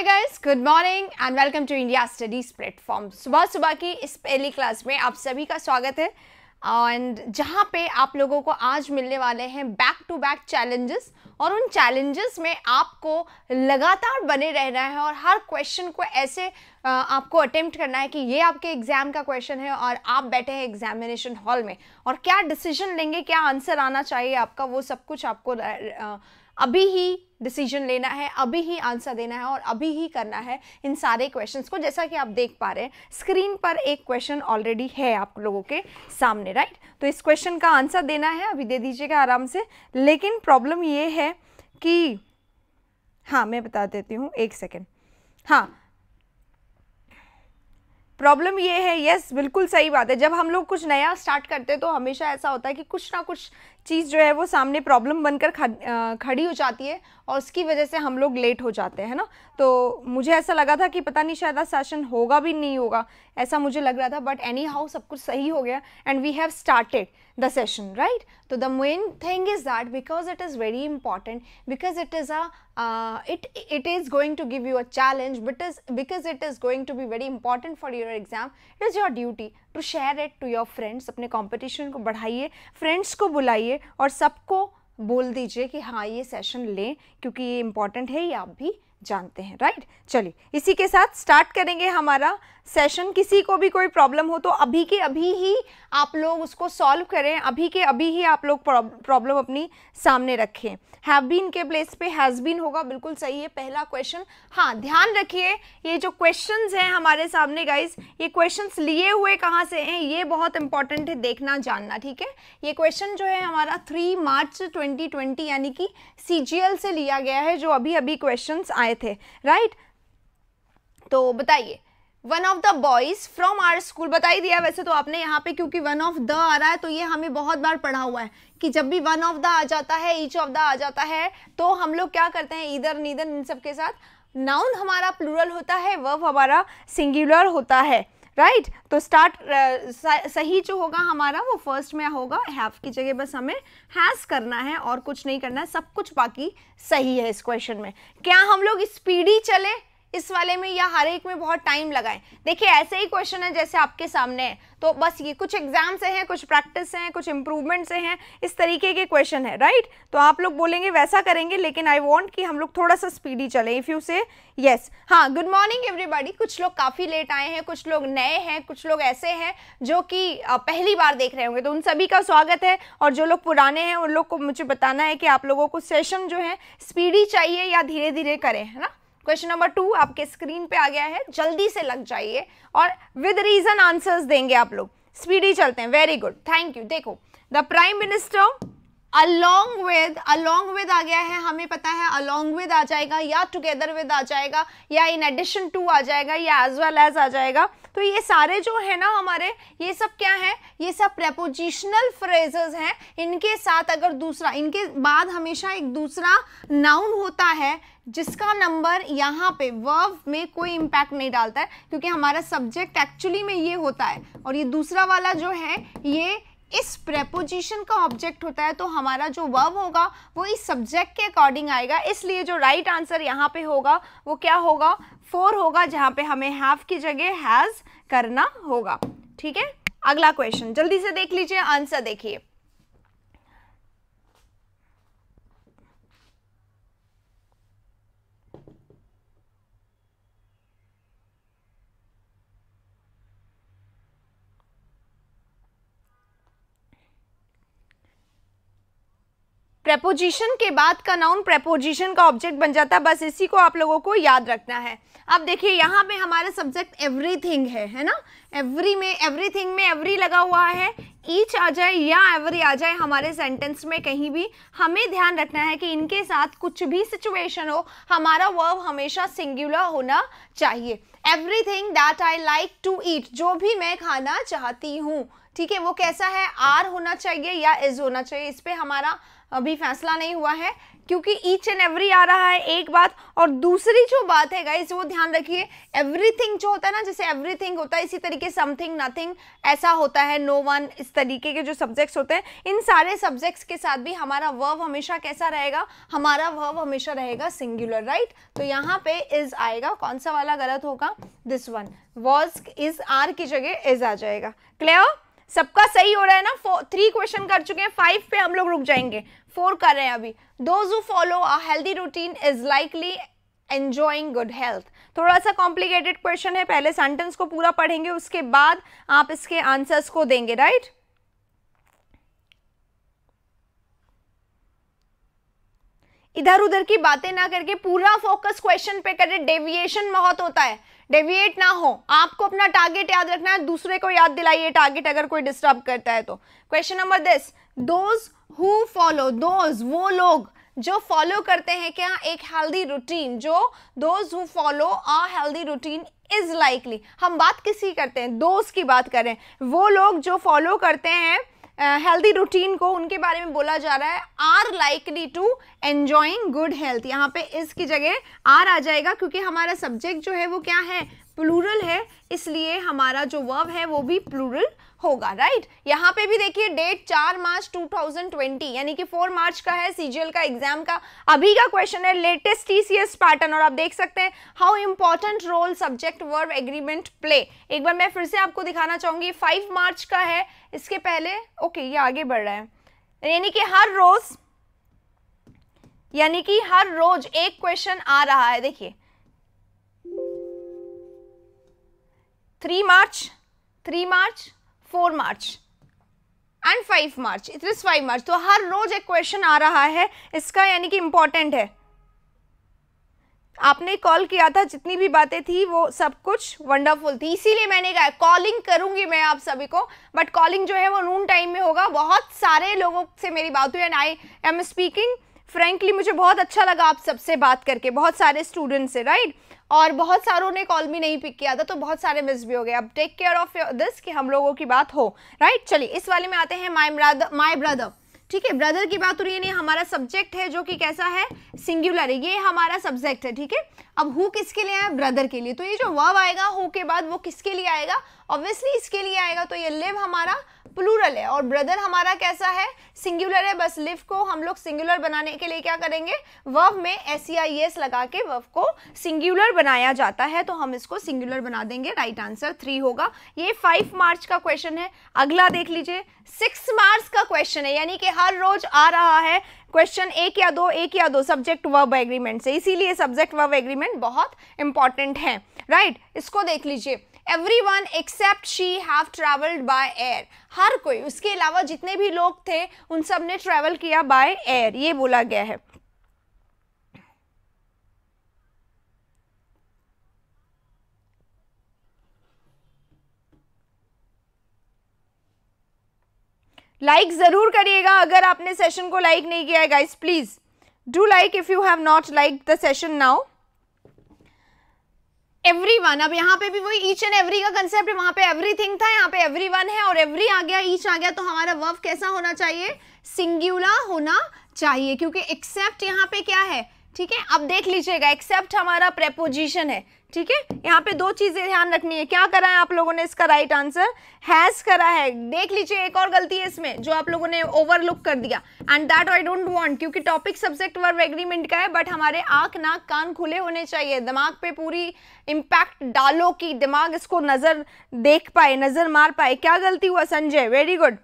Hi guys good morning and welcome to India studies platform सुबह सुबह की इस पहली क्लास में आप सभी का स्वागत है एंड जहां पे आप लोगों को आज मिलने वाले हैं बैक टू बैक चैलेंजेस और उन चैलेंजेस में आपको लगातार बने रहना है और हर क्वेश्चन को ऐसे आपको अटेम्प्ट करना है कि ये आपके एग्ज़ाम का क्वेश्चन है और आप बैठे हैं एग्जामिनेशन हॉल में और क्या डिसीजन लेंगे क्या आंसर आना चाहिए आपका वो सब कुछ आपको अभी ही डिसीजन लेना है अभी ही आंसर देना है और अभी ही करना है इन सारे क्वेश्चंस को जैसा कि आप देख पा रहे हैं स्क्रीन पर एक क्वेश्चन ऑलरेडी है आप लोगों के सामने राइट तो इस क्वेश्चन का आंसर देना है अभी दे दीजिएगा आराम से लेकिन प्रॉब्लम ये है कि हाँ मैं बता देती हूँ एक सेकेंड हाँ प्रॉब्लम ये है यस yes, बिल्कुल सही बात है जब हम लोग कुछ नया स्टार्ट करते हैं तो हमेशा ऐसा होता है कि कुछ ना कुछ चीज़ जो है वो सामने प्रॉब्लम बनकर खड़ी हो जाती है और उसकी वजह से हम लोग लेट हो जाते हैं ना तो मुझे ऐसा लगा था कि पता नहीं शायद सेशन होगा भी नहीं होगा ऐसा मुझे लग रहा था बट एनी हाउ सब कुछ सही हो गया and we have started the session right तो the main thing is that because it is very important because it is a it is going to give you a challenge challenge but is because it is going to be very important for your exam it is your to share it to your friends अपने competition को बढ़ाइए friends को बुलाइए और सबको बोल दीजिए कि हाँ ये सेशन लें क्योंकि ये इम्पॉर्टेंट है ये आप भी जानते हैं राइट चलिए इसी के साथ स्टार्ट करेंगे हमारा सेशन किसी को भी कोई प्रॉब्लम हो तो अभी के अभी ही आप लोग उसको सॉल्व करें अभी के अभी ही आप लोग प्रॉब्लम अपनी सामने रखें हैव बीन के प्लेस पे हैज़ बीन होगा बिल्कुल सही है पहला क्वेश्चन हाँ ध्यान रखिए ये जो क्वेश्चन हैं हमारे सामने गाइज ये क्वेश्चन लिए हुए कहाँ से हैं ये बहुत इंपॉर्टेंट है देखना जानना ठीक है ये क्वेश्चन जो है हमारा थ्री मार्च ट्वेंटी ट्वेंटी यानी कि सी से लिया गया है जो अभी अभी क्वेश्चन आए थे राइट तो बताइए one of the boys from our school बता ही दिया वैसे तो आपने यहाँ पे क्योंकि वन ऑफ द आ रहा है तो ये हमें बहुत बार पढ़ा हुआ है कि जब भी वन ऑफ द आ जाता है ईच ऑफ द आ जाता है तो हम लोग क्या करते हैं इधर नीधर इन सब के साथ नाउन हमारा प्लूरल होता है वर्ब हमारा सिंगुलर होता है राइट right? तो स्टार्ट सही जो होगा हमारा वो फर्स्ट में होगा हैव की जगह बस हमें हैज़ करना है और कुछ नहीं करना है सब कुछ बाकी सही है इस क्वेश्चन में क्या हम लोग स्पीडी चले इस वाले में या हर एक में बहुत टाइम लगाएं देखिए ऐसे ही क्वेश्चन है जैसे आपके सामने है तो बस ये कुछ एग्जाम से हैं कुछ प्रैक्टिस से हैं कुछ इंप्रूवमेंट से हैं इस तरीके के क्वेश्चन है राइट तो आप लोग बोलेंगे वैसा करेंगे लेकिन आई वॉन्ट कि हम लोग थोड़ा सा स्पीडी चले इफ़ यू से येस हाँ गुड मॉर्निंग एवरीबॉडी कुछ लोग काफ़ी लेट आए हैं कुछ लोग नए हैं कुछ लोग ऐसे हैं जो कि पहली बार देख रहे होंगे तो उन सभी का स्वागत है और जो लोग पुराने हैं उन लोग को मुझे बताना है कि आप लोगों को सेशन जो है स्पीडी चाहिए या धीरे धीरे करें है ना क्वेश्चन नंबर टू आपके स्क्रीन पे आ गया है जल्दी से लग जाइए और विद रीजन आंसर्स देंगे आप लोग स्पीडी चलते हैं वेरी गुड थैंक यू देखो the prime minister along with along with आ गया है हमें पता है अलोंग विद आ जाएगा या टुगेदर विद आ जाएगा या इन एडिशन टू आ जाएगा या एज वेल एज आ जाएगा तो ये सारे जो है ना हमारे ये सब क्या है ये सब प्रेपोजिशनल फ्रेजेस हैं इनके साथ अगर दूसरा इनके बाद हमेशा एक दूसरा नाउन होता है जिसका नंबर यहाँ पे वर्व में कोई इम्पैक्ट नहीं डालता है क्योंकि हमारा सब्जेक्ट एक्चुअली में ये होता है और ये दूसरा वाला जो है ये इस प्रेपोजिशन का ऑब्जेक्ट होता है तो हमारा जो वर्ब होगा वो इस सब्जेक्ट के अकॉर्डिंग आएगा इसलिए जो राइट आंसर यहाँ पे होगा वो क्या होगा फोर होगा जहाँ पे हमें हैव की जगह हैज़ करना होगा ठीक है अगला क्वेश्चन जल्दी से देख लीजिए आंसर देखिए प्रेपोजिशन के बाद का नाउन प्रेपोजिशन का ऑब्जेक्ट बन जाता है बस इसी को आप लोगों को याद रखना है अब देखिए यहाँ पे हमारा सब्जेक्ट एवरीथिंग है है ना एवरी में एवरीथिंग में एवरी लगा हुआ है ईच आ जाए या एवरी आ जाए हमारे सेंटेंस में कहीं भी हमें ध्यान रखना है कि इनके साथ कुछ भी सिचुएशन हो हमारा वर्ब हमेशा सिंगुलर होना चाहिए everything that I like to eat जो भी मैं खाना चाहती हूँ ठीक है वो कैसा है आर होना चाहिए या इज होना चाहिए इस पर हमारा अभी फैसला नहीं हुआ है क्योंकि ईच एंड एवरी आ रहा है एक बात और दूसरी जो बात है गाइज वो ध्यान रखिए एवरीथिंग जो होता है ना जैसे एवरीथिंग होता है इसी तरीके समथिंग नथिंग ऐसा होता है नो no वन इस तरीके के जो सब्जेक्ट्स होते हैं इन सारे सब्जेक्ट्स के साथ भी हमारा वर्व हमेशा कैसा रहेगा हमारा वर्व हमेशा रहेगा सिंगुलर राइट तो यहाँ पे इज आएगा कौन सा वाला गलत होगा this one was is are की जगह इज आ जाएगा क्लियर सबका सही हो रहा है ना थ्री क्वेश्चन कर चुके हैं फाइव पे हम लोग रुक जाएंगे फोर कर रहे हैं अभी those who follow a healthy routine is likely enjoying good health थोड़ा सा कॉम्प्लिकेटेड क्वेश्चन है पहले सेंटेंस को पूरा पढ़ेंगे उसके बाद आप इसके आंसर्स को देंगे राइट right? इधर उधर की बातें ना करके पूरा फोकस क्वेश्चन पे करें डेविएशन बहुत होता है डेविएट ना हो आपको अपना टारगेट याद रखना है दूसरे को याद दिलाइए टारगेट अगर कोई डिस्टर्ब करता है तो question number this those who follow those वो लोग जो फॉलो करते हैं क्या एक हेल्दी रूटीन जो those who follow a healthy routine is likely हम बात किसी करते हैं दोज की बात करें वो लोग जो फॉलो करते हैं हेल्दी uh, रूटीन को उनके बारे में बोला जा रहा है are likely to enjoying good health यहाँ पे इस की जगह आर आ जाएगा क्योंकि हमारा सब्जेक्ट जो है वो क्या है प्लूरल है इसलिए हमारा जो वर्ब है वो भी प्लूरल होगा राइट यहाँ पे भी देखिए डेट चार मार्च 2020 यानी कि फोर मार्च का है सीजीएल का एग्जाम का अभी का क्वेश्चन है लेटेस्ट टीसीएस पैटर्न और आप देख सकते हैं how important role subject verb agreement play एक बार मैं फिर से आपको दिखाना चाहूंगी फाइव मार्च का है इसके पहले ओके ये आगे बढ़ रहा है यानी कि हर रोज़ यानी कि हर रोज एक क्वेश्चन आ रहा है देखिए three March three March four March and five March it is five March तो हर रोज एक क्वेश्चन आ रहा है इसका यानी कि इंपॉर्टेंट है आपने कॉल किया था जितनी भी बातें थी वो सब कुछ वंडरफुल थी इसीलिए मैंने कहा कॉलिंग करूंगी मैं आप सभी को बट कॉलिंग जो है वो नून टाइम में होगा बहुत सारे लोगों से मेरी बात हुई and I am speaking frankly मुझे बहुत अच्छा लगा आप सबसे बात करके बहुत सारे स्टूडेंट से राइट और बहुत सारों ने कॉल भी नहीं पिक किया था तो बहुत सारे मिस भी हो गए अब टेक केयर ऑफ दिस कि हम लोगों की बात हो राइट चलिए इस वाले में आते हैं माई ब्रदर माई ब्रदर ठीक है ब्रदर की बात हो रही है नहीं हमारा सब्जेक्ट है जो कि कैसा है सिंगुलर है ये हमारा सब्जेक्ट है ठीक है अब हु किसके लिए है ब्रदर के लिए तो ये जो वर्ब आएगा हु के बाद वो किसके लिए आएगा ऑब्वियसली इसके लिए आएगा तो ये लिव हमारा प्लूरल है और ब्रदर हमारा कैसा है सिंगुलर है बस लिव को हम लोग सिंगुलर बनाने के लिए क्या करेंगे वर्व में एस आई एस लगा के वर्व को सिंगुलर बनाया जाता है तो हम इसको सिंगुलर बना देंगे राइट आंसर थ्री होगा ये फाइव मार्च का क्वेश्चन है अगला देख लीजिए सिक्स मार्च का क्वेश्चन है यानी कि हर रोज आ रहा है क्वेश्चन एक या दो एक या दो सब्जेक्ट वर्ब एग्रीमेंट से इसीलिए सब्जेक्ट वर्ब एग्रीमेंट बहुत इंपॉर्टेंट है राइट right? इसको देख लीजिए everyone except she have travelled by air हर कोई उसके अलावा जितने भी लोग थे उन सब ने ट्रेवल किया बाय एयर ये बोला गया है लाइक like ज़रूर करिएगा अगर आपने सेशन को लाइक like नहीं किया है guys please do like if you have not like the session now everyone अब यहाँ पे भी वही ईच एंड एवरी का कंसेप्ट वहां वहाँ पे एवरीथिंग था यहाँ पे एवरी वन है और एवरी आ गया ईच आ गया तो हमारा वर्व कैसा होना चाहिए सिंग्यूला होना चाहिए क्योंकि एक्सेप्ट यहाँ पे क्या है ठीक है अब देख लीजिएगा एक्सेप्ट हमारा प्रेपोजिशन है ठीक है यहाँ पे दो चीज़ें ध्यान रखनी है क्या करा है आप लोगों ने इसका राइट आंसर हैज़ करा है देख लीजिए एक और गलती है इसमें जो आप लोगों ने ओवरलुक कर दिया and that I don't want क्योंकि टॉपिक सब्जेक्ट वर्ब एग्रीमेंट का है बट हमारे आंख नाक कान खुले होने चाहिए दिमाग पे पूरी इम्पैक्ट डालो कि दिमाग इसको नज़र देख पाए नज़र मार पाए क्या गलती हुआ संजय वेरी गुड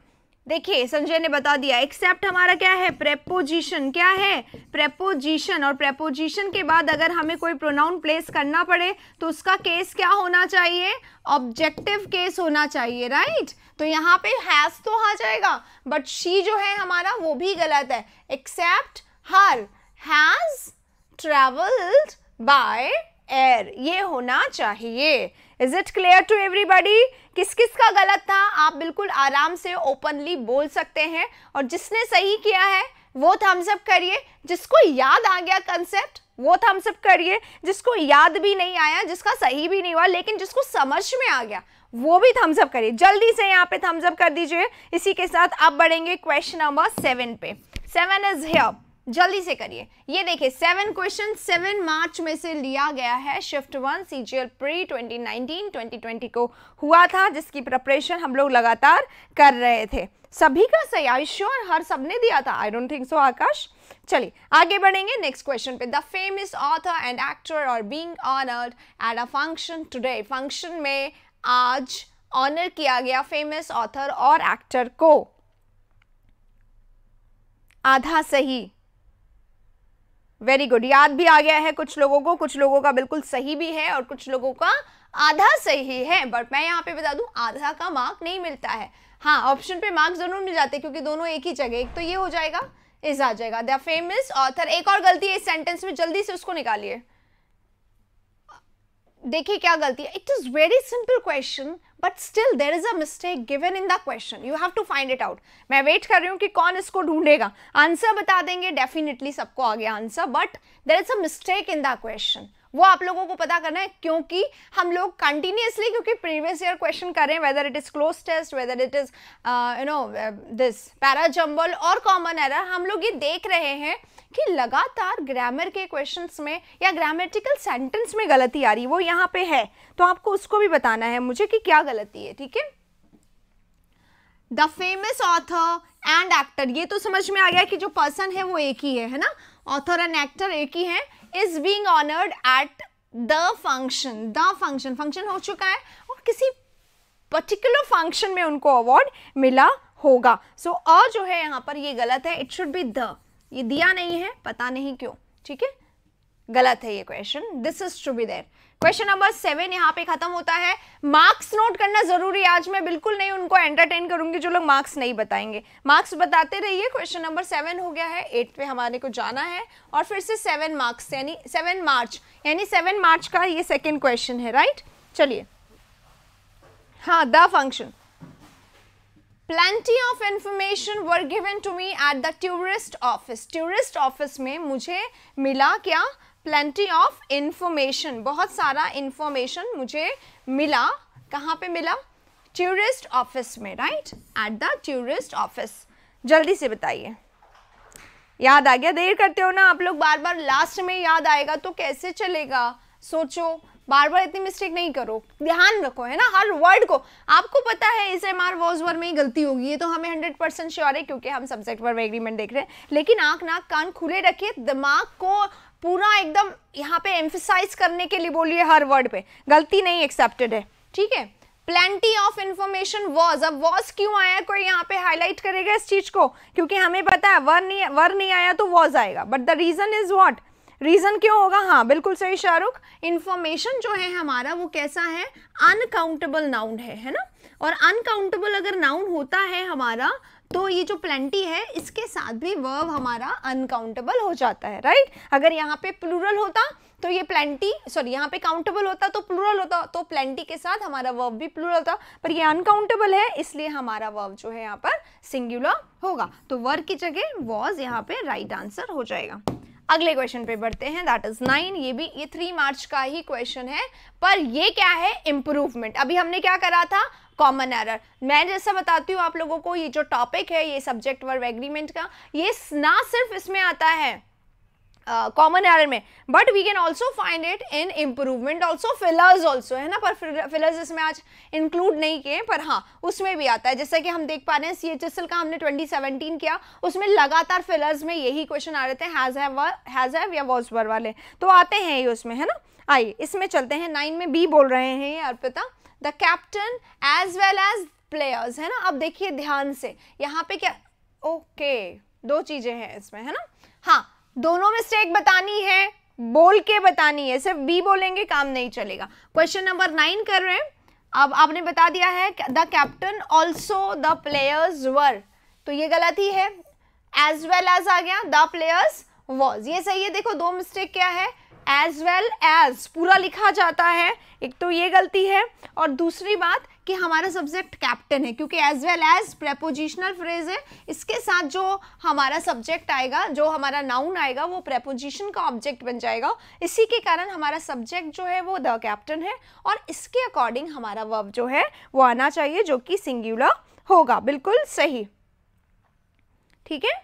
देखिए संजय ने बता दिया एक्सेप्ट हमारा क्या है प्रेपोजिशन क्या है प्रेपोजिशन और प्रेपोजिशन के बाद अगर हमें कोई प्रोनाउन प्लेस करना पड़े तो उसका केस क्या होना चाहिए ऑब्जेक्टिव केस होना चाहिए राइट तो यहाँ पे हैज़ तो आ जाएगा बट शी जो है हमारा वो भी गलत है except her has travelled by air ये होना चाहिए is it clear to everybody किस किस का गलत था आप बिल्कुल आराम से ओपनली बोल सकते हैं और जिसने सही किया है वो थम्स अप करिए जिसको याद आ गया कंसेप्ट वो थम्स अप करिए जिसको याद भी नहीं आया जिसका सही भी नहीं हुआ लेकिन जिसको समझ में आ गया वो भी थम्स अप करिए जल्दी से यहाँ पे थम्स अप कर दीजिए इसी के साथ आप बढ़ेंगे क्वेश्चन नंबर सेवन पे सेवन इज हेअप जल्दी से करिए ये देखिए सेवन क्वेश्चन सेवन मार्च में से लिया गया है shift one C G L pre twenty nineteen twenty twenty को हुआ था जिसकी प्रिपरेशन हम लोग लगातार कर रहे थे सभी का सही आई श्योर हर सबने दिया था आई डोंट थिंक सो आकाश चलिए आगे बढ़ेंगे नेक्स्ट क्वेश्चन पे the famous author and actor और being honoured at a function today function में आज ऑनर किया गया फेमस ऑथर और एक्टर को आधा सही वेरी गुड याद भी आ गया है कुछ लोगों को कुछ लोगों का बिल्कुल सही भी है और कुछ लोगों का आधा सही है बट मैं यहाँ पे बता दूँ आधा का मार्क नहीं मिलता है हाँ ऑप्शन पे मार्क्स जरूर मिल जाते हैं क्योंकि दोनों एक ही जगह एक तो ये हो जाएगा इस आ जाएगा द फेमस ऑथर एक और गलती है इस सेंटेंस में जल्दी से उसको निकालिए देखिए क्या गलती है it is very simple question but still there is a mistake given in the question you have to find it out मैं वेट कर रही हूँ कि कौन इसको ढूंढेगा आंसर बता देंगे डेफिनेटली सबको आ गया answer but there is a mistake in the question वो आप लोगों को पता करना है क्योंकि हम लोग कंटिन्यूसली क्योंकि प्रीवियस ईयर क्वेश्चन कर रहे हैं whether it is cloze test whether it is you know this para jumble और कॉमन एरर हम लोग ये देख रहे हैं कि लगातार ग्रामर के क्वेश्चंस में या ग्रामेटिकल सेंटेंस में गलती आ रही है वो यहाँ पे है तो आपको उसको भी बताना है मुझे कि क्या गलती है ठीक है the famous author and actor ये तो समझ में आ गया कि जो पर्सन है वो एक ही है है ना ऑथर एंड एक्टर एक ही है is being honoured at the function the function function हो चुका है और किसी पर्टिकुलर फंक्शन में उनको अवार्ड मिला होगा सो so, अ जो है यहाँ पर ये गलत है इट शुड बी द ये दिया नहीं है पता नहीं क्यों ठीक है गलत है ये question this is to be there question number seven यहाँ पे खत्म होता है मार्क्स नोट करना जरूरी आज मैं बिल्कुल नहीं उनको एंटरटेन करूंगी जो लोग मार्क्स नहीं बताएंगे मार्क्स बताते रहिए क्वेश्चन नंबर सेवन हो गया है एट पे हमारे को जाना है और फिर से सेवन मार्क्स यानी सेवन मार्च यानी सेवन मार्च का ये सेकेंड क्वेश्चन है राइट चलिए हाँ the function plenty of information were given to me at the tourist office. Tourist office में मुझे मिला क्या plenty of information. बहुत सारा information मुझे मिला कहाँ पे मिला tourist office में right at the tourist office जल्दी से बताइए याद आ गया देर करते हो ना आप लोग बार बार लास्ट में याद आएगा तो कैसे चलेगा सोचो बार बार इतनी मिस्टेक नहीं करो ध्यान रखो है ना हर वर्ड को आपको पता है इस एम आर वॉज वर में ही गलती होगी ये तो हमें हंड्रेड परसेंट श्योर है क्योंकि हम सब्जेक्ट पर एग्रीमेंट देख रहे हैं लेकिन आँख नाक कान खुले रखिए दिमाग को पूरा एकदम यहाँ पे एम्फिसाइज करने के लिए बोलिए हर वर्ड पे गलती नहीं एक्सेप्टेड है ठीक है प्लेंटी ऑफ इन्फॉर्मेशन वॉज अब वॉज क्यों आया कोई यहाँ पे हाईलाइट करेगा इस चीज को क्योंकि हमें पता है वर नहीं वर नहीं आया तो वॉज आएगा but the reason is what reason क्यों होगा हाँ बिल्कुल सही शाहरुख इन्फॉर्मेशन जो है हमारा वो कैसा है अनकाउंटेबल नाउन है है ना और अनकाउंटेबल अगर नाउन होता है हमारा तो ये जो प्लेंटी है इसके साथ भी वर्ब हमारा अनकाउंटेबल हो जाता है राइट अगर यहाँ पे प्लूरल होता तो ये प्लेंटी सॉरी यहाँ पे काउंटेबल होता तो प्लूरल होता तो प्लेंटी के साथ हमारा वर्ब भी प्लूरल होता पर ये अनकाउंटेबल है इसलिए हमारा वर्ब जो है यहाँ पर सिंगुलर होगा तो वर्ग की जगह वॉज यहाँ पे राइट right आंसर हो जाएगा अगले क्वेश्चन पे बढ़ते हैं दैट इज नाइन ये भी ये थ्री मार्च का ही क्वेश्चन है पर ये क्या है इंप्रूवमेंट अभी हमने क्या करा था कॉमन एरर मैं जैसा बताती हूँ आप लोगों को ये जो टॉपिक है ये सब्जेक्ट वर्ब एग्रीमेंट का ये ना सिर्फ इसमें आता है कॉमन uh, एरर में but we can also find it in improvement also fillers also है ना पर फिलर्स इसमें आज इंक्लूड नहीं किए पर हाँ उसमें भी आता है जैसा कि हम देख पा रहे हैं सी एच एस एल का हमने सेवनटीन किया उसमें लगातार फिलर्स में यही क्वेश्चन आ रहे थे हैज़ हैव या वॉज वर वाले तो आते हैं ये उसमें है ना आइए इसमें चलते हैं नाइन में बी बोल रहे हैं ये Arpita the captain as well as players है ना अब देखिए ध्यान से यहाँ पे क्या ओके okay, दो चीज़ें हैं इसमें है ना हाँ दोनों मिस्टेक बतानी है बोल के बतानी है सिर्फ बी बोलेंगे काम नहीं चलेगा क्वेश्चन नंबर नाइन कर रहे हैं अब आपने बता दिया है the captain also the players were तो ये गलत ही है एज वेल एज आ गया द प्लेयर्स वॉज ये सही है देखो दो मिस्टेक क्या है एज वेल एज पूरा लिखा जाता है एक तो ये गलती है और दूसरी बात कि हमारा सब्जेक्ट कैप्टन है क्योंकि as well as prepositional phrase है इसके साथ जो हमारा सब्जेक्ट आएगा जो हमारा नाउन आएगा वो प्रेपोजिशन का ऑब्जेक्ट बन जाएगा इसी के कारण हमारा सब्जेक्ट जो है वो द कैप्टन है और इसके अकॉर्डिंग हमारा वर्ब जो है वो आना चाहिए जो कि सिंगुलर होगा बिल्कुल सही ठीक है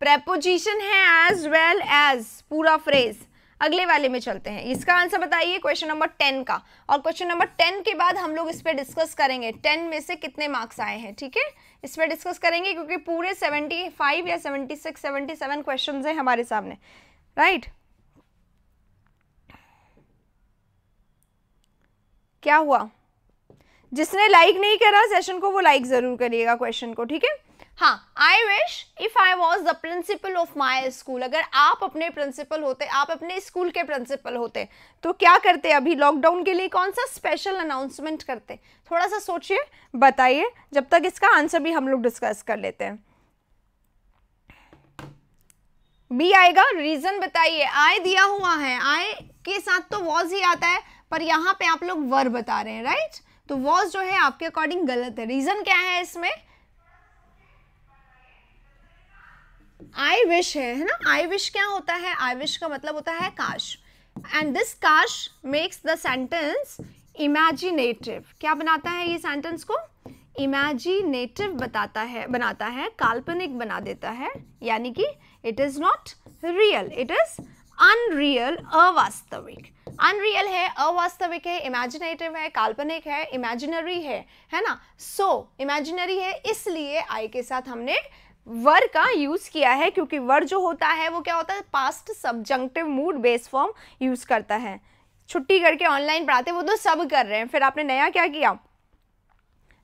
प्रेपोजिशन है एज वेल एज पूरा फ्रेज़ अगले वाले में चलते हैं इसका आंसर बताइए क्वेश्चन नंबर टेन का और क्वेश्चन नंबर टेन के बाद हम लोग इस पर डिस्कस करेंगे टेन में से कितने मार्क्स आए हैं ठीक है इस पर डिस्कस करेंगे क्योंकि पूरे सेवेंटी फाइव या seventy six seventy seven question हैं हमारे सामने राइट क्या हुआ जिसने लाइक नहीं करा सेशन को वो लाइक ज़रूर करिएगा क्वेश्चन को ठीक है हाँ I wish if I was the principal of my school अगर आप अपने प्रिंसिपल होते आप अपने स्कूल के प्रिंसिपल होते तो क्या करते अभी लॉकडाउन के लिए कौन सा स्पेशल अनाउंसमेंट करते थोड़ा सा सोचिए बताइए जब तक इसका आंसर भी हम लोग डिस्कस कर लेते हैं बी आएगा रीज़न बताइए आई दिया हुआ है आई के साथ तो वॉज ही आता है पर यहाँ पे आप लोग वर बता रहे हैं राइट तो वॉज जो है आपके अकॉर्डिंग गलत है रीज़न क्या है इसमें आई विश है है ना आई विश क्या होता है आई विश का मतलब होता है काश एंड दिस काश मेक्स द सेंटेंस इमेजिनेटिव क्या बनाता है ये सेंटेंस को इमेजिनेटिव बताता है बनाता है काल्पनिक बना देता है यानी कि it is not real it is unreal अवास्तविक अनरियल है अवास्तविक है इमेजिनेटिव है काल्पनिक है इमेजिनरी है है ना सो so, इमेजिनरी है इसलिए आई के साथ हमने वर का यूज़ किया है क्योंकि वर जो होता है वो क्या होता है past subjunctive mood base form use करता है छुट्टी करके ऑनलाइन पढ़ाते वो तो सब कर रहे हैं फिर आपने नया क्या किया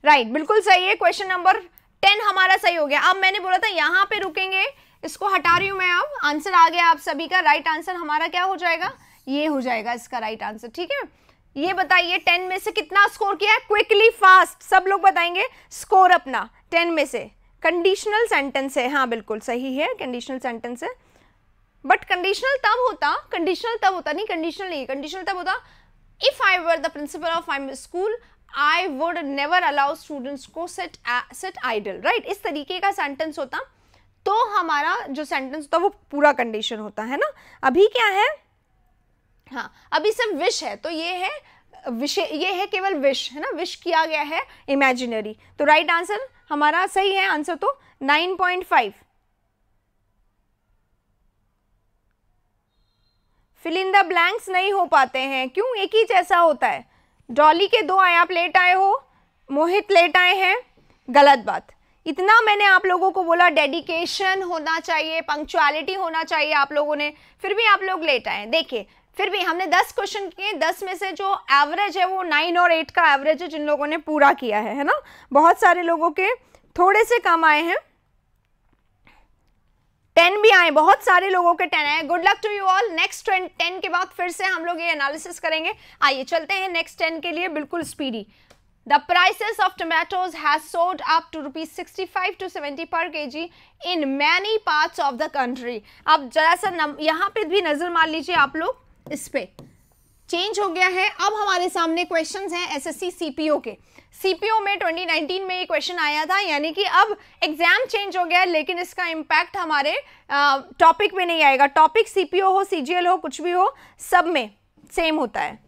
राइट right, बिल्कुल सही है क्वेश्चन नंबर टेन हमारा सही हो गया अब मैंने बोला था यहाँ पे रुकेंगे इसको हटा रही हूँ मैं अब आंसर आ गया आप सभी का राइट right आंसर हमारा क्या हो जाएगा ये हो जाएगा इसका राइट right आंसर ठीक है ये बताइए टेन में से कितना स्कोर किया है क्विकली फास्ट सब लोग बताएंगे स्कोर अपना टेन में से कंडीशनल सेंटेंस है हाँ बिल्कुल सही है कंडीशनल सेंटेंस है बट कंडीशनल तब होता कंडीशनल तब होता नहीं कंडीशनल नहीं कंडीशनल तब होता if I were the principal of my school I would never allow students को सेट सेट आइडल राइट इस तरीके का सेंटेंस होता तो हमारा जो सेंटेंस होता वो पूरा कंडीशन होता है ना अभी क्या है हाँ अभी सिर्फ विश है तो ये है विषय ये है केवल विश है ना विश किया गया है इमेजिनरी तो राइट right आंसर हमारा सही है आंसर तो 9.5 फिल इन द ब्लैंक्स नहीं हो पाते हैं क्यों एक ही जैसा होता है डॉली के दो आए आप लेट आए हो मोहित लेट आए हैं गलत बात इतना मैंने आप लोगों को बोला डेडिकेशन होना चाहिए पंक्चुअलिटी होना चाहिए आप लोगों ने फिर भी आप लोग लेट आए देखिए फिर भी हमने दस क्वेश्चन किए दस में से जो एवरेज है वो नाइन और एट का एवरेज है जिन लोगों ने पूरा किया है है ना बहुत सारे लोगों के थोड़े से कम आए हैं टेन भी आए बहुत सारे लोगों के टेन आए good luck to you all next ten के बाद फिर से हम लोग ये एनालिसिस करेंगे आइए चलते हैं नेक्स्ट टेन के लिए बिल्कुल speedy The prices of tomatoes has soared up to rupees to to per per kg in many parts of the country. अब जरा सा यहाँ पे भी नज़र मार लीजिए आप लोग इस पर चेंज हो गया है अब हमारे सामने क्वेश्चन हैं एसएससी सीपीओ के सीपीओ में 2019 में ये क्वेश्चन आया था यानी कि अब एग्जाम चेंज हो गया है लेकिन इसका इम्पैक्ट हमारे टॉपिक में नहीं आएगा टॉपिक सीपीओ हो सीजीएल हो कुछ भी हो सब में सेम होता है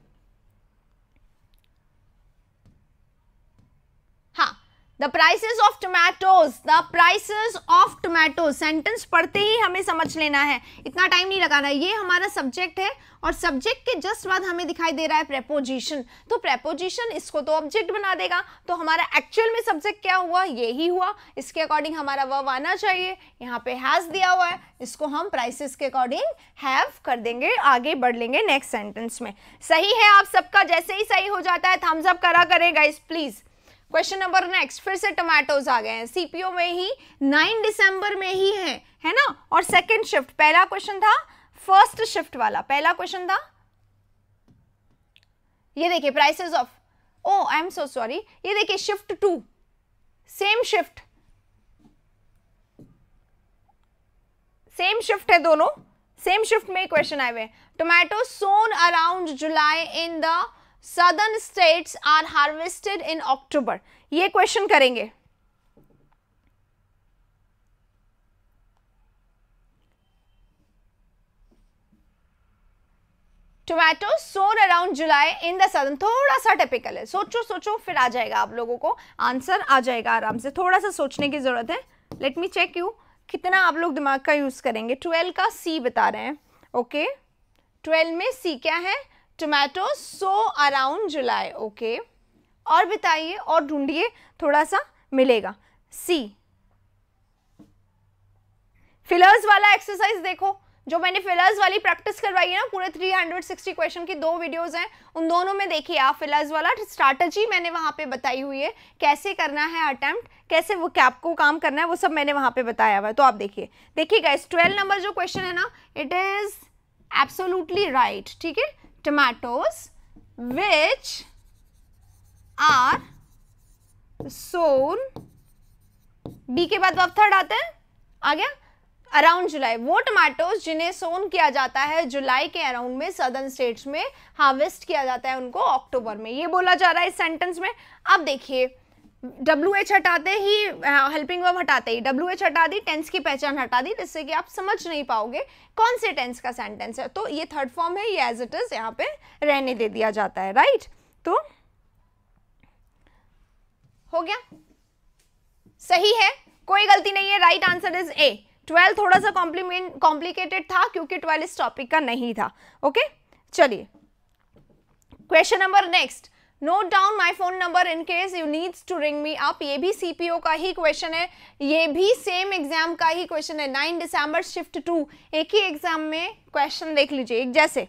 The prices of tomatoes, the prices of tomatoes. Sentence पढ़ते ही हमें समझ लेना है इतना टाइम नहीं लगाना ये हमारा सब्जेक्ट है और सब्जेक्ट के जस्ट बाद हमें दिखाई दे रहा है प्रेपोजिशन तो प्रेपोजिशन इसको तो ऑब्जेक्ट बना देगा तो हमारा एक्चुअल में सब्जेक्ट क्या हुआ ये ही हुआ इसके अकॉर्डिंग हमारा वर्ब आना चाहिए यहाँ पे हैज़ दिया हुआ है इसको हम प्राइसेस के अकॉर्डिंग हैव कर देंगे आगे बढ़ लेंगे नेक्स्ट सेंटेंस में सही है आप सबका जैसे ही सही हो जाता है थम्सअप करा करें guys please question number next फिर से टोमेटोज आ गए हैं सीपीओ में ही नाइन दिसंबर में ही है है ना और सेकंड शिफ्ट पहला क्वेश्चन था फर्स्ट शिफ्ट वाला पहला क्वेश्चन था ये देखिए prices of oh I am so sorry ये देखिए shift two same shift same shift है दोनों सेम शिफ्ट में क्वेश्चन आए हुए tomato sown around July in the southern state are harvested in October ये क्वेश्चन करेंगे tomato sown around July in the southern थोड़ा सा टिपिकल है सोचो सोचो फिर आ जाएगा आप लोगों को आंसर आ जाएगा आराम से थोड़ा सा सोचने की ज़रूरत है लेट मी चेक यू कितना आप लोग दिमाग का यूज़ करेंगे ट्वेल्व का सी बता रहे हैं ओके okay? ट्वेल्व में सी क्या है tomato sown around July okay और बताइए और ढूंढिए थोड़ा सा मिलेगा सी फिलर्स वाला एक्सरसाइज देखो जो मैंने फिलर्स वाली प्रैक्टिस करवाई है ना पूरे 360 क्वेश्चन की दो वीडियोस हैं उन दोनों में देखिए आप फिलर्स वाला स्ट्रैटेजी मैंने वहाँ पे बताई हुई है कैसे करना है अटेम्प्ट कैसे वो कैप को काम करना है वो सब मैंने वहाँ पे बताया हुआ है तो आप देखिए देखिए गाइस 12 नंबर जो क्वेश्चन है ना इट इज़ एब्सोलूटली राइट ठीक है tomatoes which are sown B के बाद अब थर्ड आते हैं आ गया अराउंड जुलाई वो टमाटोज जिन्हें सोन किया जाता है जुलाई के अराउंड में सदर्न स्टेट्स में हार्वेस्ट किया जाता है उनको अक्टूबर में ये बोला जा रहा है इस सेंटेंस में अब देखिए डब्ल्यू एच हटाते ही हेल्पिंग वर्ब हटाते ही डब्ल्यू एच हटा दी टेंस की पहचान हटा दी जिससे कि आप समझ नहीं पाओगे कौन से टेंस का सेंटेंस है तो ये थर्ड फॉर्म है ये एज इट इज़ यहाँ पे रहने दे दिया जाता है राइट तो हो गया सही है कोई गलती नहीं है right answer is A twelve थोड़ा सा कॉम्प्लीमेंट कॉम्प्लीकेटेड था क्योंकि ट्वेल्व इस टॉपिक का नहीं था ओके चलिए question number next note down my phone number in case you needs to ring me up ये भी सीपीओ का ही क्वेश्चन है ये भी सेम एग्जाम का ही क्वेश्चन है नाइन डिसम्बर शिफ्ट टू एक ही एग्जाम में क्वेश्चन देख लीजिए एक जैसे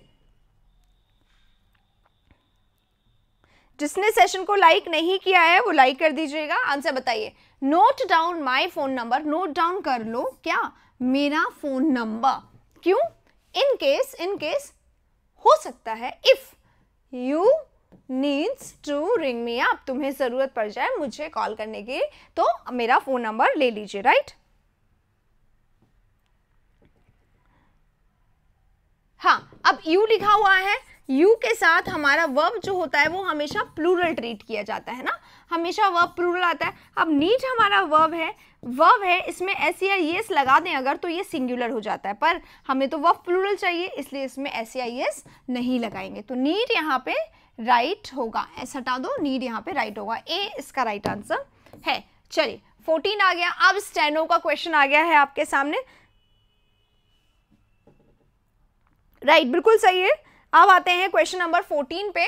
जिसने सेशन को लाइक नहीं किया है वो लाइक कर दीजिएगा आंसर बताइए note down my phone number note down कर लो क्या मेरा फोन नंबर क्यों इन केस इन केस हो सकता है if you needs to ring me आप तुम्हें ज़रूरत पड़ जाए मुझे कॉल करने की तो मेरा फ़ोन नंबर ले लीजिए राइट हाँ अब यू लिखा हुआ है यू के साथ हमारा वर्ब जो होता है वो हमेशा प्लूरल ट्रीट किया जाता है ना हमेशा वर्ब प्लूरल आता है अब नीट हमारा वर्ब है वर्ब है इसमें एस या एस लगा दें अगर तो ये सिंगुलर हो जाता है पर हमें तो वर्ब प्लूरल चाहिए इसलिए इसमें एस या एस नहीं लगाएंगे तो नीट यहाँ पे राइट होगा ऐसा हटा दो नीड यहाँ पे राइट होगा ए इसका राइट आंसर है चलिए फोर्टीन आ गया अब स्टेनो का क्वेश्चन आ गया है आपके सामने राइट right, बिल्कुल सही है अब आते हैं क्वेश्चन नंबर फोर्टीन पे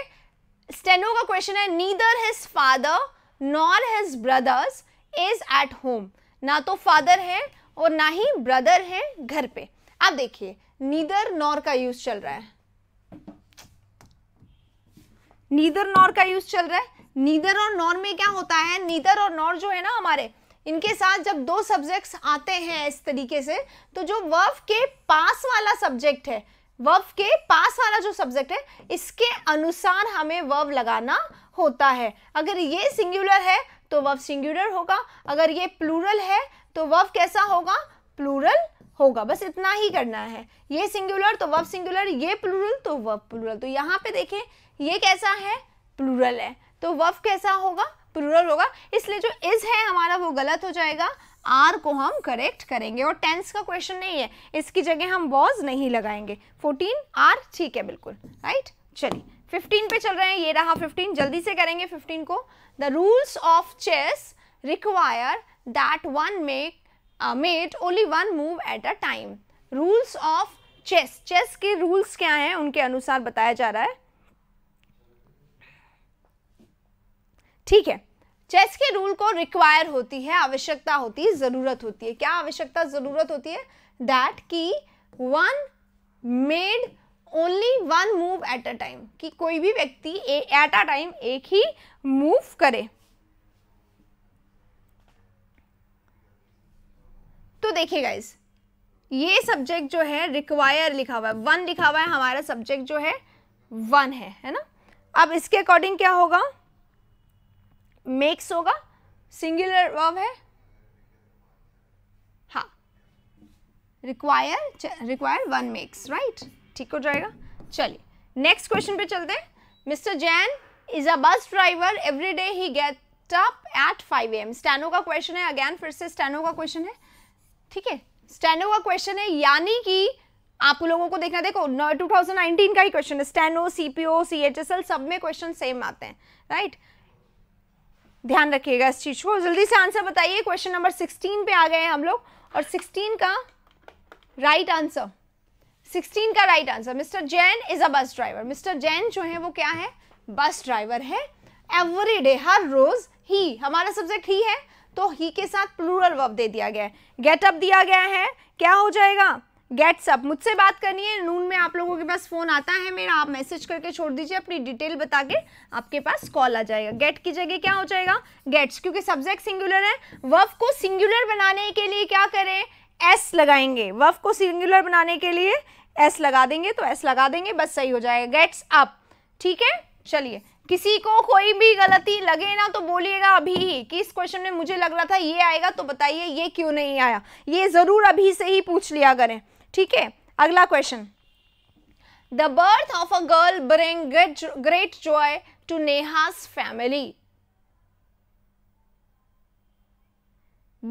स्टेनो का क्वेश्चन है neither his father nor his brothers is at home ना तो फादर है और ना ही ब्रदर है घर पे अब देखिए नीदर नॉर का यूज चल रहा है नीदर नॉर का यूज चल रहा है नीदर और नॉर में क्या होता है नीदर और नॉर जो है ना हमारे इनके साथ जब दो सब्जेक्ट्स आते हैं इस तरीके से तो जो वर्व के पास वाला सब्जेक्ट है वर्व के पास वाला जो सब्जेक्ट है इसके अनुसार हमें वर्व लगाना होता है अगर ये सिंगुलर है तो वर्व सिंगुलर होगा अगर ये प्लूरल है तो वर्व कैसा होगा प्लूरल होगा बस इतना ही करना है ये सिंगुलर तो वर्व सिंगुलर ये प्लूरल तो वर्व प्लूरल तो यहाँ पे देखें ये कैसा है प्लूरल है तो वफ कैसा होगा प्लूरल होगा इसलिए जो इज़ है हमारा वो गलत हो जाएगा आर को हम करेक्ट करेंगे और टेंस का क्वेश्चन नहीं है इसकी जगह हम वॉज नहीं लगाएंगे फोर्टीन आर ठीक है बिल्कुल राइट चलिए फिफ्टीन पे चल रहे हैं ये रहा फिफ्टीन जल्दी से करेंगे फिफ्टीन को the rules of chess require that one make made only one move at a time rules of chess chess के रूल्स क्या हैं उनके अनुसार बताया जा रहा है ठीक है चेस के रूल को रिक्वायर होती है आवश्यकता होती है ज़रूरत होती है क्या आवश्यकता ज़रूरत होती है दैट की one made only one move at a time कि कोई भी व्यक्ति एट अ टाइम एक ही मूव करे तो देखिए गाइज ये सब्जेक्ट जो है रिक्वायर लिखा हुआ है वन लिखा हुआ है हमारा सब्जेक्ट जो है वन है है ना अब इसके अकॉर्डिंग क्या होगा मेक्स होगा सिंगुलर वर्ब है हाँ require require one makes right ठीक हो जाएगा चलिए नेक्स्ट क्वेश्चन पे चलते हैं mister Jain is a bus driver every day he get up at 5 AM steno का क्वेश्चन है अगेन फिर से स्टैनो का क्वेश्चन है ठीक है स्टैनो का क्वेश्चन है यानी कि आप लोगों को देखना देखो टू नाइनटीन का ही क्वेश्चन है स्टैनो सीपीओ एल सब में क्वेश्चन सेम आते हैं राइट right? ध्यान रखिएगा इस चीज़ को जल्दी से आंसर बताइए क्वेश्चन नंबर सिक्सटीन पे आ गए हैं हम लोग और सिक्सटीन का राइट आंसर सिक्सटीन का right answer mister Jain is a bus driver mister Jain जो है वो क्या है बस ड्राइवर है एवरी डे हर रोज़ ही हमारा सब्जेक्ट ही है तो ही के साथ प्लूरल वर्ब दे दिया गया है गेटअप दिया गया है क्या हो जाएगा गेट्स अप मुझसे बात करनी है नून में आप लोगों के पास फ़ोन आता है मेरा आप मैसेज करके छोड़ दीजिए अपनी डिटेल बता के आपके पास कॉल आ जाएगा गेट की जगह क्या हो जाएगा गेट्स क्योंकि सब्जेक्ट सिंगुलर है वफ को सिंगुलर बनाने के लिए क्या करें एस लगाएंगे वफ को सिंगुलर बनाने के लिए एस लगा देंगे तो एस लगा देंगे बस सही हो जाएगा गेट्स अप ठीक है चलिए किसी को कोई भी गलती लगे ना तो बोलिएगा अभी ही कि इस क्वेश्चन में मुझे लग रहा था ये आएगा तो बताइए ये क्यों नहीं आया ये ज़रूर अभी से ही पूछ लिया करें ठीक है अगला question the birth of a girl bring great joy to Neha's family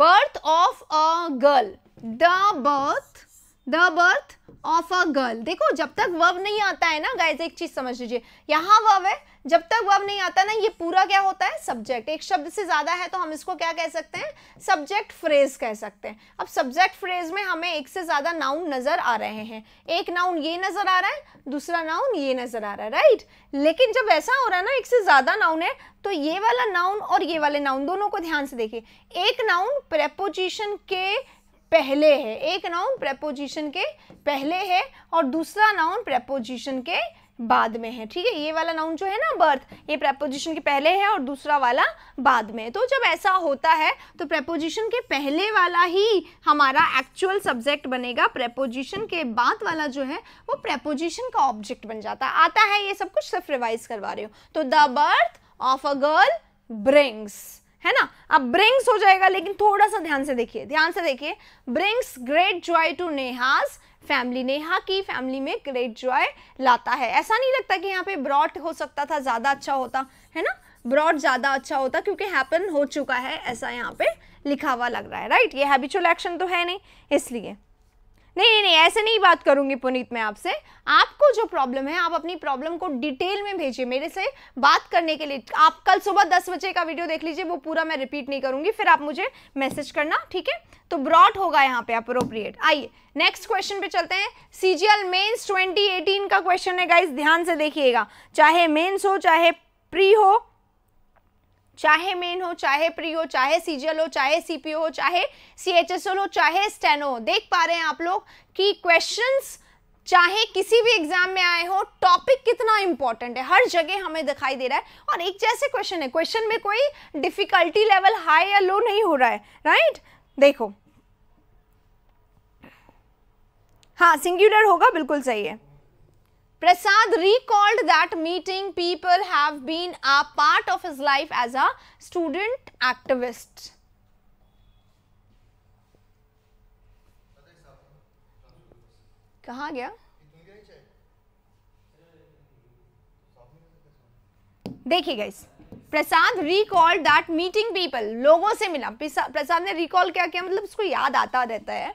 birth of a girl the birth the birth of a girl देखो जब तक वव नहीं आता है ना गाइज एक चीज समझ लीजिए यहां वर्ब है जब तक वर्ब नहीं आता ना ये पूरा क्या होता है सब्जेक्ट एक शब्द से ज़्यादा है तो हम इसको क्या कह सकते हैं सब्जेक्ट फ्रेज कह सकते हैं अब सब्जेक्ट फ्रेज में हमें एक से ज़्यादा नाउन नज़र आ रहे हैं एक नाउन ये नज़र आ रहा है दूसरा नाउन ये नज़र आ रहा है राइट लेकिन जब ऐसा हो रहा है ना एक से ज़्यादा नाउन है तो ये वाला नाउन और ये वाले नाउन दोनों को ध्यान से देखिए एक नाउन प्रेपोजिशन के पहले है एक नाउन प्रेपोजिशन के पहले है और दूसरा नाउन प्रेपोजिशन के बाद में है ठीक है ये वाला नाउन जो है ना बर्थ ये प्रेपोजिशन के पहले है और दूसरा वाला बाद में तो जब ऐसा होता है तो प्रेपोजिशन के पहले वाला ही हमारा एक्चुअल सब्जेक्ट बनेगा प्रेपोजिशन के बाद वाला जो है वो प्रेपोजिशन का ऑब्जेक्ट बन जाता है आता है ये सब कुछ सिर्फ रिवाइज करवा रही हूँ तो the birth of a girl brings है ना अब ब्रिंग्स हो जाएगा लेकिन थोड़ा सा ध्यान से देखिए ध्यान से देखिए brings great joy to Neha's family Neha की फैमिली में ग्रेट जॉय लाता है ऐसा नहीं लगता कि यहाँ पे ब्रॉड हो सकता था ज़्यादा अच्छा होता है ना ब्रॉड ज़्यादा अच्छा होता क्योंकि हैपन हो चुका है ऐसा यहाँ पे लिखा हुआ लग रहा है राइट ये हैबिचुअल एक्शन तो है नहीं इसलिए नहीं नहीं नहीं ऐसे नहीं बात करूंगी पुनीत मैं आपसे आपको जो प्रॉब्लम है आप अपनी प्रॉब्लम को डिटेल में भेजिए मेरे से बात करने के लिए आप कल सुबह दस बजे का वीडियो देख लीजिए वो पूरा मैं रिपीट नहीं करूंगी फिर आप मुझे मैसेज करना ठीक है तो ब्रॉट होगा यहाँ पे अप्रोप्रिएट आइए नेक्स्ट क्वेश्चन पे चलते हैं सीजीएल मेंस 2018 का क्वेश्चन है गाइज ध्यान से देखिएगा चाहे मेंस हो चाहे प्री हो चाहे मेन हो चाहे प्री हो चाहे सीजीएल हो चाहे सीपीओ हो चाहे सीएचएसएल हो चाहे स्टेनो e हो देख पा रहे हैं आप लोग कि क्वेश्चंस चाहे किसी भी एग्जाम में आए हो टॉपिक कितना इंपॉर्टेंट है हर जगह हमें दिखाई दे रहा है और एक जैसे क्वेश्चन है क्वेश्चन में कोई डिफिकल्टी लेवल हाई या लो नहीं हो रहा है राइट right? देखो हाँ सिंगुलर होगा बिल्कुल सही है Prasad recalled that meeting people have been a part of his life as a student activist कहा गया देखिए इस Prashant recall that meeting people लोगों से मिला प्रशांत ने रिकॉल क्या किया मतलब उसको याद आता रहता है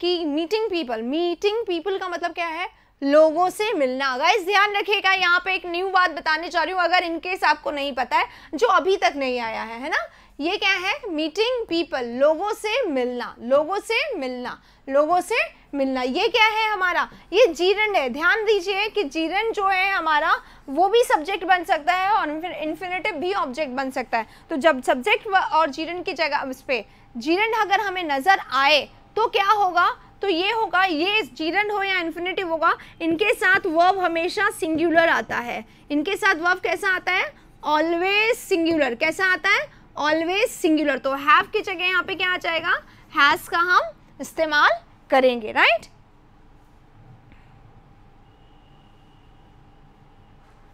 कि मीटिंग पीपल मीटिंग पीपल का मतलब क्या है लोगों से मिलना गाइस ध्यान रखिएगा यहाँ पे एक न्यू बात बताने चाह रही हूँ अगर इनकेस आपको नहीं पता है जो अभी तक नहीं आया है है ना ये क्या है मीटिंग पीपल लोगों से मिलना लोगों से मिलना लोगों से मिलना ये क्या है हमारा ये जीरण है ध्यान दीजिए कि जीरण जो है हमारा वो भी सब्जेक्ट बन सकता है और इन्फिनेटिव भी ऑब्जेक्ट बन सकता है तो जब सब्जेक्ट और जीरण की जगह उस पर जीरण अगर हमें नज़र आए तो क्या होगा तो ये होगा ये जीरन हो या इन्फिनेटिव होगा इनके साथ वर्ब हमेशा सिंगुलर आता है इनके साथ वर्ब कैसा आता है ऑलवेज सिंगुलर कैसा आता है ऑलवेज सिंगुलर तो हैव की जगह यहाँ पे क्या आ जाएगा हैज़ का हम इस्तेमाल करेंगे राइट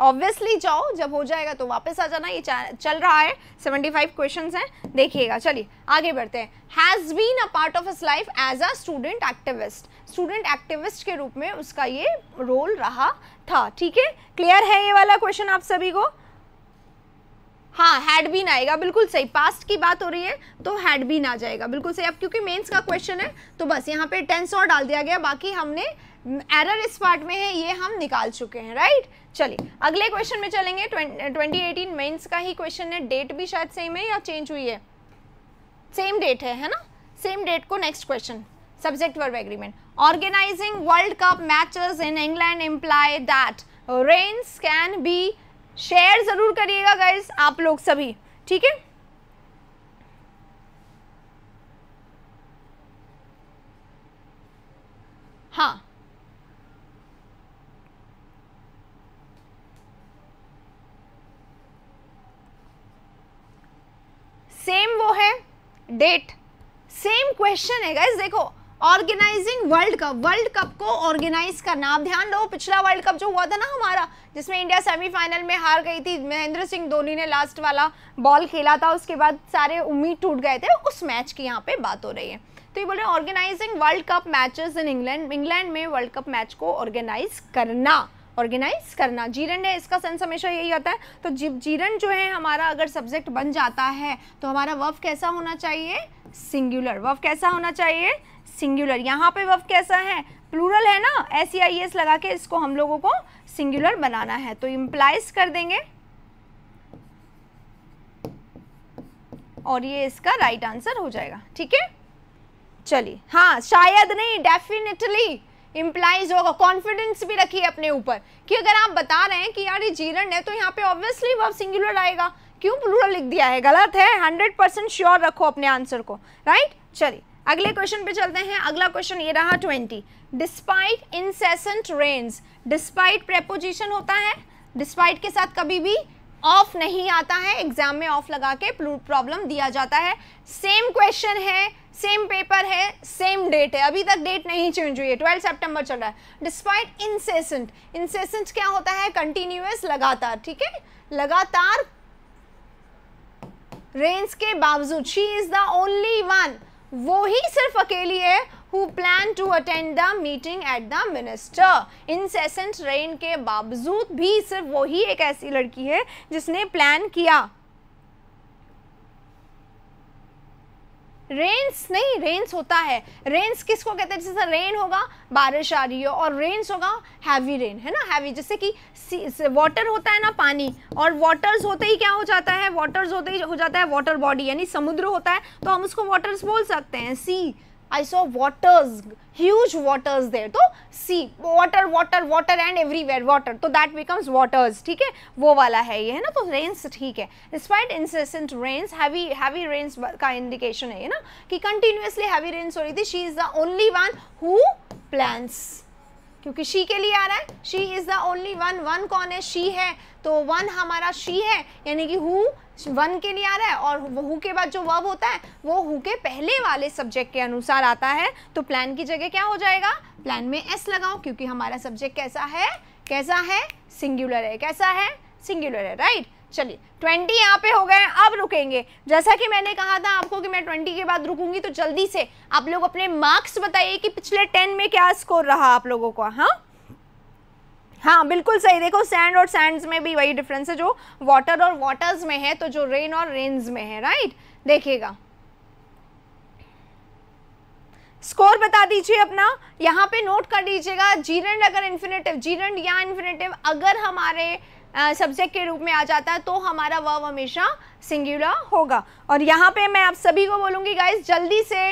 ऑब्वियसली जाओ जब हो जाएगा तो वापस आ जाना ये चल रहा है 75 क्वेश्चंस हैं देखिएगा चलिए आगे बढ़ते हैं has been a part of his life as a student activist student activist के रूप में उसका ये रोल रहा था ठीक है क्लियर है ये वाला क्वेश्चन आप सभी को हाँ हैड बीन आएगा बिल्कुल सही पास्ट की बात हो रही है तो हैड बीन आ जाएगा बिल्कुल सही अब क्योंकि मेंस का क्वेश्चन है तो बस यहाँ पे टेंस और डाल दिया गया बाकी हमने एरर इस पार्ट में है ये हम निकाल चुके हैं राइट चलिए अगले क्वेश्चन में चलेंगे ट्वेंटी एटीन मेन्स का ही क्वेश्चन है डेट भी शायद सेम है या चेंज हुई है सेम डेट है है ना सेम डेट को next question subject verb agreement organising world cup matches in England imply that rains can be share ज़रूर करिएगा गाइज आप लोग सभी ठीक है हाँ सेम वो है डेट सेम क्वेश्चन है गाइज देखो organising world cup world cup को ऑर्गेनाइज करना आप ध्यान दो पिछला वर्ल्ड कप जो हुआ था ना हमारा जिसमें इंडिया सेमीफाइनल में हार गई थी महेंद्र सिंह धोनी ने लास्ट वाला बॉल खेला था उसके बाद सारे उम्मीद टूट गए थे उस मैच की यहाँ पे बात हो रही है तो ये बोल रहे organising world cup matches in England England में वर्ल्ड कप मैच को ऑर्गेनाइज करना ऑर्गेनाइज करना जीरन है इसका सेंस हमेशा यही होता है तो जी जीरन जो है हमारा अगर सब्जेक्ट बन जाता है तो हमारा वर्फ कैसा होना चाहिए सिंगुलर वर्फ कैसा होना चाहिए सिंगुलर यहाँ पे वफ कैसा है प्लूरल है ना एस सी आई एस लगा के इसको हम लोगों को सिंगुलर बनाना है तो इम्प्लाइज कर देंगे और ये इसका राइट right आंसर हो जाएगा ठीक है चलिए हाँ शायद नहीं डेफिनेटली इम्प्लाइज होगा कॉन्फिडेंस भी रखिए अपने ऊपर कि अगर आप बता रहे हैं कि यार ये जीरण है तो यहाँ पे ऑब्वियसली वह सिंगुलर आएगा क्यों प्लूरल लिख दिया है गलत है हंड्रेड परसेंट श्योर रखो अपने आंसर को राइट चलिए अगले क्वेश्चन पे चलते हैं अगला क्वेश्चन ये रहा twenty despite incessant rains despite preposition होता है डिस्पाइट के साथ कभी भी ऑफ नहीं आता है एग्जाम में ऑफ लगा के प्रॉब्लम दिया जाता है सेम क्वेश्चन है सेम पेपर है सेम डेट है अभी तक डेट नहीं चेंज हुई है ट्वेल्थ सेप्टेम्बर चल रहा है डिस्पाइट इनसेसेंट इनसेसेंट क्या होता है कंटिन्यूस लगातार ठीक है लगातार रेन्स के बावजूद she is the only one वो ही सिर्फ अकेली है who plan to attend the meeting at the minister incessant rain के बावजूद भी सिर्फ वो ही एक ऐसी लड़की है जिसने प्लान किया रेन्स नहीं रेन्स होता है रेन्स किसको कहते हैं जैसे रेन होगा बारिश आ रही हो और रेन्स होगा हैवी रेन है ना हैवी जैसे कि वाटर होता है ना पानी और वाटर्स होते ही क्या हो जाता है वाटर्स होते ही हो जाता है वाटर बॉडी यानी समुद्र होता है तो हम उसको वाटर्स बोल सकते हैं सी I saw waters, huge waters there. तो sea, water, water, water and everywhere water. तो that becomes waters. ठीक है वो वाला है ये है ना तो rains ठीक है Despite incessant rains, heavy heavy rains का indication है ना कि continuously heavy rains हो रही थी She is the only one who plants. क्योंकि शी के लिए आ रहा है she is the only one one कौन है शी है तो वन हमारा शी है यानी कि हु वन के लिए आ रहा है और हु के बाद जो वर्ब होता है वो हु के पहले वाले सब्जेक्ट के अनुसार आता है तो प्लान की जगह क्या हो जाएगा प्लान में एस लगाओ क्योंकि हमारा सब्जेक्ट कैसा है कैसा है सिंगुलर है कैसा है सिंगुलर है राइट चलिए ट्वेंटी यहाँ पे हो गए अब रुकेंगे जैसा कि मैंने कहा था आपको कि मैं ट्वेंटी के बाद रुकूंगी तो जल्दी से आप लोग अपने मार्क्स बताइए कि पिछले टेन में क्या स्कोर रहा आप लोगों का हाँ हाँ बिल्कुल सही देखो सैंड और सैंड में भी वही डिफरेंस है जो वाटर और वाटर्स में है तो जो रेन और रेन्स में है राइट देखिएगा स्कोर बता दीजिए अपना यहाँ पे नोट कर लीजिएगा जीरण अगर इन्फिनेटिव जीरण या इन्फिनेटिव अगर हमारे सब्जेक्ट के रूप में आ जाता है तो हमारा वर्व हमेशा सिंगुलर होगा और यहाँ पे मैं आप सभी को बोलूँगी गाइज जल्दी से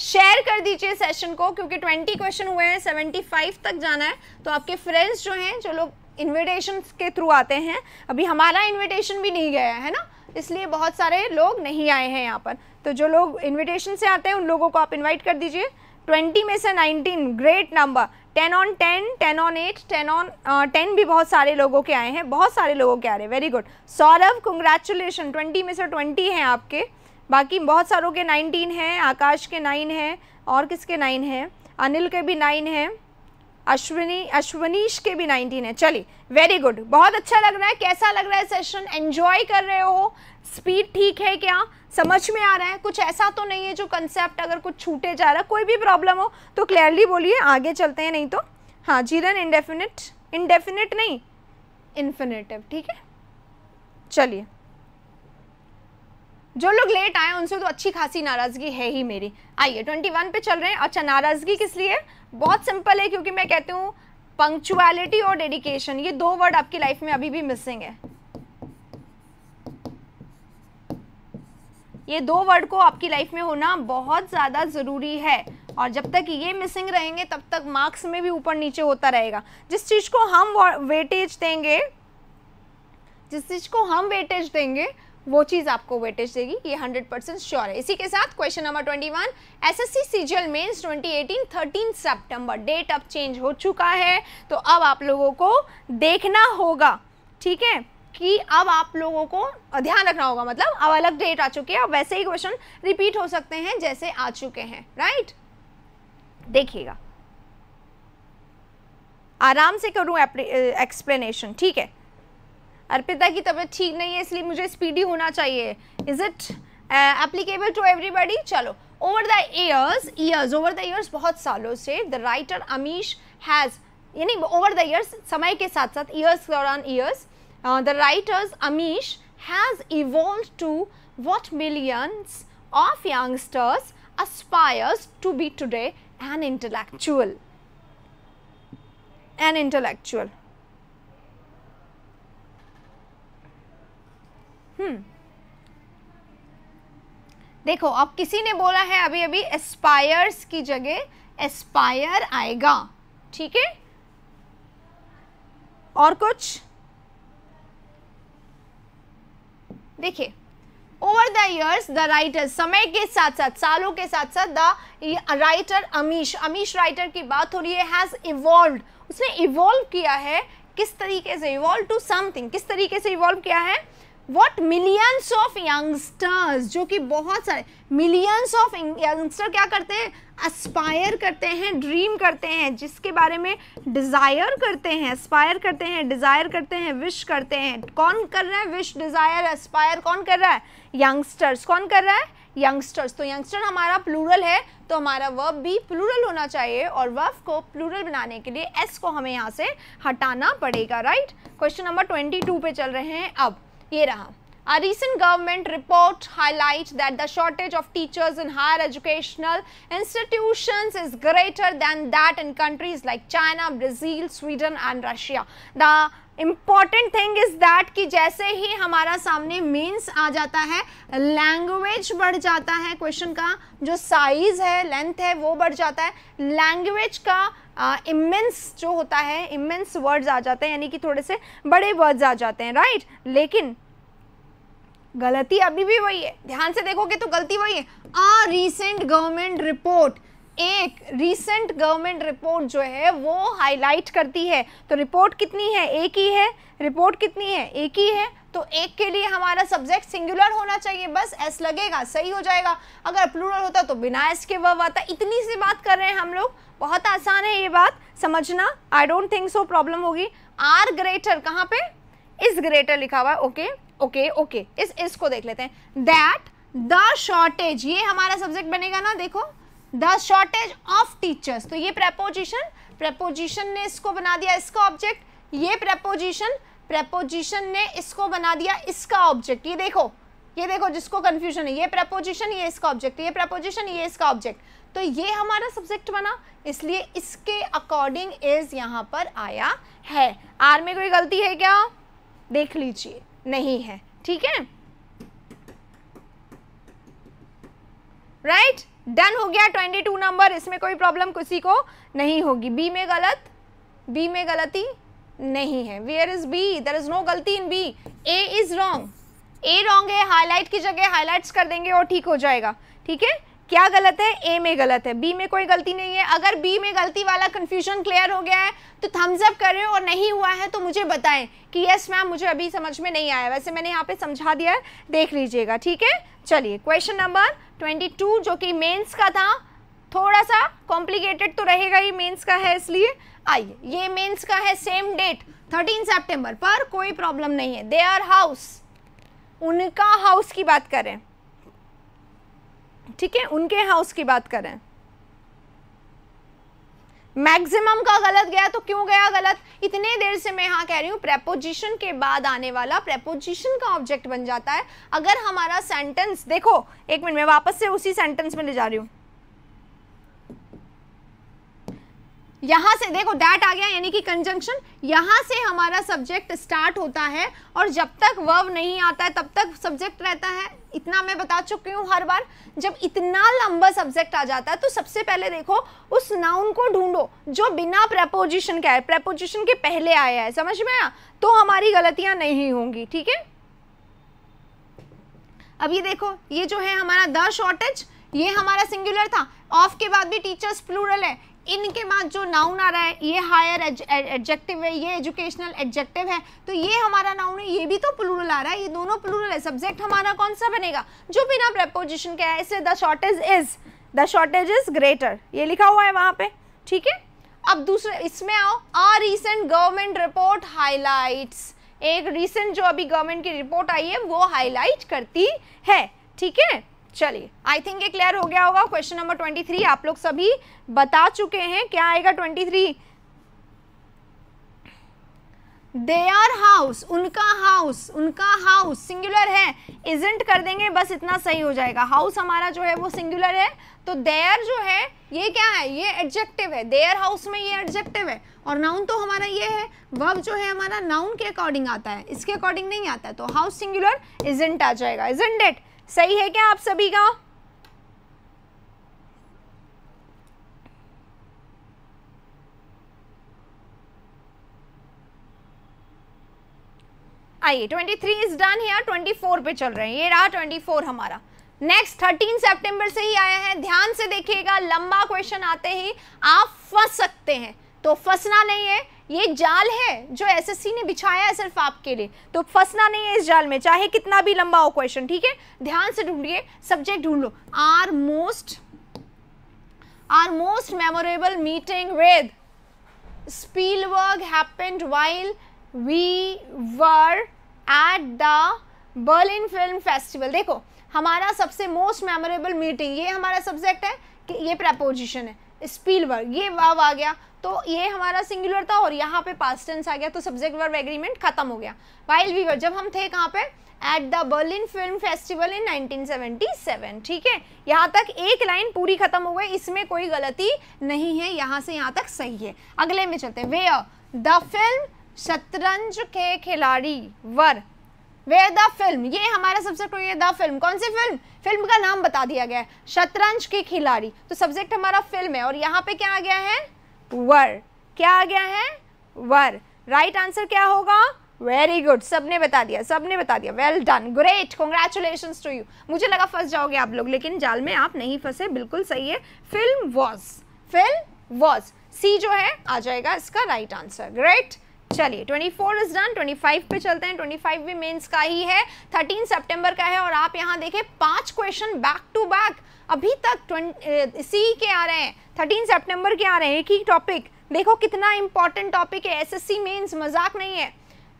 शेयर कर दीजिए सेशन को क्योंकि 20 क्वेश्चन हुए हैं 75 तक जाना है तो आपके फ्रेंड्स जो हैं जो लोग इन्विटेशन के थ्रू आते हैं अभी हमारा इन्विटेशन भी नहीं गया है ना इसलिए बहुत सारे लोग नहीं आए हैं यहाँ पर तो जो लोग इन्विटेशन से आते हैं उन लोगों को आप इन्वाइट कर दीजिए 20 में से 19 great number ten on ten ten on eight ten on ten भी बहुत सारे लोगों के आए हैं बहुत सारे लोगों के आ रहे हैं very good Saurabh congratulation twenty में से ट्वेंटी हैं आपके बाकी बहुत सारों के नाइनटीन हैं आकाश के नाइन हैं और किसके नाइन हैं अनिल के भी नाइन हैं अश्विनी अश्वनीश के भी नाइनटीन है चलिए वेरी गुड बहुत अच्छा लग रहा है कैसा लग रहा है सेशन एंजॉय कर रहे हो स्पीड ठीक है क्या समझ में आ रहा है कुछ ऐसा तो नहीं है जो कंसेप्ट अगर कुछ छूटे जा रहा है कोई भी प्रॉब्लम हो तो क्लियरली बोलिए आगे चलते हैं नहीं तो हाँ जीरन इनडेफिनिट इनडेफिनिट नहीं इन्फिनेटिव ठीक है चलिए जो लोग लेट आए उनसे तो अच्छी खासी नाराज़गी है ही मेरी आइए ट्वेंटी वन पे चल रहे हैं अच्छा नाराज़गी किस लिए बहुत सिंपल है क्योंकि मैं कहती हूँ पंक्चुअलिटी और डेडिकेशन ये दो वर्ड आपकी लाइफ में अभी भी मिसिंग है ये दो वर्ड को आपकी लाइफ में होना बहुत ज़्यादा ज़रूरी है और जब तक ये मिसिंग रहेंगे तब तक मार्क्स में भी ऊपर नीचे होता रहेगा जिस चीज़ को हम वेटेज देंगे जिस चीज़ को हम वेटेज देंगे वो चीज़ आपको वेटेज देगी ये 100 परसेंट श्योर है इसी के साथ question number 21 C CGL mains 2018 13 सितंबर डेट अब चेंज हो चुका है तो अब आप लोगों को देखना होगा ठीक है कि अब आप लोगों को ध्यान रखना होगा मतलब अब अलग डेट आ चुकी है अब वैसे ही क्वेश्चन रिपीट हो सकते हैं जैसे आ चुके हैं राइट देखिएगा आराम से करूं एक्सप्लेनेशन ठीक है अर्पिता की तबीयत ठीक नहीं है इसलिए मुझे स्पीडी होना चाहिए is it applicable to everybody चलो over the years years over the years बहुत सालों से द राइटर अमीश हैज़ यानी ओवर द ईयर्स समय के साथ साथ ईयर्स दौरान years uh, the writers Amish has evolved to what millions of youngsters aspires to be today an intellectual an intellectual hmm देखो अब किसी ने बोला है अभी अभी एस्पायर्स की जगह एस्पायर आएगा ठीक है और कुछ देखिए over the years the writer समय के साथ साथ सालों के साथ साथ the writer Amish Amish writer की बात हो रही है हैज़ इवॉल्व उसने इवॉल्व किया है किस तरीके से इवॉल्व टू समथिंग किस तरीके से इवॉल्व किया है वॉट मिलियंस ऑफ यंगस्टर्स जो कि बहुत सारे मिलियंस ऑफ यंगस्टर क्या करते हैं अस्पायर करते हैं ड्रीम करते हैं जिसके बारे में डिज़ायर करते हैं अस्पायर करते हैं डिज़ायर करते हैं विश करते हैं कौन कर रहा है विश डिज़ायर अस्पायर कौन कर रहा है यंगस्टर्स कौन कर रहा है यंगस्टर्स तो यंगस्टर हमारा प्लूरल है तो हमारा वर्ब भी प्लूरल होना चाहिए और वर्ब को प्लूरल बनाने के लिए एस को हमें यहाँ से हटाना पड़ेगा right question number twenty two पे चल रहे हैं अब ये रहा A recent government report highlights that the shortage of teachers in higher educational institutions is greater than that in countries like China, Brazil, Sweden and Russia. The important thing is that कि जैसे ही हमारा सामने means आ जाता है language बढ़ जाता है question का जो size है length है वो बढ़ जाता है language का इमेंस uh, जो होता है इमेंस वर्ड्स आ जाते हैं यानी कि थोड़े से बड़े वर्ड्स आ जाते हैं राइट लेकिन गलती अभी भी वही है ध्यान से देखोगे तो गलती वही है आ रीसेंट गवर्नमेंट रिपोर्ट एक रीसेंट गवर्नमेंट रिपोर्ट जो है वो हाईलाइट करती है तो रिपोर्ट कितनी है एक ही है रिपोर्ट कितनी है एक ही है तो एक के लिए हमारा सब्जेक्ट सिंगुलर होना चाहिए बस एस लगेगा सही हो जाएगा अगर प्लूरल होता तो बिना एस के वर्व आता इतनी सी बात कर रहे हैं हम लोग बहुत आसान है ये बात समझना I don't think so problem होगी आर ग्रेटर कहाँ पे इस ग्रेटर लिखा हुआ है ओके okay? ओके ओके इस इसको देख लेते हैं दैट द शॉर्टेज ये हमारा सब्जेक्ट बनेगा ना देखो द शॉर्टेज ऑफ टीचर्स तो ये प्रेपोजिशन प्रपोजिशन ने इसको बना दिया इसका ऑब्जेक्ट ये प्रपोजिशन प्रपोजिशन ने इसको बना दिया इसका ऑब्जेक्ट ये देखो ये देखो जिसको कंफ्यूजन है ये प्रपोजिशन ये इसका ऑब्जेक्ट ये प्रपोजिशन ये इसका ऑब्जेक्ट तो ये हमारा सब्जेक्ट बना इसलिए इसके अकॉर्डिंग इज यहाँ पर आया है आर में कोई गलती है क्या देख लीजिए नहीं है ठीक है राइट डन हो गया ट्वेंटी टू नंबर इसमें कोई प्रॉब्लम किसी को नहीं होगी बी में गलत बी में गलती नहीं है where is B there is no गलती in B A is wrong A wrong है हाईलाइट की जगह हाईलाइट्स कर देंगे और ठीक हो जाएगा ठीक है क्या गलत है ए में गलत है बी में कोई गलती नहीं है अगर बी में गलती वाला कन्फ्यूजन क्लियर हो गया है तो थम्स अप करें और नहीं हुआ है तो मुझे बताएं कि यस मैम मुझे अभी समझ में नहीं आया वैसे मैंने यहाँ पे समझा दिया है देख लीजिएगा ठीक है चलिए क्वेश्चन नंबर 22 जो कि मेंस का था थोड़ा सा कॉम्प्लिकेटेड तो रहेगा ही मेन्स का है इसलिए आइए ये मेन्स का है सेम डेट थर्टीन सेप्टेम्बर पर कोई प्रॉब्लम नहीं है दे आर हाउस उनका हाउस की बात करें ठीक है उनके हाउस की बात करें मैक्सिमम का गलत गया तो क्यों गया गलत इतने देर से मैं यहाँ कह रही हूँ प्रेपोजिशन के बाद आने वाला प्रेपोजिशन का ऑब्जेक्ट बन जाता है अगर हमारा सेंटेंस देखो एक मिनट में वापस से उसी सेंटेंस में ले जा रही हूँ यहाँ से देखो दैट आ गया यानी कि कंजंक्शन यहां से हमारा सब्जेक्ट स्टार्ट होता है और जब तक वर्ब नहीं आता है तब तक सब्जेक्ट रहता है इतना मैं बता चुकी हूँ हर बार जब इतना लंबा सब्जेक्ट आ जाता है तो सबसे पहले देखो उस नाउन को ढूंढो जो बिना प्रपोजिशन का है प्रपोजिशन के पहले आया है समझ में आया तो हमारी गलतियां नहीं होंगी ठीक है अब ये देखो ये जो है हमारा द शॉर्टेज ये हमारा सिंगुलर था ऑफ के बाद भी टीचर्स प्लूरल है इनके बाद जो नाउन आ रहा है ये हायर एडजेक्टिव है ये एजुकेशनल एडजेक्टिव है तो ये हमारा नाउन है ये भी तो प्लूरल आ रहा है ये दोनों प्लूरल है सब्जेक्ट हमारा कौन सा बनेगा जो बिना प्रपोजिशन के है इसलिए the shortage is the shortage is greater ये लिखा हुआ है वहाँ पे ठीक है अब दूसरे इसमें आओ a recent government report highlights एक रिसेंट जो अभी गवर्नमेंट की रिपोर्ट आई है वो हाईलाइट करती है ठीक है चलिए आई थिंक ये क्लियर हो गया होगा क्वेश्चन नंबर ट्वेंटी थ्री आप लोग सभी बता चुके हैं क्या आएगा ट्वेंटी थ्री देयर हाउस उनका हाउस उनका हाउस सिंगुलर है इजेंट कर देंगे बस इतना सही हो जाएगा हाउस हमारा जो है वो सिंगुलर है तो देयर जो है ये क्या है ये एडजेक्टिव है देयर हाउस में ये एडजेक्टिव है और नाउन तो हमारा ये है वर्ब जो है हमारा नाउन के अकॉर्डिंग आता है इसके अकॉर्डिंग नहीं आता है तो हाउस सिंगुलर इजेंट आ जाएगा इजेंट डेट सही है क्या आप सभी का आइए 23 इज डन हेयर 24 पे चल रहे हैं ये रहा 24 हमारा नेक्स्ट 13 सितंबर से ही आया है ध्यान से देखिएगा लंबा क्वेश्चन आते ही आप फंस सकते हैं तो फंसना नहीं है ये जाल है जो एसएससी ने बिछाया है सिर्फ आपके लिए तो फंसना नहीं है इस जाल में चाहे कितना भी लंबा हो क्वेश्चन ठीक है ध्यान से ढूंढिए सब्जेक्ट ढूंढ लो our most our most memorable meeting with Spiel happened while we were at देखो हमारा सबसे मोस्ट मेमोरेबल मीटिंग ये हमारा सब्जेक्ट है कि ये प्रपोजिशन है स्पीलवर्ग ये वाव आ गया तो ये हमारा सिंगुलर था और यहाँ पे पास टेंस आ गया तो सब्जेक्ट वर्ब एग्रीमेंट खत्म हो गया वाइल वीवर जब हम थे कहाँ पे at the Berlin film festival in 1977 ठीक है यहाँ तक एक लाइन पूरी खत्म हो गई इसमें कोई गलती नहीं है यहाँ से यहाँ तक सही है अगले में चलते वे द फिल्म शतरंज के खिलाड़ी वर वेयर द फिल्म ये हमारा सब्जेक्ट ये द फिल्म कौन सी फिल्म फिल्म का नाम बता दिया गया है शतरंज की खिलाड़ी तो सब्जेक्ट हमारा फिल्म है और यहाँ पे क्या आ गया है वर क्या आ गया है वर राइट right आंसर क्या होगा वेरी गुड सबने बता दिया सबने बता दिया well done great congratulation to you मुझे लगा फंस जाओगे आप लोग लेकिन जाल में आप नहीं फंसे बिल्कुल सही है film was film was C जो है आ जाएगा इसका राइट आंसर ग्रेट चलिए 24 इज डन 25 पे चलते हैं 25 भी मेंस का ही है 13 सितंबर का है और आप यहाँ देखें पांच क्वेश्चन बैक टू बैक अभी तक सी के आ रहे हैं 13 सितंबर के आ रहे हैं एक ही टॉपिक देखो कितना इंपॉर्टेंट टॉपिक है एसएससी मेंस मजाक नहीं है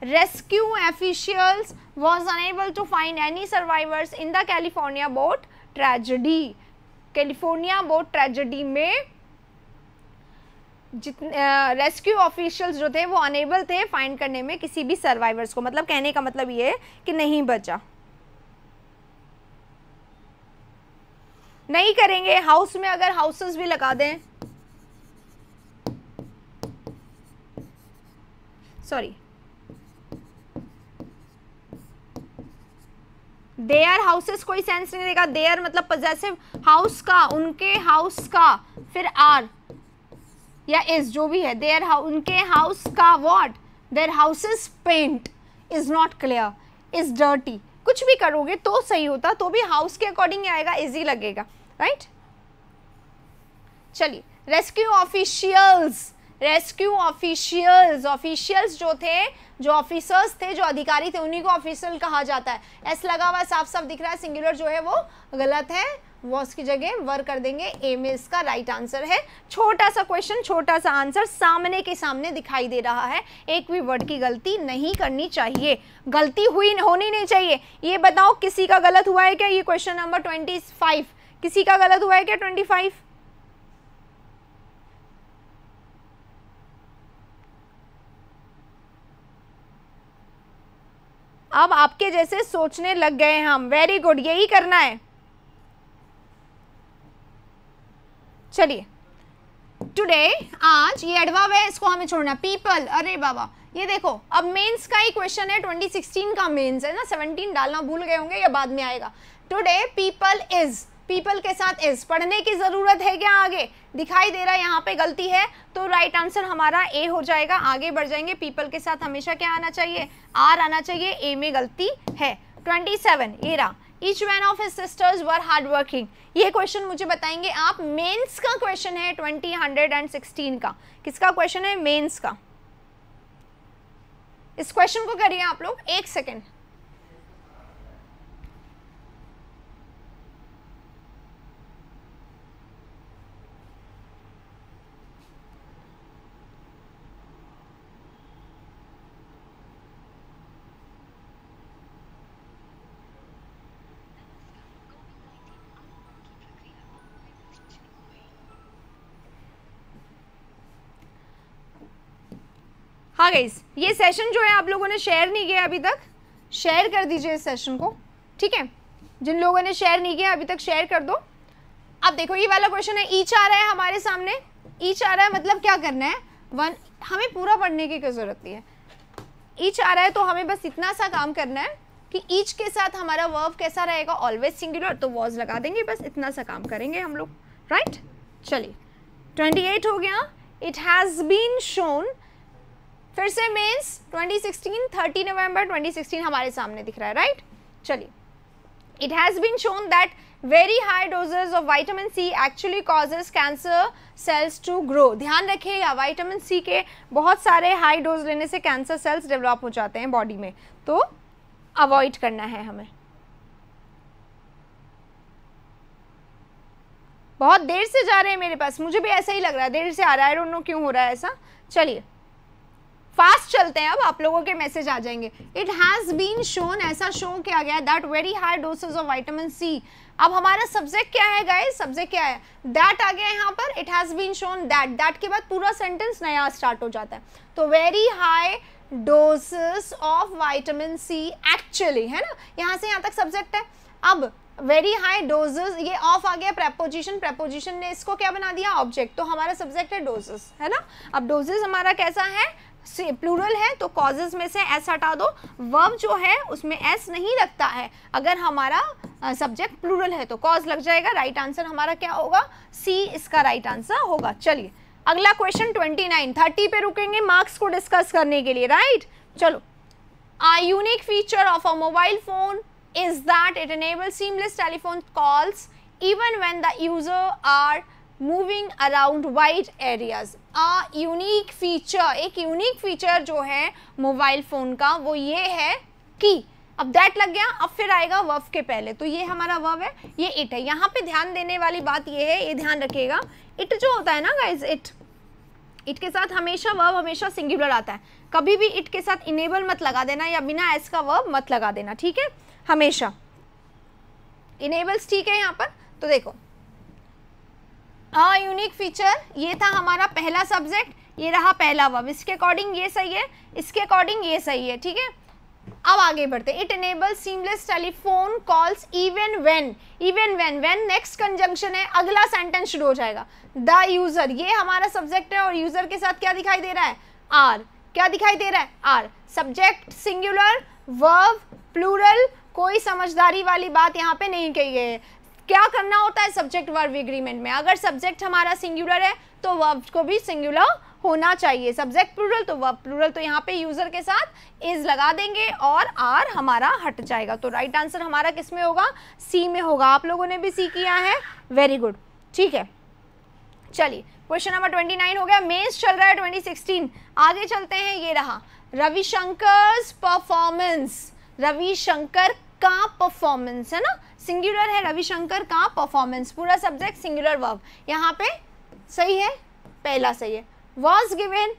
rescue officials was unable to find any survivors in the California boat tragedy California boat tragedy में जितने रेस्क्यू ऑफिशियल्स जो थे वो अनेबल थे फाइंड करने में किसी भी सर्वाइवर्स को मतलब कहने का मतलब ये है कि नहीं बचा नहीं करेंगे हाउस में अगर हाउसेस भी लगा दें सॉरी देयर हाउसेस कोई सेंस नहीं देगा देयर मतलब पजेसिव हाउस का उनके हाउस का फिर आर या इज जो भी है देयर उनके हाउस का what there is paint is not clear is dirty कुछ भी करोगे तो सही होता तो भी हाउस के अकॉर्डिंग आएगा इजी लगेगा राइट चलिए rescue officials rescue officials officials जो थे जो ऑफिसर्स थे जो अधिकारी थे उन्हीं को ऑफिसियल कहा जाता है एस लगा हुआ साफ साफ दिख रहा है सिंगुलर जो है वो गलत है वॉस की जगह वर कर देंगे ए में इसका राइट आंसर है छोटा सा क्वेश्चन छोटा सा आंसर सामने के सामने दिखाई दे रहा है एक भी वर्ड की गलती नहीं करनी चाहिए गलती हुई होनी नहीं चाहिए ये बताओ किसी का गलत हुआ है क्या ये क्वेश्चन नंबर ट्वेंटी फाइव किसी का गलत हुआ है क्या ट्वेंटी फाइव अब आपके जैसे सोचने लग गए हम वेरी गुड यही करना है चलिए टुडे आज ये अडवा है इसको हमें छोड़ना पीपल अरे बाबा ये देखो अब मेंस का ही क्वेश्चन है 2016 का मेंस है ना 17 डालना भूल गए होंगे या बाद में आएगा टुडे पीपल इज पीपल के साथ इज पढ़ने की ज़रूरत है क्या आगे दिखाई दे रहा है यहाँ पे गलती है तो राइट आंसर हमारा ए हो जाएगा आगे बढ़ जाएंगे पीपल के साथ हमेशा क्या आना चाहिए आर आना चाहिए ए में गलती है 27 सेवन एरा each one of his sisters were hard working ये क्वेश्चन मुझे बताएंगे आप मेंस का क्वेश्चन है ट्वेंटी हंड्रेड एंड सिक्सटीन का किसका क्वेश्चन है मेंस का इस क्वेश्चन को करिए आप लोग एक सेकेंड हाँ गाइस ये सेशन जो है आप लोगों ने शेयर नहीं किया अभी तक शेयर कर दीजिए इस सेशन को ठीक है जिन लोगों ने शेयर नहीं किया अभी तक शेयर कर दो अब देखो ये वाला क्वेश्चन है ईच आ रहा है हमारे सामने ईच आ रहा है मतलब क्या करना है वन हमें पूरा पढ़ने की ज़रूरत नहीं है ईच आ रहा है तो हमें बस इतना सा काम करना है कि ईच के साथ हमारा वर्व कैसा रहेगा ऑलवेज सिंगुलर तो वॉज लगा देंगे बस इतना सा काम करेंगे हम लोग राइट चलिए चलिए एट हो गया इट हैज़ बीन शोन फिर से मेन्स 2016 30 नवंबर 2016 हमारे सामने दिख रहा है राइट चलिए it has been shown that very high dosages of vitamin C actually causes cancer cells to grow ध्यान रखिएगा वाइटामिन सी के बहुत सारे हाई डोज लेने से कैंसर सेल्स डेवलप हो जाते हैं बॉडी में तो अवॉइड करना है हमें बहुत देर से जा रहे हैं मेरे पास मुझे भी ऐसा ही लग रहा है देर से आ रहा है डोंट क्यों हो रहा है ऐसा चलिए फास्ट चलते हैं अब आप लोगों के मैसेज आ जाएंगे इट हैज़ बीन शोन ऐसा शो किया गया that very high dosage of vitamin C अब हमारा सब्जेक्ट क्या है गाइस सब्जेक्ट क्या है दैट आ गया यहाँ पर it has been shown that that के बाद पूरा सेंटेंस नया स्टार्ट हो जाता है तो very high doses of vitamin C actually है ना यहाँ से यहाँ तक सब्जेक्ट है अब वेरी हाई डोजेस ये ऑफ आ गया प्रेपोजिशन प्रेपोजिशन ने इसको क्या बना दिया ऑब्जेक्ट तो हमारा सब्जेक्ट है डोजेस है ना अब डोजेस हमारा कैसा है प्लूरल है तो कॉजेज में से एस हटा दो वर्ब जो है उसमें एस नहीं लगता है अगर हमारा सब्जेक्ट प्लूरल है तो कॉज लग जाएगा राइट right आंसर हमारा क्या होगा सी इसका राइट right आंसर होगा चलिए अगला क्वेश्चन ट्वेंटी नाइन थर्टी पे रुकेंगे मार्क्स को डिस्कस करने के लिए राइट right? चलो a unique feature of a mobile phone is that it enable seamless telephone calls even when the user are moving around wide areas a unique feature एक unique feature जो है mobile phone का वो ये है कि अब दैट लग गया अब फिर आएगा वर्व के पहले तो ये हमारा वर्व है ये इट है यहाँ पे ध्यान देने वाली बात ये है ये ध्यान रखेगा इट जो होता है ना गाइज इट इट के साथ हमेशा वर्व हमेशा सिंगुलर आता है कभी भी इट के साथ इनेबल मत लगा देना या बिना एस का वर्व मत लगा देना ठीक है हमेशा इनेबल्स ठीक है यहाँ पर तो देखो हाँ यूनिक फीचर ये था हमारा पहला सब्जेक्ट ये रहा पहला वर्ब इसके अकॉर्डिंग ये सही है इसके अकॉर्डिंग ये सही है ठीक है अब आगे बढ़ते it enable seamless telephone calls even when even when when next conjunction है अगला सेंटेंस शुरू हो जाएगा द यूज़र ये हमारा सब्जेक्ट है और यूज़र के साथ क्या दिखाई दे रहा है आर क्या दिखाई दे रहा है are subject singular verb plural कोई समझदारी वाली बात यहाँ पे नहीं कही गई है क्या करना होता है सब्जेक्ट वर्ब एग्रीमेंट में अगर सब्जेक्ट हमारा सिंगुलर है तो वर्ब को भी सिंगुलर होना चाहिए सब्जेक्ट प्लूरल तो वर्ब प्लूरल तो यहाँ पे यूजर के साथ इज लगा देंगे और आर हमारा हट जाएगा तो राइट right आंसर हमारा किस में होगा सी में होगा आप लोगों ने भी सी किया है वेरी गुड ठीक है चलिए क्वेश्चन नंबर ट्वेंटी नाइन हो गया मेज चल रहा है ट्वेंटी सिक्सटीन आगे चलते हैं ये रहा रविशंकर परफॉर्मेंस रविशंकर का परफॉर्मेंस है ना सिंगुलर है रविशंकर का परफॉर्मेंस पूरा सब्जेक्ट सिंगुलर वर्ब यहाँ पे सही है पहला सही है was given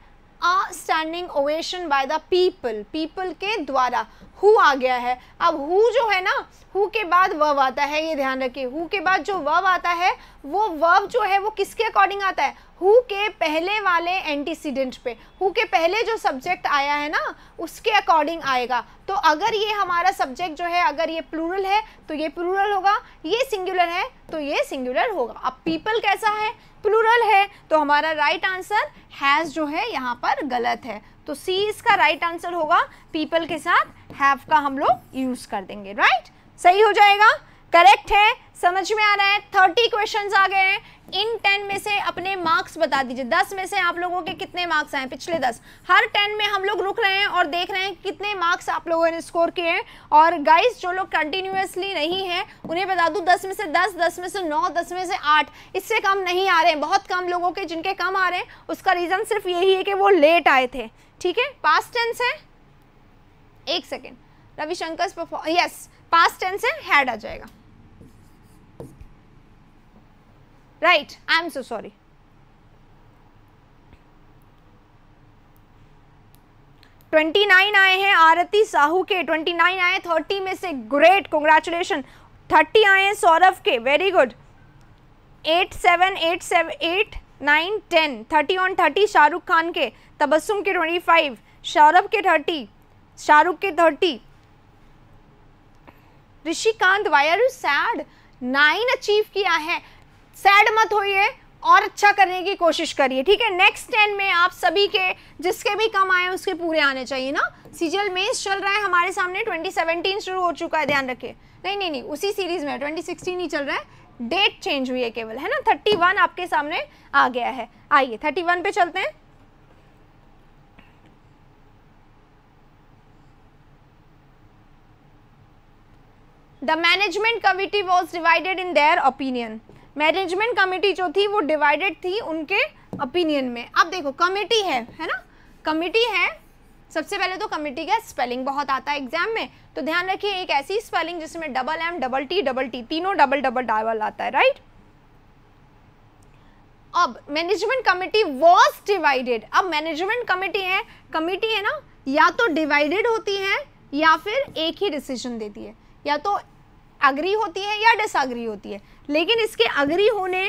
a standing ovation by the people people के द्वारा हु आ गया है अब हु जो है ना हु के बाद वव आता है ये ध्यान रखिए हु के बाद जो वव आता है वो वव जो है वो किसके अकॉर्डिंग आता है हु के पहले वाले एंटीसीडेंट पे हु के पहले जो सब्जेक्ट आया है ना उसके अकॉर्डिंग आएगा तो अगर ये हमारा सब्जेक्ट जो है अगर ये प्लूरल है तो ये प्लूरल होगा ये सिंगुलर है तो ये सिंगुलर होगा अब पीपल कैसा है प्लूरल है तो हमारा राइट आंसर हैज़ जो है यहाँ पर गलत है तो सी इसका राइट right आंसर होगा पीपल के साथ हैव का हम लोग यूज़ कर देंगे राइट right? सही हो जाएगा करेक्ट है समझ में आ रहा है थर्टी क्वेश्चन आ गए हैं इन टेन में से अपने मार्क्स बता दीजिए दस में से आप लोगों के कितने मार्क्स आए पिछले दस हर टेन में हम लोग रुक रहे हैं और देख रहे हैं कितने मार्क्स आप लोगों ने स्कोर किए हैं और गाइस जो लोग कंटिन्यूसली नहीं है उन्हें बता दूं दस में से दस दस में से नौ दस में से आठ इससे कम नहीं आ रहे हैं बहुत कम लोगों के जिनके कम आ रहे हैं उसका रीज़न सिर्फ यही है कि वो लेट आए थे ठीक है पास टेंस है एक second Ravishankar yes past tense है हैड आ जाएगा right I am so sorry twenty nine आए हैं आरती साहू के ट्वेंटी नाइन आए थर्टी में से ग्रेट कॉन्ग्रेचुलेशन थर्टी आए हैं सौरभ के very good eight seven eight seven eight nine ten thirty on thirty Shahrukh Khan के तबस्सुम के ट्वेंटी फाइव सौरभ के थर्टी शाहरुख के thirty Rishikant why are you sad nine achieve किया है सैड मत होइए और अच्छा करने की कोशिश करिए ठीक है नेक्स्ट टेन में आप सभी के जिसके भी कम आए उसके पूरे आने चाहिए ना सीजल मेंस चल रहा है हमारे सामने 2017 शुरू हो चुका है ध्यान रखिए नहीं नहीं नहीं उसी सीरीज में 2016 ही चल रहा है डेट चेंज हुई है केवल है ना 31 आपके सामने आ गया है आइए 31 पे चलते हैं the management committee was divided in their opinion management committee जो थी वो डिवाइडेड थी उनके ओपिनियन में अब देखो कमेटी है है ना कमेटी है सबसे पहले तो कमेटी का स्पेलिंग बहुत आता है एग्जाम में तो ध्यान रखिए एक ऐसी स्पेलिंग जिसमें double M double T double T तीनों डबल डबल डबल आता है राइट अब मैनेजमेंट कमेटी वॉज डिवाइडेड अब मैनेजमेंट कमेटी है कमेटी है ना या तो डिवाइडेड होती है या फिर एक ही डिसीजन देती है या तो अग्री होती है या डिसअग्री होती है लेकिन इसके अग्री होने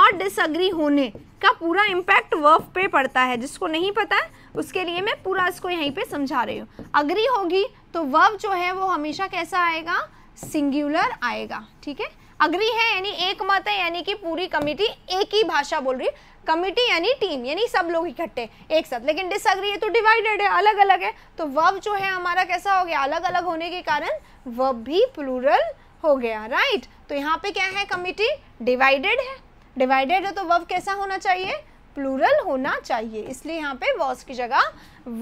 और डिसअग्री होने का पूरा इम्पैक्ट वर्ब पे पड़ता है जिसको नहीं पता है उसके लिए मैं पूरा इसको यहीं पे समझा रही हूँ अग्री होगी तो वर्ब जो है वो हमेशा कैसा आएगा सिंगुलर आएगा ठीक है अग्री है यानी एक मत है यानी कि पूरी कमिटी एक ही भाषा बोल रही है यानी टीम यानी सब लोग इकट्ठे एक साथ लेकिन डिसअग्री तो है तो डिवाइडेड है अलग अलग है तो वर्ब जो है हमारा कैसा हो गया अलग अलग होने के कारण वर्ब भी प्लूरल हो गया राइट right? तो यहाँ पे क्या है कमिटी डिवाइडेड है डिवाइडेड है तो वर्व कैसा होना चाहिए प्लूरल होना चाहिए इसलिए यहाँ पे वॉस की जगह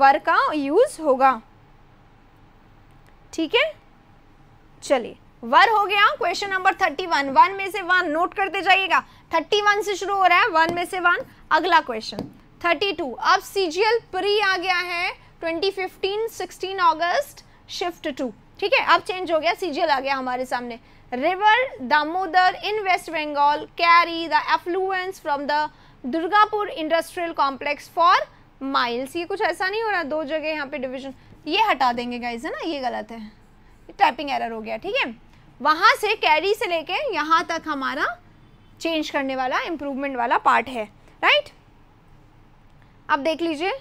वर का यूज़ होगा ठीक है चलिए वर हो गया question number thirty one one में से वन नोट करते जाइएगा थर्टी वन से शुरू हो रहा है वन में से वन अगला क्वेश्चन थर्टी टू अब सीजीएल प्री आ गया है twenty fifteen sixteen August shift two ठीक है अब चेंज हो गया सीजीएल आ गया हमारे सामने river Damodar in west Bengal carry the effluence from the Durgapur industrial complex for miles ये कुछ ऐसा नहीं हो रहा दो जगह यहाँ पे डिविजन ये हटा देंगे गाइज है ना ये गलत है टाइपिंग एरर हो गया ठीक है वहाँ से कैरी से लेके यहाँ तक हमारा चेंज करने वाला इम्प्रूवमेंट वाला पार्ट है राइट अब देख लीजिए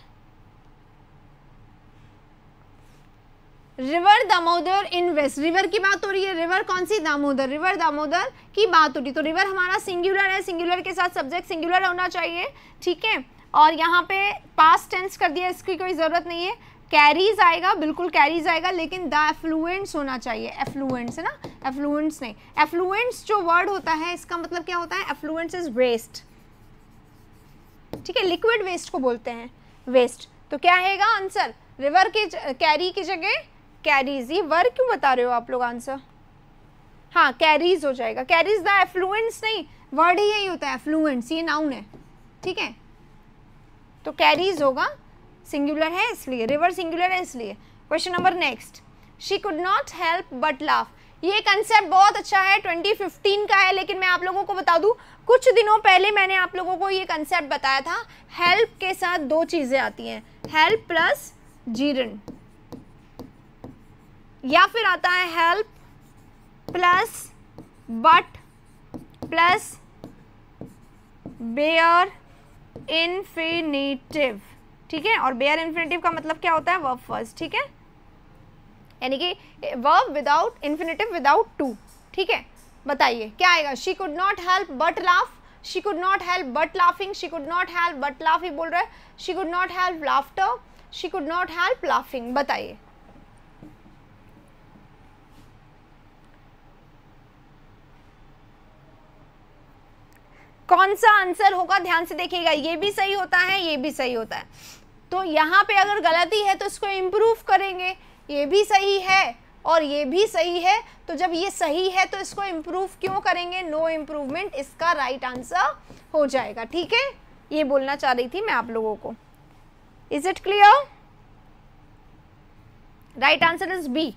river Damodar in west river की बात हो रही है रिवर कौन सी दामोदर रिवर दामोदर की बात हो रही है तो रिवर हमारा सिंगुलर है सिंगुलर के साथ सब्जेक्ट सिंगुलर होना चाहिए ठीक है और यहाँ पे पास्ट टेंस कर दिया इसकी कोई ज़रूरत नहीं है कैरीज आएगा बिल्कुल कैरीज आएगा लेकिन द एफ्लुएंट्स होना चाहिए एफ्लुएंट्स है ना एफ्लुएंट्स नहीं एफ्लुएंट्स जो वर्ड होता है इसका मतलब क्या होता है एफ्लुएंट्स इज वेस्ट ठीक है लिक्विड वेस्ट को बोलते हैं वेस्ट तो क्या आएगा आंसर रिवर के कैरी की जगह कैरीज ये वर्ग क्यों बता रहे हो आप लोग आंसर हाँ कैरीज हो जाएगा कैरीज द एफ्लुएंस नहीं वर्ड ही यही होता है एफ्लुएंस ये नाउन है ठीक है तो कैरीज होगा सिंगुलर है इसलिए रिवर सिंगुलर है इसलिए question number next she could not help but laugh ये कंसेप्ट बहुत अच्छा है 2015 का है लेकिन मैं आप लोगों को बता दूं कुछ दिनों पहले मैंने आप लोगों को ये कंसेप्ट बताया था हेल्प के साथ दो चीज़ें आती हैं हेल्प प्लस जीरन या फिर आता है help plus but plus bare infinitive ठीक है और बेयर इन्फिनेटिव का मतलब क्या होता है वर्ब फर्स्ट ठीक है यानी कि verb without infinitive without to ठीक है बताइए क्या आएगा she could not help but laugh she could not help but laughing she could not help but laugh ही बोल रहा है she could not help laughter she could not help laughing बताइए कौन सा आंसर होगा ध्यान से देखिएगा ये भी सही होता है ये भी सही होता है तो यहाँ पे अगर गलती है तो इसको इम्प्रूव करेंगे ये भी सही है और ये भी सही है तो जब ये सही है तो इसको इम्प्रूव क्यों करेंगे नो इम्प्रूवमेंट इसका राइट आंसर हो जाएगा ठीक है ये बोलना चाह रही थी मैं आप लोगों को is it clear right answer is B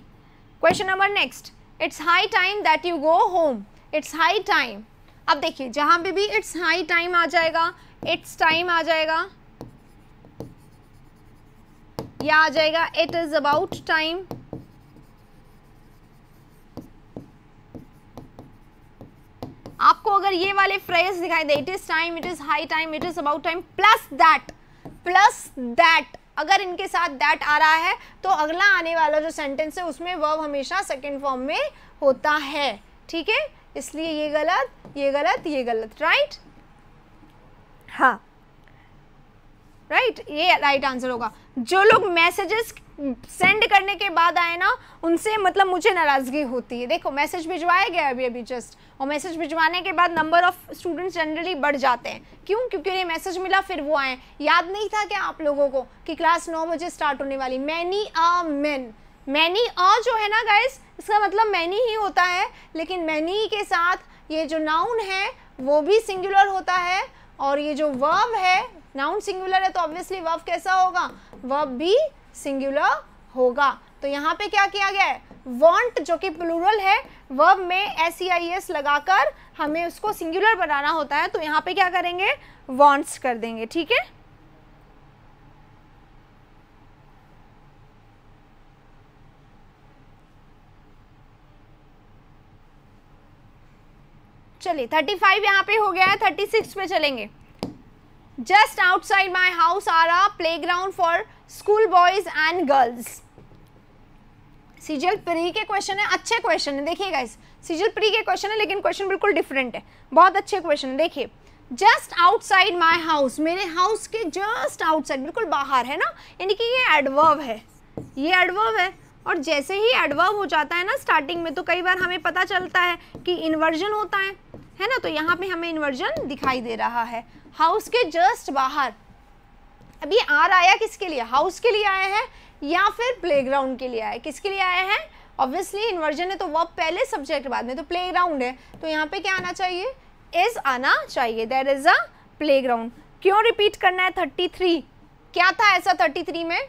question number next it's high time that you go home it's high time अब देखिए जहां पे भी इट्स हाई टाइम आ जाएगा इट्स टाइम आ जाएगा या आ जाएगा इट इज अबाउट टाइम आपको अगर ये वाले फ्रेज दिखाई दे it is time it is high time it is about time plus that plus that अगर इनके साथ दैट आ रहा है तो अगला आने वाला जो सेंटेंस है उसमें वर्ब हमेशा सेकेंड फॉर्म में होता है ठीक है इसलिए ये गलत ये गलत ये गलत राइट हाँ राइट ये राइट आंसर होगा जो लोग मैसेजेस सेंड करने के बाद आए ना उनसे मतलब मुझे नाराज़गी होती है देखो मैसेज भिजवाया गया अभी अभी जस्ट और मैसेज भिजवाने के बाद नंबर ऑफ स्टूडेंट्स जनरली बढ़ जाते हैं क्यों क्योंकि उन्हें मैसेज मिला फिर वो आए याद नहीं था क्या आप लोगों को कि क्लास नौ बजे स्टार्ट होने वाली many a man many a जो है ना गाइस इसका मतलब मैनी ही होता है लेकिन मैनी के साथ ये जो नाउन है वो भी सिंगुलर होता है और ये जो वर्ब है नाउन सिंगुलर है तो ऑब्वियसली वर्ब कैसा होगा वर्ब भी सिंगुलर होगा तो यहाँ पे क्या किया गया है वॉन्ट जो कि प्लूरल है वर्ब में एस ई आई एस लगाकर हमें उसको सिंगुलर बनाना होता है तो यहाँ पे क्या करेंगे वॉन्ट्स कर देंगे ठीक है चलिए थर्टी फाइव यहाँ पे हो गया है थर्टी सिक्स पे चलेंगे just outside my house are a playground for school boys and girls CGL pre के क्वेश्चन है अच्छे क्वेश्चन है देखिए गाइस सीजल प्री के क्वेश्चन है लेकिन क्वेश्चन बिल्कुल डिफरेंट है बहुत अच्छे क्वेश्चन है देखिए जस्ट आउटसाइड माई हाउस मेरे हाउस के जस्ट आउटसाइड बिल्कुल बाहर है ना यानी कि ये एडवर्व है ये एडवर्व है और जैसे ही एडवर्व हो जाता है ना स्टार्टिंग में तो कई बार हमें पता चलता है कि इन्वर्जन होता है है ना तो यहाँ पे हमें इन्वर्जन दिखाई दे रहा है हाउस के जस्ट बाहर अभी आर आया किसके लिए हाउस के लिए आया है या फिर प्लेग्राउंड के लिए आया किसके लिए आया है ऑब्वियसली इन्वर्जन है तो वह पहले सब्जेक्ट बाद में तो प्ले है तो यहाँ पे क्या आना चाहिए इज आना चाहिए देर इज अ प्ले क्यों रिपीट करना है थर्टी थ्री क्या था ऐसा थर्टी थ्री में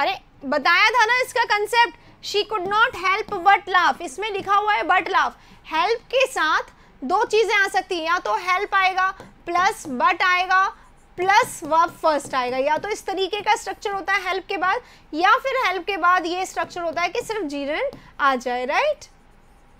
अरे बताया था ना इसका concept she could not help but laugh इसमें लिखा हुआ है बट लाफ हेल्प के साथ दो चीज़ें आ सकती हैं या तो हेल्प आएगा प्लस बट आएगा प्लस वर्ब फर्स्ट आएगा या तो इस तरीके का स्ट्रक्चर होता है हेल्प के बाद या फिर हेल्प के बाद ये स्ट्रक्चर होता है कि सिर्फ जीरन आ जाए राइट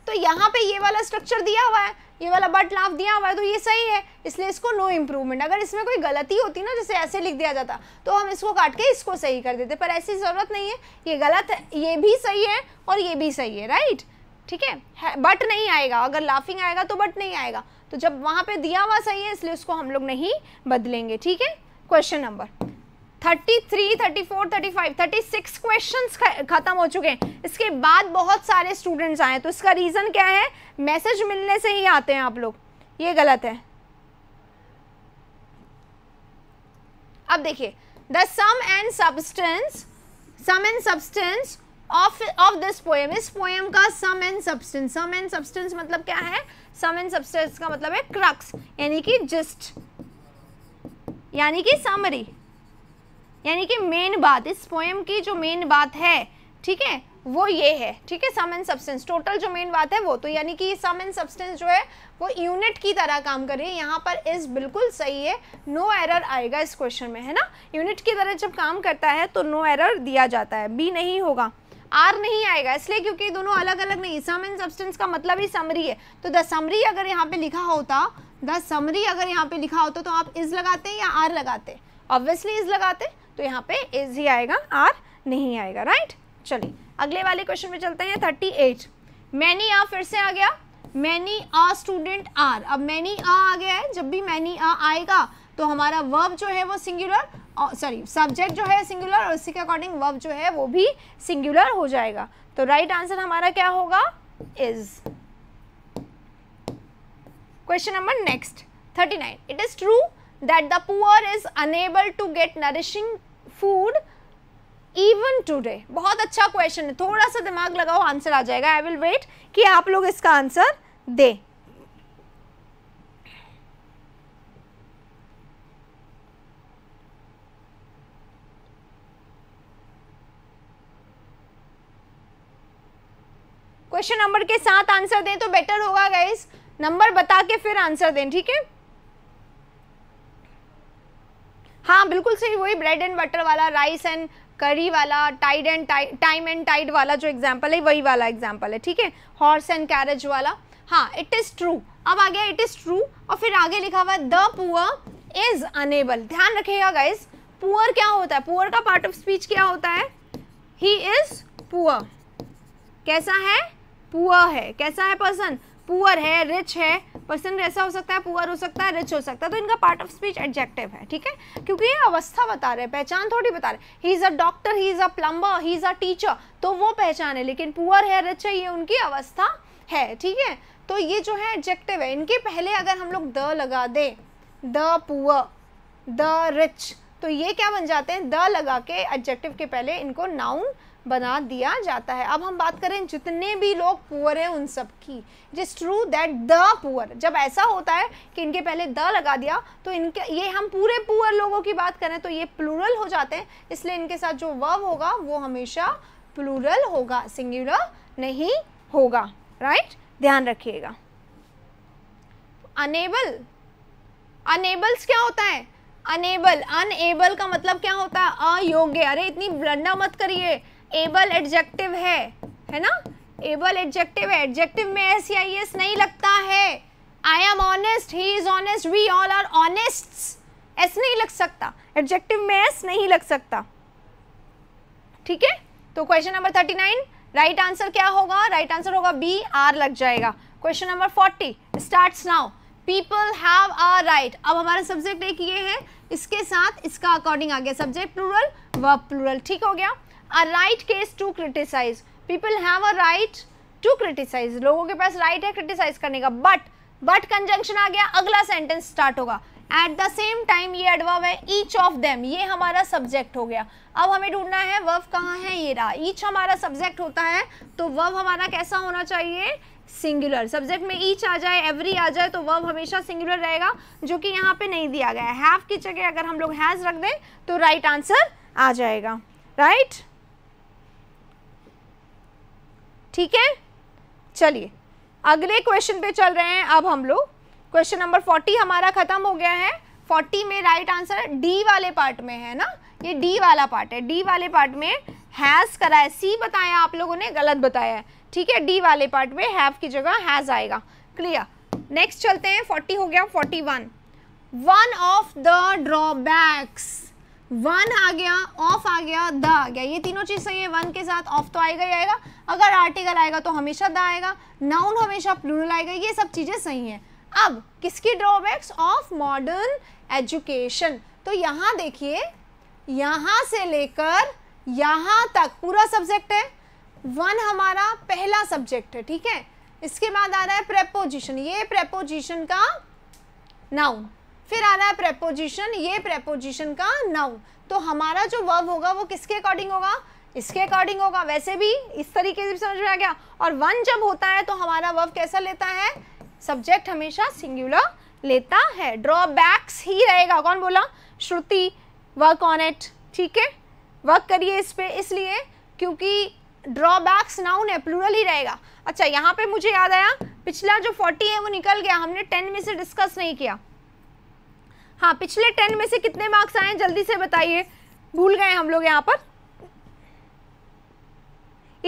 तो यहाँ पे ये वाला स्ट्रक्चर दिया हुआ है ये वाला बट लाफ दिया हुआ है तो ये सही है इसलिए इसको नो इम्प्रूवमेंट अगर इसमें कोई गलती होती ना जैसे ऐसे लिख दिया जाता तो हम इसको काट के इसको सही कर देते पर ऐसी ज़रूरत नहीं है ये गलत है ये भी सही है और ये भी सही है राइट ठीक है बट नहीं आएगा अगर लाफिंग आएगा तो बट नहीं आएगा तो जब वहाँ पर दिया हुआ सही है इसलिए उसको हम लोग नहीं बदलेंगे ठीक है question number thirty 34, thirty 36 questions खत्म हो चुके हैं इसके बाद बहुत सारे स्टूडेंट्स आए तो इसका रीज़न क्या है मैसेज मिलने से ही आते हैं आप लोग ये गलत है अब देखिए the sum and substance sum and substance of of this poem इस पोएम का sum and substance sum and substance मतलब क्या है सम एंड सब्सटेंस का मतलब है क्रक्स यानी कि जिस्ट यानी कि समरी यानी कि मेन बात इस पोएम की जो मेन बात है ठीक है वो ये है ठीक है सम एंड सब्सटेंस टोटल जो मेन बात है वो तो यानी कि सम एंड सब्सटेंस जो है वो यूनिट की तरह काम कर रही है यहाँ पर इस बिल्कुल सही है नो एरर आएगा इस क्वेश्चन में है ना यूनिट की तरह जब काम करता है तो नो एरर दिया जाता है बी नहीं होगा आर नहीं आएगा इसलिए क्योंकि दोनों अलग अलग नहीं सम एंड सब्सटेंस का मतलब ही समरी है तो द समरी अगर यहाँ पे लिखा होता द समरी अगर यहाँ पे लिखा होता तो आप इज लगाते या आर लगाते ऑब्वियसली इज लगाते तो यहाँ पे इज ही आएगा आर नहीं आएगा राइट चलिए अगले वाले क्वेश्चन पे चलते हैं थर्टी एट मैनी आ फिर से आ गया मैनी आ स्टूडेंट आर अब मैनी आ आ गया है जब भी मैनी आ आएगा तो हमारा वर्ब जो है वो सिंगुलर सॉरी सब्जेक्ट जो है सिंगुलर और उसी के अकॉर्डिंग वर्ब जो है वो भी सिंगुलर हो जाएगा तो राइट right आंसर हमारा क्या होगा is question number next thirty nine it is true that the poor is unable to get nourishing food even today. bahut acha question hai thoda sa dimag lagao answer aa jayega i will wait ki aap log iska answer de question number के साथ answer दें तो better होगा guys number बता के फिर answer दें ठीक है हाँ बिल्कुल सही वही ब्रेड एंड बटर वाला राइस एंड करी वाला tide and time and tide वाला जो एग्जाम्पल है वही वाला एग्जाम्पल है ठीक है हॉर्स एंड कैरेज वाला हाँ इट इज़ ट्रू अब आ गया इट इज़ ट्रू और फिर आगे लिखा हुआ द पुअर इज़ अनेबल ध्यान रखिएगा गाइज पुअर क्या होता है पुअर का पार्ट ऑफ स्पीच क्या होता है ही इज़ पुअर कैसा है पुअर है कैसा है पर्सन पुअर है रिच है पर्सन ऐसा हो सकता है पुअर हो सकता है रिच हो सकता है तो इनका पार्ट ऑफ स्पीच एडजेक्टिव है ठीक है क्योंकि ये अवस्था बता रहे हैं पहचान थोड़ी बता रहे he is a doctor he is a plumber he is a teacher तो वो पहचान है लेकिन पुअर है रिच है ये उनकी अवस्था है ठीक है तो ये जो है एडजेक्टिव है इनके पहले अगर हम लोग द लगा दें द पुअर द रिच तो ये क्या बन जाते हैं द लगा के एडजेक्टिव के पहले इनको नाउन बना दिया जाता है अब हम बात करें जितने भी लोग पुअर हैं उन सब की जिस ट्रू दैट द पुअर जब ऐसा होता है कि इनके पहले द लगा दिया तो इनके ये हम पूरे पुअर लोगों की बात करें तो ये प्लूरल हो जाते हैं इसलिए इनके साथ जो वर्ब होगा वो हमेशा प्लूरल होगा सिंगुलर नहीं होगा राइट ध्यान रखिएगा अनेबल अनेबल्स क्या होता है अनेबल अनएबल का मतलब क्या होता है अयोग्य अरे इतनी ब्लंडा मत करिए एबल एडजेक्टिव है है ना एबल एडजेक्टिव है एडजेक्टिव में एस या एस नहीं लगता है I am honest he is honest we all are honest S नहीं लग सकता एडजेक्टिव में एस नहीं लग सकता ठीक है तो question number thirty nine right answer क्या होगा राइट right आंसर होगा बी आर लग जाएगा question number forty start now people have a right अब हमारा सब्जेक्ट एक ये है इसके साथ इसका अकॉर्डिंग आ गया सब्जेक्ट प्लूरल वर्ब प्लूरल ठीक हो गया a right case to criticize people have a right to criticize लोगों के पास राइट है क्रिटिसाइज करने का बट बट कंजंक्शन आ गया अगला सेंटेंस स्टार्ट होगा एट द सेम टाइम ये एडवर्व है ईच ऑफ देम ये हमारा सब्जेक्ट हो गया अब हमें ढूंढना है वर्व कहाँ है ये रहा ईच हमारा सब्जेक्ट होता है तो वर्ब हमारा कैसा होना चाहिए सिंगुलर सब्जेक्ट में ईच आ जाए एवरी आ जाए तो वर्व हमेशा सिंगुलर रहेगा जो कि यहाँ पे नहीं दिया गया हैव की जगह अगर हम लोग हैज़ रख दें तो राइट right आंसर आ जाएगा राइट right? ठीक है चलिए अगले क्वेश्चन पे चल रहे हैं अब हम लोग क्वेश्चन नंबर फोर्टी हमारा खत्म हो गया है फोर्टी में राइट आंसर डी वाले पार्ट में है ना ये डी वाला पार्ट है डी वाले पार्ट में हैज़ करा है सी बताया आप लोगों ने गलत बताया है ठीक है डी वाले पार्ट में हैव की जगह हैज़ आएगा क्लियर नेक्स्ट चलते हैं फोर्टी हो गया forty one one of the drawbacks one आ गया ऑफ आ गया द आ गया ये तीनों चीज़ सही है वन के साथ ऑफ तो आएगा ही आएगा अगर आर्टिकल आएगा तो हमेशा द आएगा नाउन हमेशा प्लूरल आएगा ये सब चीज़ें सही हैं अब किसकी ड्रॉबैक्स ऑफ मॉडर्न एजुकेशन तो यहाँ देखिए यहाँ से लेकर यहाँ तक पूरा सब्जेक्ट है वन हमारा पहला सब्जेक्ट है ठीक है इसके बाद आ रहा है प्रेपोजिशन ये प्रेपोजिशन का नाउन फिर आ रहा है प्रेपोजिशन ये प्रेपोजिशन का नाउन तो हमारा जो वर्ब होगा वो किसके अकॉर्डिंग होगा इसके अकॉर्डिंग होगा वैसे भी इस तरीके से समझ में आ गया और वन जब होता है तो हमारा वर्ब कैसा लेता है सब्जेक्ट हमेशा सिंगुलर लेता है ड्रॉबैक्स ही रहेगा कौन बोला श्रुति वर्क ऑन इट ठीक है वर्क करिए इस पर इसलिए क्योंकि ड्रॉबैक्स नाउन है प्लूरल ही रहेगा अच्छा यहाँ पे मुझे याद आया पिछला जो फोर्टी है वो निकल गया हमने टेन में से डिस्कस नहीं किया हाँ पिछले टेन में से कितने मार्क्स आए जल्दी से बताइए भूल गए हम लोग यहाँ पर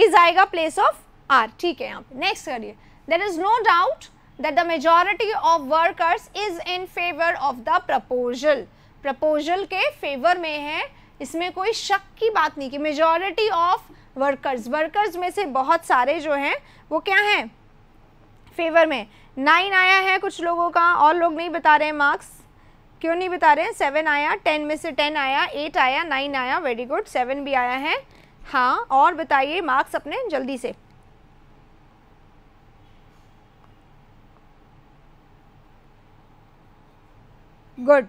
इज आएगा प्लेस ऑफ आर ठीक है यहाँ पर नेक्स्ट करिए there is no doubt that the majority of workers is in favour of the proposal proposal के फेवर में है इसमें कोई शक की बात नहीं कि मेजोरिटी ऑफ वर्कर्स वर्कर्स में से बहुत सारे जो हैं वो क्या हैं फेवर में नाइन आया है कुछ लोगों का और लोग नहीं बता रहे हैं मार्क्स क्यों नहीं बता रहे हैं सेवन आया टेन में से टेन आया एट आया नाइन आया वेरी गुड सेवन भी आया है हाँ और बताइए मार्क्स अपने जल्दी से गुड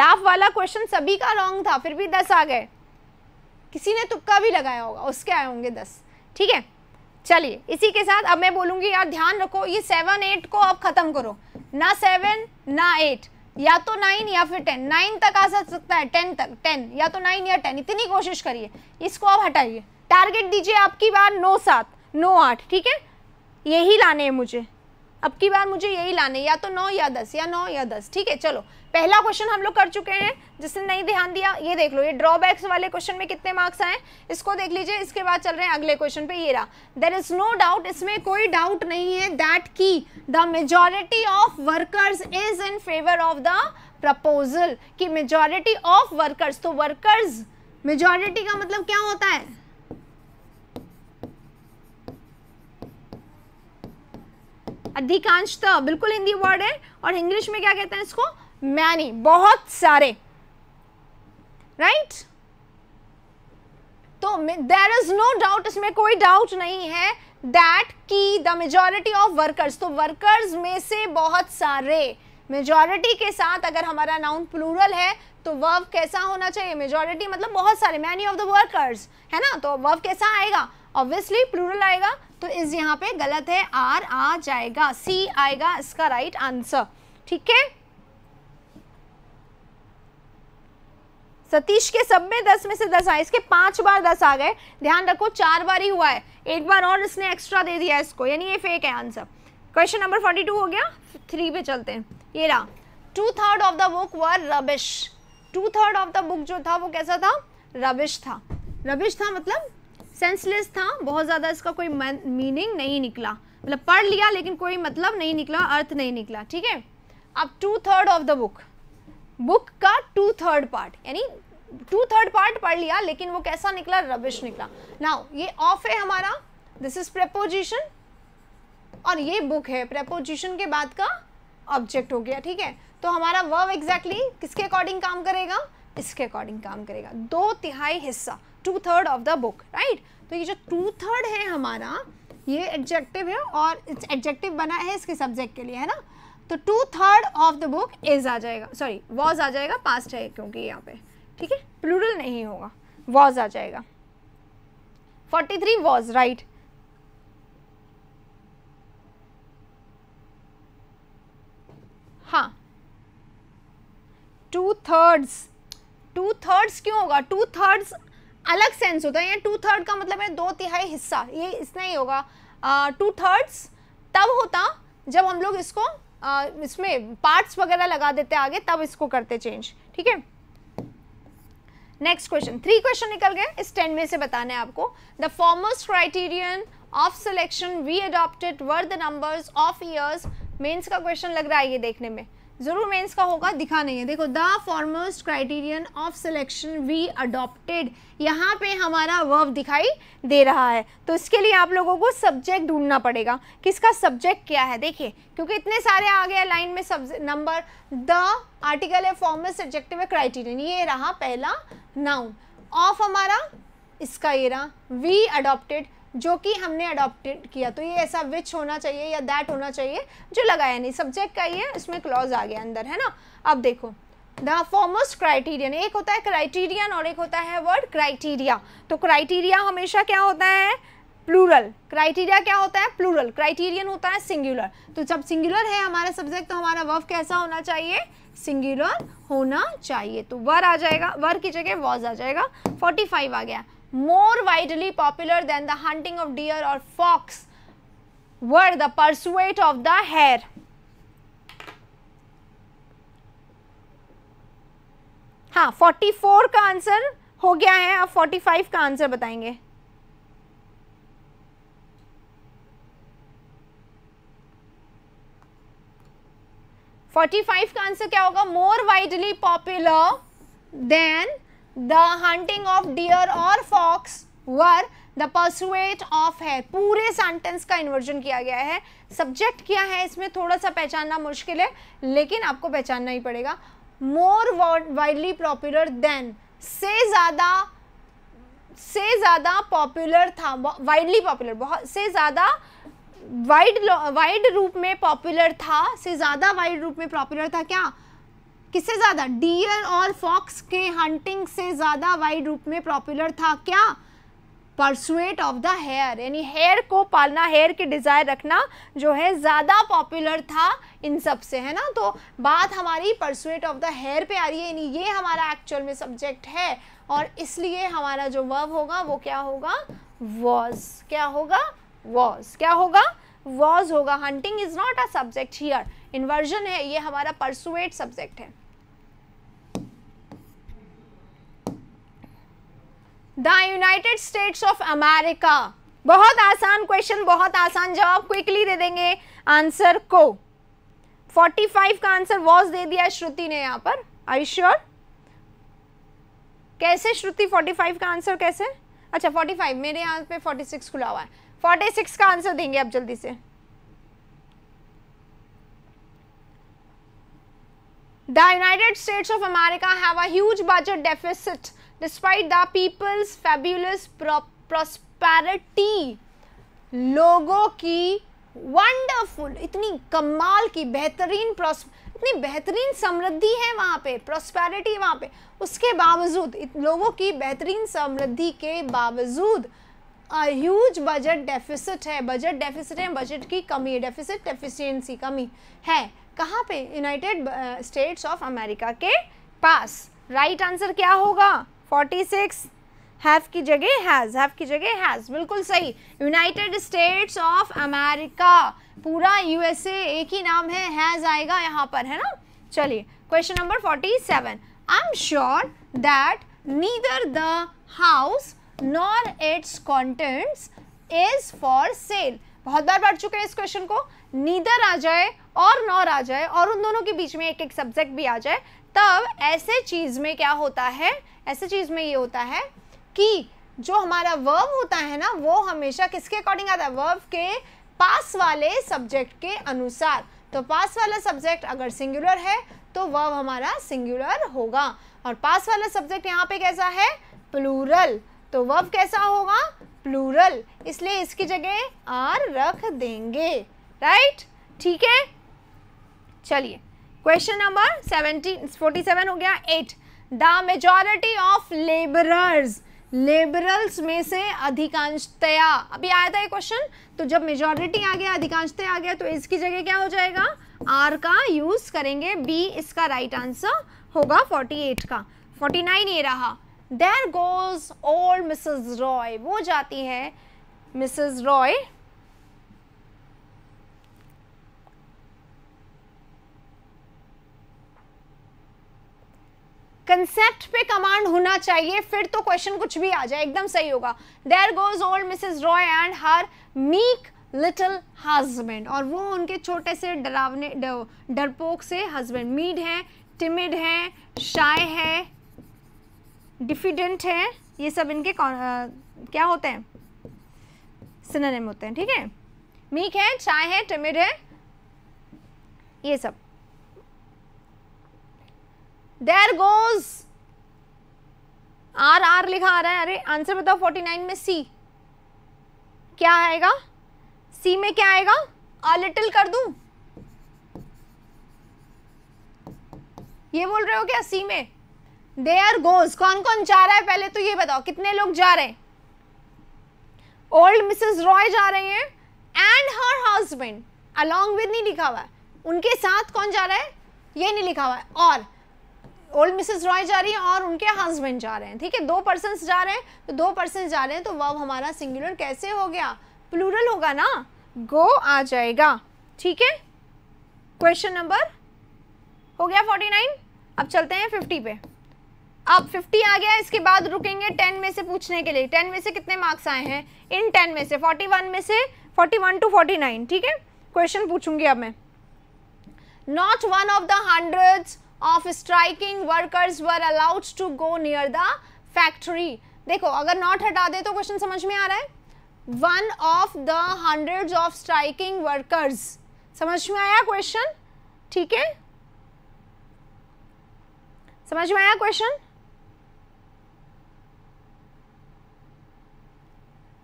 लाफ वाला क्वेश्चन सभी का रॉन्ग था फिर भी दस आ गए किसी ने तुक्का भी लगाया होगा उसके आए होंगे दस ठीक है चलिए इसी के साथ अब मैं बोलूंगी यार ध्यान रखो ये सेवन एट को अब ख़त्म करो ना सेवन ना एट या तो नाइन या फिर टेन नाइन तक आ सकता है टेन तक टेन या तो नाइन या टेन इतनी कोशिश करिए इसको आप हटाइए टारगेट दीजिए आपकी बार नौ सात नौ आठ ठीक है यही लाने हैं मुझे अब की बार मुझे यही लाने या तो नौ या दस या नौ या दस ठीक है चलो पहला क्वेश्चन हम लोग कर चुके हैं जिसने नहीं ध्यान दिया ये देख लो ये ड्रॉबैक्स वाले क्वेश्चन में कितने मार्क्स आए इसको देख लीजिए इसके बाद चल रहे हैं अगले क्वेश्चन पे ये रहा देर इज नो डाउट इसमें कोई डाउट नहीं है दैट की the majority of workers is in favour of the proposal की मेजोरिटी ऑफ वर्कर्स तो वर्कर्स मेजोरिटी का मतलब क्या होता है अधिकांशतः बिल्कुल हिंदी वर्ड है और इंग्लिश में क्या कहते हैं इसको मैनी बहुत सारे राइट right? तो देर इज नो डाउट इसमें कोई डाउट नहीं है दैट की द मेजोरिटी ऑफ वर्कर्स तो वर्कर्स में से बहुत सारे मेजोरिटी के साथ अगर हमारा नाउन प्लूरल है तो वर्व कैसा होना चाहिए मेजोरिटी मतलब बहुत सारे मैनी ऑफ द वर्कर्स है ना तो वर्व कैसा आएगा ऑब्वियसली प्लूरल आएगा तो इस यहाँ पे गलत है आर आ जाएगा सी आएगा इसका राइट आंसर ठीक है सतीश के सब में दस में से दस आए इसके पांच बार दस आ गए ध्यान रखो चार बार ही हुआ है एक बार और इसने एक्स्ट्रा दे दिया इसको यानी ये फेक है answer question number forty two हो गया थ्री पे चलते हैं ये रहा two third of the book were rubbish two third of the book जो था वो कैसा था रबिश था रबिश था मतलब सेंसलेस था बहुत ज़्यादा इसका कोई मीनिंग नहीं निकला मतलब पढ़ लिया लेकिन कोई मतलब नहीं निकला अर्थ नहीं निकला ठीक है अब two third of the book book का टू थर्ड पार्ट यानी टू थर्ड पार्ट पढ़ लिया लेकिन वो कैसा निकला रबिश निकला नाउ ये ऑफ है हमारा दिस इज प्रेपोजिशन और ये बुक है प्रेपोजिशन के बाद का ऑब्जेक्ट हो गया ठीक है तो हमारा वर्ब एग्जैक्टली exactly किसके अकॉर्डिंग काम करेगा इसके अकॉर्डिंग काम करेगा दो तिहाई हिस्सा two third of the book right तो ये जो टू थर्ड है हमारा ये एडजेक्टिव है और एडजेक्टिव बना है इसके सब्जेक्ट के लिए है ना तो two third of the book is आ जाएगा सॉरी वॉज आ जाएगा पास्ट है क्योंकि यहाँ पे ठीक है प्लूरल नहीं होगा वॉज आ जाएगा फोर्टी थ्री वॉज राइट हाँ टू थर्ड्स टू थर्ड्स क्यों होगा टू थर्ड्स अलग सेंस होता है या टू थर्ड का मतलब है दो तिहाई हिस्सा ये इसने ही होगा टू uh, थर्ड्स तब होता जब हम लोग इसको इसमें पार्ट्स वगैरह लगा देते आगे तब इसको करते चेंज ठीक है नेक्स्ट क्वेश्चन थ्री क्वेश्चन निकल गए इस टेन में से बताना है आपको the foremost criterion of selection we adopted were the numbers of years mains का क्वेश्चन लग रहा है ये देखने में जरूर मेंस का होगा दिखा नहीं है देखो the foremost criterion of selection we adopted यहाँ पे हमारा वर्ब दिखाई दे रहा है तो इसके लिए आप लोगों को सब्जेक्ट ढूंढना पड़ेगा किसका सब्जेक्ट क्या है देखिए क्योंकि इतने सारे आ गए लाइन में नंबर द आर्टिकल है फॉर्मोस्ट सब्जेक्टिव क्राइटेरियन ये रहा पहला नाउन ऑफ हमारा इसका ये रहा वी अडोप्टेड जो कि हमने अडॉप्टेड किया तो ये ऐसा विच होना चाहिए या दैट होना चाहिए जो लगाया नहीं सब्जेक्ट का ही है इसमें क्लॉज आ गया अंदर है ना अब देखो द फॉर्मोस्ट क्राइटेरियन एक होता है क्राइटेरियन और एक होता है वर्ड क्राइटेरिया तो क्राइटेरिया हमेशा क्या होता है प्लूरल क्राइटेरिया क्या होता है प्लूरल क्राइटेरियन होता है सिंगुलर तो जब सिंगुलर है हमारा सब्जेक्ट तो हमारा वर्ब कैसा होना चाहिए सिंगुलर होना चाहिए तो वर आ जाएगा वर की जगह वॉज आ जाएगा 45 आ गया more widely popular than the hunting of deer or fox were the pursuit of the hare. हाँ 44 का आंसर हो गया है अब 45 का आंसर बताएंगे फोर्टी फाइव का आंसर क्या होगा more widely popular than the hunting of deer or fox were the pursuit of है पूरे सेंटेंस का इन्वर्जन किया गया है सब्जेक्ट क्या है इसमें थोड़ा सा पहचानना मुश्किल है लेकिन आपको पहचानना ही पड़ेगा मोर वाइडली पॉपुलर देन से ज़्यादा से ज़्यादा पॉपुलर था वाइडली पॉपुलर बहुत से ज़्यादा वाइड वाइड रूप में पॉपुलर था से ज़्यादा वाइड रूप में पॉपुलर था क्या किससे ज़्यादा डियर और फॉक्स के हंटिंग से ज़्यादा वाइड रूप में पॉपुलर था क्या परसुएट ऑफ द हेयर यानी हेयर को पालना हेयर के डिज़ायर रखना जो है ज़्यादा पॉपुलर था इन सब से है ना तो बात हमारी परसुएट ऑफ द हेयर पे आ रही है यानी ये हमारा एक्चुअल में सब्जेक्ट है और इसलिए हमारा जो वर्ब होगा वो क्या होगा वॉज क्या होगा वॉज क्या होगा वॉज होगा hunting is not a subject here inversion है ये हमारा परसुएट सब्जेक्ट है the United States of America बहुत आसान क्वेश्चन बहुत आसान जवाब क्विकली दे देंगे आंसर को 45 का आंसर वॉज दे दिया श्रुति ने यहाँ पर आई श्योर कैसे श्रुति 45 का आंसर कैसे अच्छा 45 मेरे यहाँ पे 46 खुला हुआ है 46 का आंसर देंगे आप जल्दी से the United States of America have a huge budget deficit despite the people's fabulous prosperity लोगों की वंडरफुल इतनी कमाल की बेहतरीन प्रॉस इतनी बेहतरीन समृद्धि है वहाँ पे प्रोस्पैरिटी वहाँ पे उसके बावजूद लोगों की बेहतरीन समृद्धि के बावजूद ह्यूज बजट डेफिसिट है बजट डेफिसिट है बजट की कमी डेफिसिट डेफिशिएंसी कमी है कहाँ पे यूनाइटेड स्टेट्स ऑफ अमेरिका के पास राइट right आंसर क्या होगा फोर्टी सिक्स हैव की जगह हैज़ हैव की जगह हैज़ बिल्कुल सही यूनाइटेड स्टेट्स ऑफ अमेरिका पूरा यूएसए एक ही नाम है हैज़ आएगा यहाँ पर है ना चलिए question number forty seven I am sure that neither the house nor its contents is for sale बहुत बार पढ़ चुके हैं इस क्वेश्चन को नीदर आ जाए और नॉर आ जाए और उन दोनों के बीच में एक एक सब्जेक्ट भी आ जाए तब ऐसे चीज़ में क्या होता है ऐसे चीज़ में ये होता है कि जो हमारा वर्ब होता है ना वो हमेशा किसके अकॉर्डिंग आता है वर्ब के पास वाले सब्जेक्ट के अनुसार तो पास वाला सब्जेक्ट अगर सिंगुलर है तो वर्ब हमारा सिंगुलर होगा और पास वाला सब्जेक्ट यहाँ पे कैसा है प्लूरल तो वर्ब कैसा होगा प्लूरल इसलिए इसकी जगह आर रख देंगे राइट ठीक है चलिए question number seventeen forty seven हो गया at the majority of labourers labourers में से अधिकांशतया अभी आया था ये क्वेश्चन तो जब मेजोरिटी आ गया अधिकांशतया आ गया तो इसकी जगह क्या हो जाएगा आर का यूज़ करेंगे बी इसका राइट आंसर होगा फोर्टी एट का फोर्टी नाइन ये रहा there goes old Mrs Roy वो जाती है मिसेज रॉय कंसेप्ट पे कमांड होना चाहिए फिर तो क्वेश्चन कुछ भी आ जाए एकदम सही होगा there goes old Mrs Roy and her meek little husband और वो उनके छोटे से डरावने डरपोक से हजबेंड मीड हैं टिमिड हैं शाय है डिफिडेंट है ये सब इनके आ, क्या होते हैं सिनेम होते हैं ठीक है मीक है शाय है टिमिड है ये सब देर गोज आर आर लिखा आ रहा है अरे आंसर बताओ फोर्टी नाइन में सी क्या आएगा सी में क्या आएगा अ लिटिल कर दू ये बोल रहे हो क्या सी में देर गोज कौन कौन जा रहा है पहले तो ये बताओ कितने लोग जा रहे हैं ओल्ड मिसेस रॉय जा रहे हैं and her husband along with नहीं लिखा हुआ है उनके साथ कौन जा रहा है ये नहीं लिखा हुआ है और ओल्ड मिसेज रॉय जा रही है और उनके हस्बैंड जा रहे हैं ठीक है दो पर्सन जा रहे हैं तो दो पर्सन जा रहे हैं तो वह हमारा सिंगुलर कैसे हो गया प्लूरल होगा ना गो आ जाएगा ठीक है क्वेश्चन नंबर हो गया फोर्टी नाइन अब चलते हैं फिफ्टी पे अब फिफ्टी आ गया इसके बाद रुकेंगे टेन में से पूछने के लिए टेन में से कितने मार्क्स आए हैं इन टेन में से फोर्टी वन में से forty one two forty nine ठीक है क्वेश्चन पूछूंगी अब मैं not one of the hundreds of striking workers were allowed to go near the factory देखो अगर नॉट हटा दे तो क्वेश्चन समझ में आ रहा है one of the hundred of striking workers समझ में आया क्वेश्चन ठीक है समझ में आया question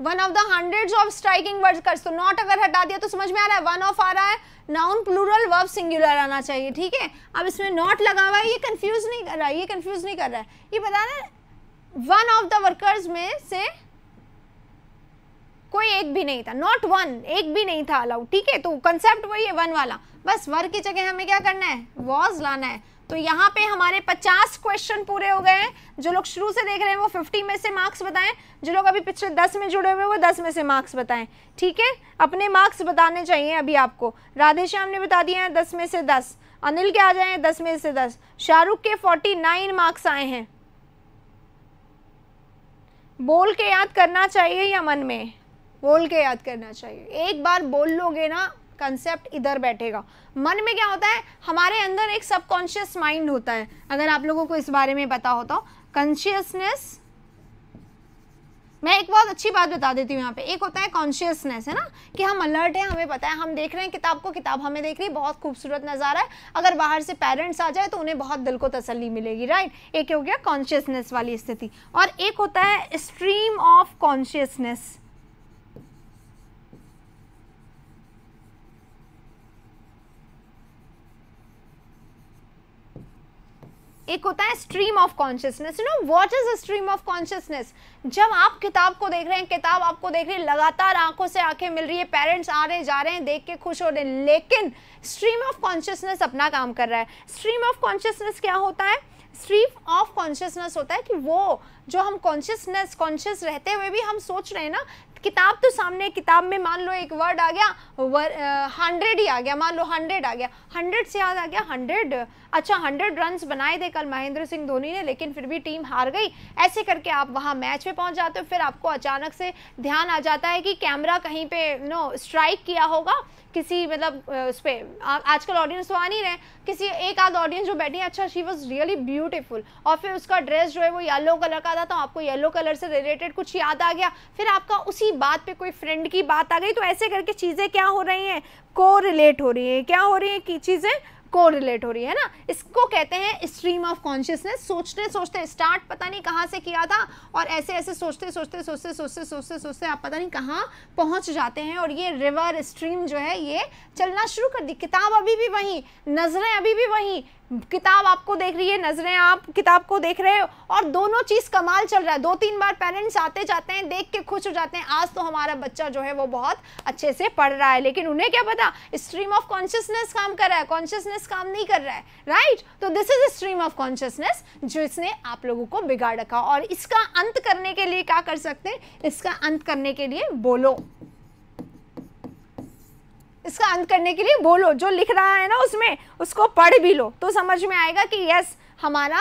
one of the hundred of striking word कर तो नॉट अगर हटा दिया तो समझ में आ रहा है वन ऑफ आ रहा है नाउन प्लूरल वर्ब सिंगुलर आना चाहिए ठीक है अब इसमें नॉट लगा हुआ है ये कंफ्यूज नहीं कर रहा है ये कंफ्यूज नहीं कर रहा है ये बता रहा है वन ऑफ द वर्कर्स में से कोई एक भी नहीं था नॉट वन एक भी नहीं था अलाउड ठीक है तो कंसेप्ट वही है वन वाला बस वर्क की जगह हमें क्या करना है वॉज लाना है तो यहाँ पे हमारे 50 क्वेश्चन पूरे हो गए हैं जो लोग शुरू से देख रहे हैं वो 50 में से मार्क्स बताएं जो लोग अभी पिछले 10 में जुड़े हुए वो 10 में से मार्क्स बताएं ठीक है अपने मार्क्स बताने चाहिए अभी आपको राधे श्याम ने बता दिया है दस में से दस अनिल के आ जाए दस में से दस शाहरुख के फोर्टी मार्क्स आए हैं बोल के याद करना चाहिए या मन में बोल के याद करना चाहिए एक बार बोल लोगे ना कंसेप्ट इधर बैठेगा मन में क्या होता है हमारे अंदर एक सबकॉन्शियस माइंड होता है अगर आप लोगों को इस बारे में पता हो तो कॉन्शियसनेस मैं एक बहुत अच्छी बात बता देती हूँ यहाँ पे एक होता है कॉन्शियसनेस है ना कि हम अलर्ट हैं हमें पता है हम देख रहे हैं किताब को किताब हमें देख रही है बहुत खूबसूरत नज़ारा है अगर बाहर से पेरेंट्स आ जाए तो उन्हें बहुत दिल को तसल्ली मिलेगी राइट एक हो गया कॉन्शियसनेस वाली स्थिति और एक होता है स्ट्रीम ऑफ कॉन्शियसनेस एक होता है stream of consciousness you know what is a stream of consciousness जब आप किताब को देख रहे हैं किताब आपको देख रही है लगातार आंखों से आंखें मिल रही है पेरेंट्स आ रहे हैं जा रहे हैं देख के खुश हो रहे हैं लेकिन स्ट्रीम ऑफ कॉन्शियसनेस अपना काम कर रहा है स्ट्रीम ऑफ कॉन्शियसनेस क्या होता है स्ट्रीम ऑफ कॉन्शियसनेस होता है कि वो जो हम कॉन्शियसनेस कॉन्शियस रहते हुए भी हम सोच रहे हैं ना किताब तो सामने किताब में मान लो एक वर्ड आ गया हंड्रेड ही आ गया मान लो हंड्रेड आ गया हंड्रेड से याद आ गया हंड्रेड अच्छा हंड्रेड रन बनाए थे कल महेंद्र सिंह धोनी ने लेकिन फिर भी टीम हार गई ऐसे करके आप वहाँ मैच में पहुँच जाते हो फिर आपको अचानक से ध्यान आ जाता है कि कैमरा कहीं पे नो स्ट्राइक किया होगा किसी मतलब उस पर आजकल ऑडियंस तो आ नहीं रहे किसी एक आध ऑडियंस जो बैठी है अच्छा शी वॉज रियली ब्यूटिफुल और फिर उसका ड्रेस जो है वो येलो कलर का था तो आपको येलो कलर से रिलेटेड कुछ याद आ गया फिर आपका उसी की बात पे कोई फ्रेंड की बात आ गई तो ऐसे करके चीज़ें क्या हो रही हैं को रिलेट हो रही हैं क्या हो रही हैं कि चीज़ें को रिलेट हो रही है ना इसको कहते हैं स्ट्रीम ऑफ कॉन्शियसनेस सोचते सोचते स्टार्ट पता नहीं कहाँ से किया था और ऐसे ऐसे सोचते सोचते सोचते सोचते सोचते सोचते आप पता नहीं कहाँ पहुँच जाते हैं और ये रिवर स्ट्रीम जो है ये चलना शुरू कर दी किताब अभी भी वहीं नज़रें अभी भी वहीं किताब आपको देख रही है नज़रें आप किताब को देख रहे हो और दोनों चीज़ कमाल चल रहा है दो तीन बार पेरेंट्स आते जाते हैं देख के खुश हो जाते हैं आज तो हमारा बच्चा जो है वो बहुत अच्छे से पढ़ रहा है लेकिन उन्हें क्या पता स्ट्रीम ऑफ कॉन्शियसनेस काम कर रहा है कॉन्शियसनेस काम नहीं कर रहा है राइट तो this is stream of consciousness जो इसने आप लोगों को बिगाड़ रखा और इसका अंत करने के लिए क्या कर सकते हैं इसका अंत करने के लिए बोलो इसका अंत करने के लिए बोलो जो लिख रहा है ना उसमें उसको पढ़ भी लो तो समझ में आएगा कि यस हमारा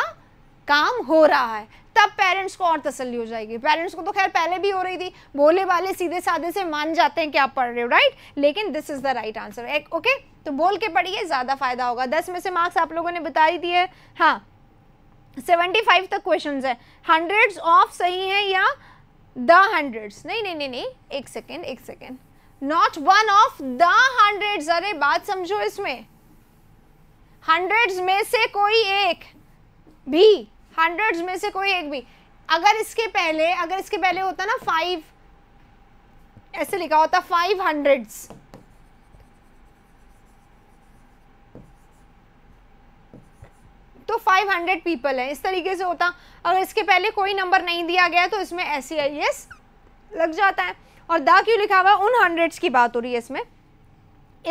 काम हो रहा है तब पेरेंट्स को और तसल्ली हो जाएगी पेरेंट्स को तो खैर पहले भी हो रही थी बोले वाले सीधे साधे से मान जाते हैं कि आप पढ़ रहे हो राइट लेकिन this is the right answer एक ओके तो बोल के पढ़िए ज़्यादा फायदा होगा दस में से मार्क्स आप लोगों ने बता ही दिए हाँ सेवेंटी फाइव तक क्वेश्चन है हंड्रेड्स ऑफ सही है या द हंड्रेड्स नहीं नहीं नहीं नहीं एक सेकेंड एक second not one of the hundred अरे बात समझो इसमें हंड्रेड में से कोई एक भी हंड्रेड में से कोई एक भी अगर इसके पहले अगर इसके पहले होता ना फाइव ऐसे लिखा होता फाइव हंड्रेड तो 500 पीपल है इस तरीके से होता अगर इसके पहले कोई नंबर नहीं दिया गया तो इसमें एस e लग जाता है और द क्यों लिखा हुआ है उन हंड्रेड्स की बात हो रही है इसमें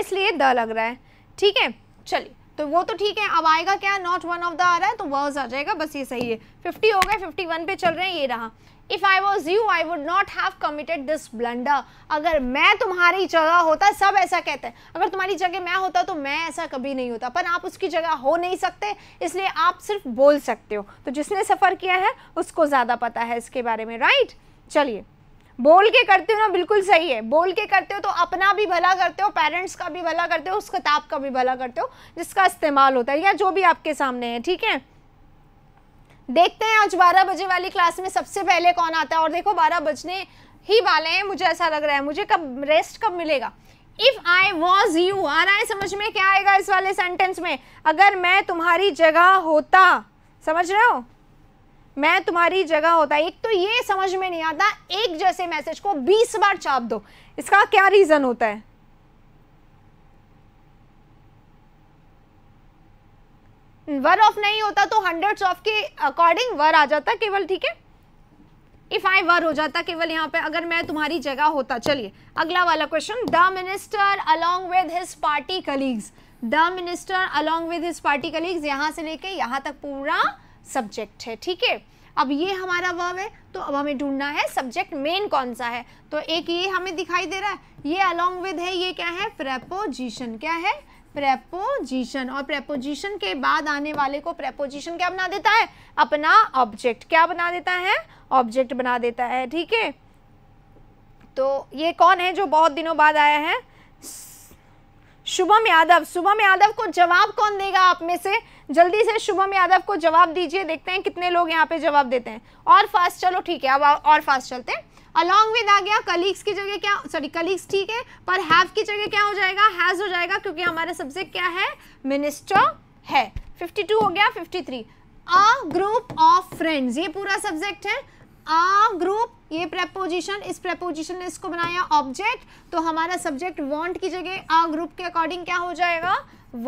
इसलिए द लग रहा है ठीक है चलिए तो वो तो ठीक है अब आएगा क्या नॉट वन ऑफ द आ रहा है तो वर्स आ जाएगा बस ये सही है फिफ्टी हो गए फिफ्टी वन पे चल रहे हैं ये रहा if I was you I would not have committed this blunder अगर मैं तुम्हारी जगह होता सब ऐसा कहते हैं अगर तुम्हारी जगह मैं होता तो मैं ऐसा कभी नहीं होता पर आप उसकी जगह हो नहीं सकते इसलिए आप सिर्फ बोल सकते हो तो जिसने सफ़र किया है उसको ज़्यादा पता है इसके बारे में राइट चलिए बोल के करते हो ना बिल्कुल सही है बोल के करते हो तो अपना भी भला करते हो पेरेंट्स का भी भला करते हो उस किताब का भी भला करते हो जिसका इस्तेमाल होता है या जो भी आपके सामने है ठीक है देखते हैं आज बारह बजे वाली क्लास में सबसे पहले कौन आता है और देखो बारह बजने ही वाले हैं मुझे ऐसा लग रहा है मुझे कब रेस्ट कब मिलेगा इफ़ आई वॉज यू आ रहा है समझ में क्या आएगा इस वाले सेंटेंस में अगर मैं तुम्हारी जगह होता समझ रहे हो मैं तुम्हारी जगह होता एक तो ये समझ में नहीं आता एक जैसे मैसेज को बीस बार छाप दो इसका क्या रीज़न होता है वर ऑफ नहीं होता तो हंड्रेड्स ऑफ के अकॉर्डिंग वर आ जाता केवल ठीक है इफ आई वर हो जाता केवल यहां पे अगर मैं तुम्हारी जगह होता चलिए अगला वाला question the minister along with his party colleagues the minister along with his party colleagues यहां से लेके यहां तक पूरा सब्जेक्ट है ठीक है अब ये हमारा वर्ब है तो अब हमें ढूंढना है सब्जेक्ट मेन कौन सा है तो एक ये हमें दिखाई दे रहा है ये अलोंग विद है ये क्या है प्रेपोजिशन क्या है प्रेपोजिशन और प्रेपोजिशन के बाद आने वाले को प्रेपोजिशन क्या बना देता है अपना ऑब्जेक्ट क्या बना देता है ऑब्जेक्ट बना देता है ठीक है तो ये कौन है जो बहुत दिनों बाद आया है शुभम यादव शुभम यादव को जवाब कौन देगा आप में से जल्दी से शुभम यादव को जवाब दीजिए देखते हैं कितने लोग यहाँ पे जवाब देते हैं और फास्ट चलो ठीक है अब और फास्ट चलते हैं अलॉन्ग विद आ गया कलीग्स की जगह क्या सॉरी कलीग्स ठीक है पर हैव की जगह क्या हो जाएगा हैज़ हो जाएगा क्योंकि हमारा सब्जेक्ट क्या है मिनिस्टर है 52 हो गया 53 अ ग्रुप ऑफ फ्रेंड्स ये पूरा सब्जेक्ट है आ ग्रुप ये प्रेपोजिशन इस प्रेपोजिशन ने इसको बनाया ऑब्जेक्ट तो हमारा सब्जेक्ट वांट की जगह आ ग्रुप के अकॉर्डिंग क्या हो जाएगा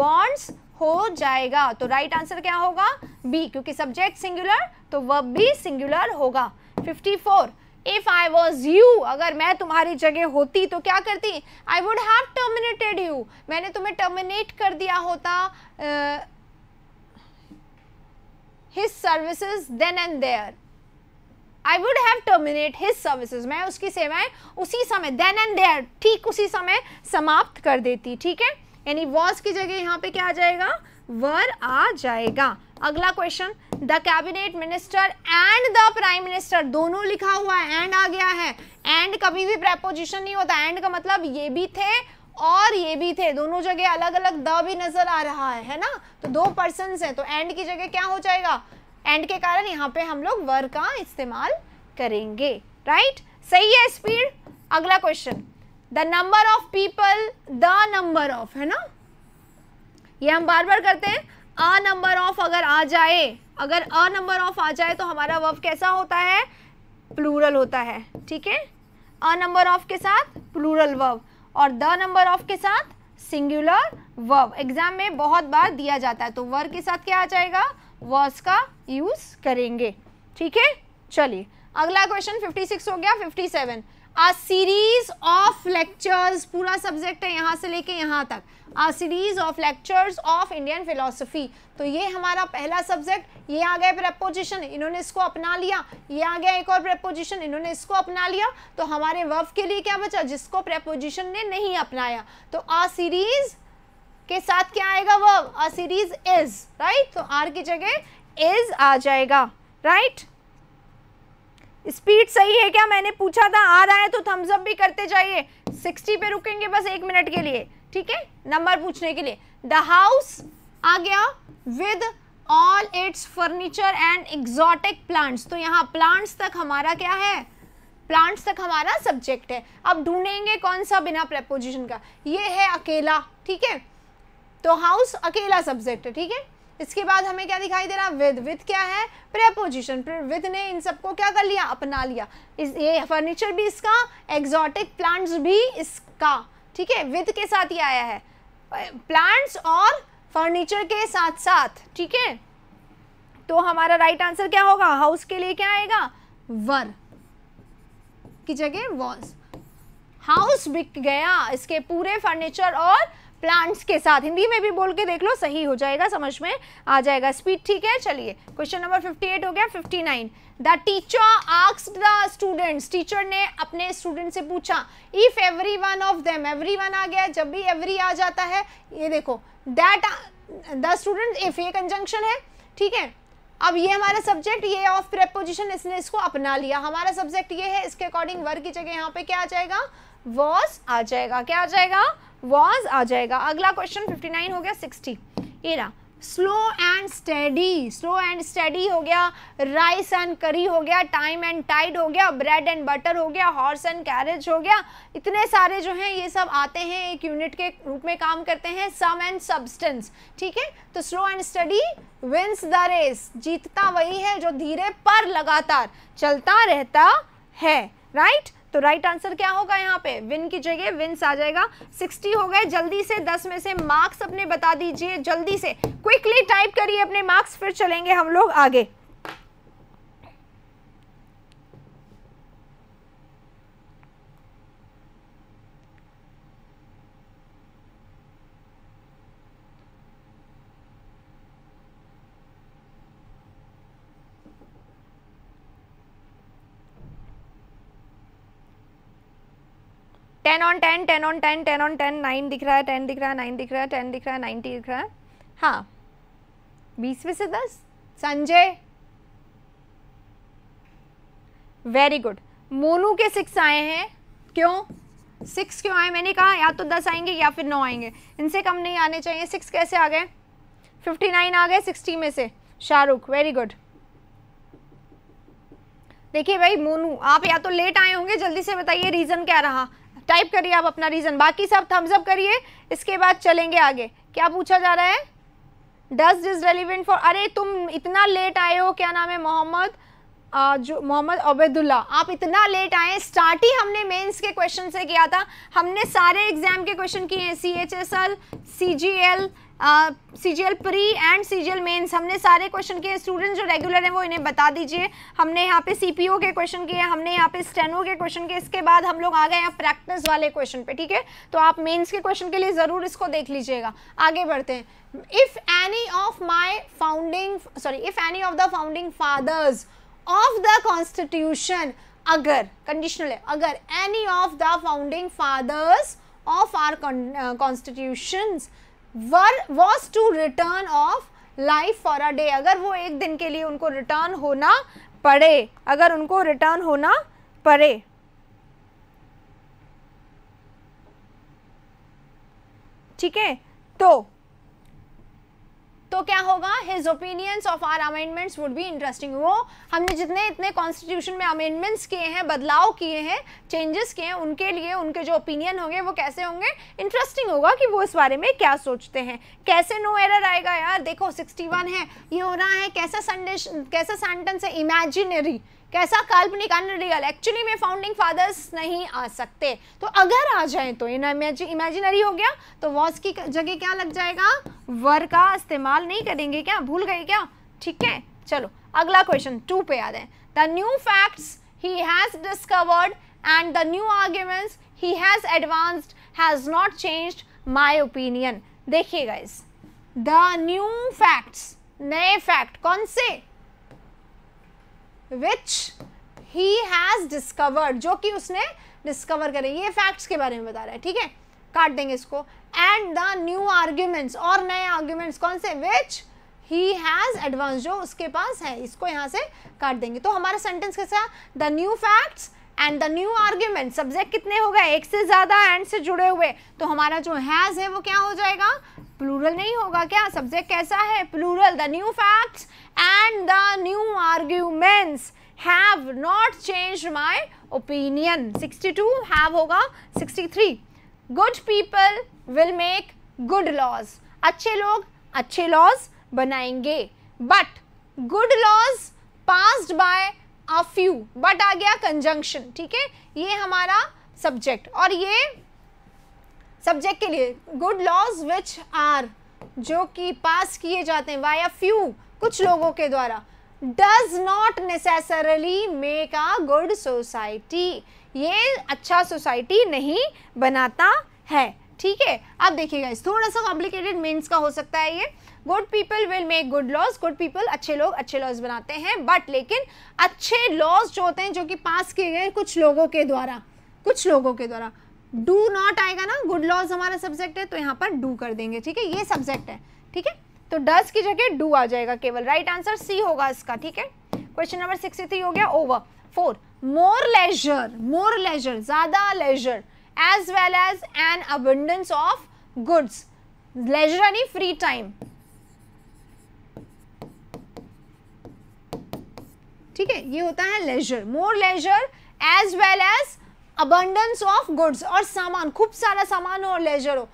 वांट्स हो जाएगा तो राइट right आंसर क्या होगा बी क्योंकि सब्जेक्ट सिंगुलर तो वर्ब भी सिंगुलर होगा 54 इफ आई वॉज यू अगर मैं तुम्हारी जगह होती तो क्या करती I would have terminated you मैंने तुम्हें टर्मिनेट कर दिया होता his services then and there I would have terminate his services मैं उसकी सेवाएं उसी समय देन एंड देयर ठीक उसी समय समाप्त कर देती ठीक है यानी वॉज की जगह यहाँ पे क्या आ जाएगा वर आ जाएगा अगला question the cabinet minister and the prime minister दोनों लिखा हुआ है एंड आ गया है एंड कभी भी प्रेपोजिशन नहीं होता एंड का मतलब ये भी थे और ये भी थे दोनों जगह अलग अलग द भी नजर आ रहा है है ना तो दो पर्सन हैं तो एंड की जगह क्या हो जाएगा एंड के कारण यहाँ पे हम लोग वर का इस्तेमाल करेंगे राइट सही है स्पीड अगला question the number of people the number of है ना ये हम बार बार करते हैं अ नंबर ऑफ अगर आ जाए अगर अ नंबर ऑफ आ जाए तो हमारा वर्ब कैसा होता है प्लूरल होता है ठीक है अ नंबर ऑफ के साथ प्लूरल वर्ब और द नंबर ऑफ के साथ सिंगुलर वर्ब एग्जाम में बहुत बार दिया जाता है तो वर के साथ क्या आ जाएगा वर्स का यूज़ करेंगे ठीक है चलिए अगला क्वेश्चन 56 हो गया 57 seven a series of lectures पूरा सब्जेक्ट है यहाँ से लेके यहाँ तक a series of lectures of Indian philosophy तो ये हमारा पहला सब्जेक्ट ये आ गया प्रपोजिशन इन्होंने इसको अपना लिया ये आ गया एक और प्रपोजिशन इन्होंने इसको अपना लिया तो हमारे वर्फ के लिए क्या बचा जिसको प्रपोजिशन ने नहीं अपनाया तो आ सीरीज के साथ क्या आएगा verb a series is right तो आर की जगह इज आ जाएगा राइट स्पीड सही है क्या मैंने पूछा था आ रहा है तो थम्स अप भी करते जाइए सिक्सटी पे रुकेंगे बस एक मिनट के लिए ठीक है नंबर पूछने के लिए द हाउस आ गया with all its furniture and exotic plants तो यहाँ प्लांट्स तक हमारा क्या है प्लांट्स तक हमारा सब्जेक्ट है अब ढूंढेंगे कौन सा बिना प्रपोजिशन का ये है अकेला ठीक है तो हाउस अकेला सब्जेक्ट है ठीक है इसके बाद हमें क्या दिखाई दे रहा विद विद क्या है प्रेपोजिशन विद ने इन सबको क्या कर लिया अपना लिया इस ये फर्नीचर भी इसका एग्जॉटिक प्लांट्स भी इसका ठीक है विद के साथ ही आया है प्लांट्स और फर्नीचर के साथ साथ ठीक है तो हमारा राइट right आंसर क्या होगा हाउस के लिए क्या आएगा वर की जगह वॉज हाउस बिक गया इसके पूरे फर्नीचर और प्लांट्स के साथ हिंदी में भी बोल के देख लो सही हो जाएगा समझ में आ जाएगा स्पीड ठीक है चलिए क्वेश्चन नंबर 58 हो गया 59 the teacher asks the students teacher ने अपने स्टूडेंट से पूछा if every one of them every one आ गया जब भी एवरी आ जाता है ये देखो दैट द स्टूडेंट इफ ये कंजंक्शन है ठीक है अब ये हमारा सब्जेक्ट ये ऑफ प्रेपोजिशन इसने इसको अपना लिया हमारा सब्जेक्ट ये है इसके अकॉर्डिंग वर्ग की जगह यहाँ पे क्या आ जाएगा वॉस आ जाएगा क्या आ जाएगा वॉज आ जाएगा अगला क्वेश्चन 59 हो गया 60 ये ना slow and study slow and study हो गया राइस एंड करी हो गया टाइम एंड टाइड हो गया ब्रेड एंड बटर हो गया हॉर्स एंड कैरेज हो गया इतने सारे जो हैं ये सब आते हैं एक यूनिट के रूप में काम करते हैं सम एंड सब्सटेंस ठीक है तो slow and study wins the race जीतता वही है जो धीरे पर लगातार चलता रहता है राइट right? तो राइट आंसर क्या होगा यहाँ पे विन की जगह विन्स आ जाएगा 60 हो गए जल्दी से 10 में से मार्क्स अपने बता दीजिए जल्दी से क्विकली टाइप करिए अपने मार्क्स फिर चलेंगे हम लोग आगे ten on ten ten on ten ten on ten nine दिख रहा है टेन दिख रहा है नाइन दिख रहा है टेन दिख रहा है नाइनटी दिख रहा है हाँ बीस में से दस संजय वेरी गुड मोनू के सिक्स आए हैं क्यों सिक्स क्यों आए मैंने कहा या तो दस आएंगे या फिर नौ आएंगे इनसे कम नहीं आने चाहिए सिक्स कैसे आ गए फिफ्टी नाइन आ गए सिक्सटी में से शाहरुख वेरी गुड देखिए भाई मोनू आप या तो लेट आए होंगे जल्दी से बताइए रीज़न क्या रहा टाइप करिए आप अपना रीज़न बाकी सब थम्सअप करिए इसके बाद चलेंगे आगे क्या पूछा जा रहा है डस्ट इज़ रेलिवेंट फॉर अरे तुम इतना लेट आए हो क्या नाम है मोहम्मद जो मोहम्मद अबेदुल्ला आप इतना लेट आए स्टार्ट ही हमने मेंस के क्वेश्चन से किया था हमने सारे एग्जाम के क्वेश्चन किए हैं C H S L C G L C G pre and C G mains हमने सारे क्वेश्चन किए स्टूडेंट जो रेगुलर हैं वो इन्हें बता दीजिए हमने यहाँ पे सी पी ओ के क्वेश्चन किए हमने यहाँ पे स्टेनो के क्वेश्चन किए इसके बाद हम लोग आ गए हैं प्रैक्टिस वाले क्वेश्चन पे ठीक है तो आप मेन्स के क्वेश्चन के लिए ज़रूर इसको देख लीजिएगा आगे बढ़ते हैं if any of my founding sorry if any of the founding fathers of the constitution अगर कंडीशनल है अगर any of the founding fathers of our constitutions were was to return of life for a day अगर वो एक दिन के लिए उनको रिटर्न होना पड़े अगर उनको रिटर्न होना पड़े ठीक है तो तो क्या होगा his opinions of our amendments would be interesting वो हमने जितने इतने कॉन्स्टिट्यूशन में अमेंडमेंट्स किए हैं बदलाव किए हैं चेंजेस किए हैं उनके लिए उनके जो ओपिनियन होंगे वो कैसे होंगे इंटरेस्टिंग होगा कि वो इस बारे में क्या सोचते हैं कैसे नो एरर आएगा यार देखो 61 है ये हो रहा है कैसा संडे कैसा सेंटेंस है इमेजिनरी कैसा काल्पनिक अनरियल एक्चुअली में फाउंडिंग फादर्स नहीं आ सकते तो अगर आ जाए तो इमेजिनरी हो गया तो वॉस की जगह क्या लग जाएगा वर का इस्तेमाल नहीं करेंगे क्या भूल गए क्या ठीक है चलो अगला क्वेश्चन टू पे आ जाए the new facts he has discovered and the new arguments he has advanced has not changed my opinion देखिए इस द न्यू फैक्ट्स नए फैक्ट कौन से विच ही हैज़ डिस्कवर्ड जो कि उसने डिस्कवर करे ये फैक्ट्स के बारे में बता रहा है ठीक है काट देंगे इसको एंड द न्यू आर्ग्यूमेंट्स और नए आर्ग्यूमेंट्स कौन से विच ही हैज़ एडवांस जो उसके पास है इसको यहाँ से काट देंगे तो हमारा सेंटेंस कैसा the new facts and the new argument subject कितने हो गए एक से ज़्यादा एंड से जुड़े हुए तो हमारा जो हैज़ है वो क्या हो जाएगा प्लूरल नहीं होगा क्या सब्जेक्ट कैसा है plural the new facts and the new arguments have not change my opinion sixty two have होगा sixty three good people will make good laws अच्छे लोग अच्छे लॉज बनाएंगे but good laws passed by a few but आ गया conjunction ठीक है ये हमारा सब्जेक्ट और ये सब्जेक्ट के लिए गुड लॉज विच आर जो कि पास किए जाते हैं वाया फ्यू कुछ लोगों के द्वारा does not necessarily make a good society ये अच्छा सोसाइटी नहीं बनाता है ठीक है अब देखिएगा इस थोड़ा सा कॉम्प्लिकेटेड मीन्स का हो सकता है ये good people will make good laws good people अच्छे लोग अच्छे लॉज बनाते हैं बट लेकिन अच्छे लॉज जो होते हैं जो कि पास किए गए कुछ लोगों के द्वारा कुछ लोगों के द्वारा डू नॉट आएगा ना गुड लॉज हमारा सब्जेक्ट है तो यहाँ पर डू कर देंगे ठीक है ये सब्जेक्ट है ठीक है तो डस की जगह डू आ जाएगा केवल राइट आंसर सी होगा इसका ठीक है क्वेश्चन नंबर सिक्सटी थ्री हो गया over four more leisure more leisure ज़्यादा leisure as well as an abundance of goods leisure यानी फ्री टाइम ठीक है ये होता है leisure more leisure as well as abundance of goods और सामान खूब सारा सामान हो और लेजर हो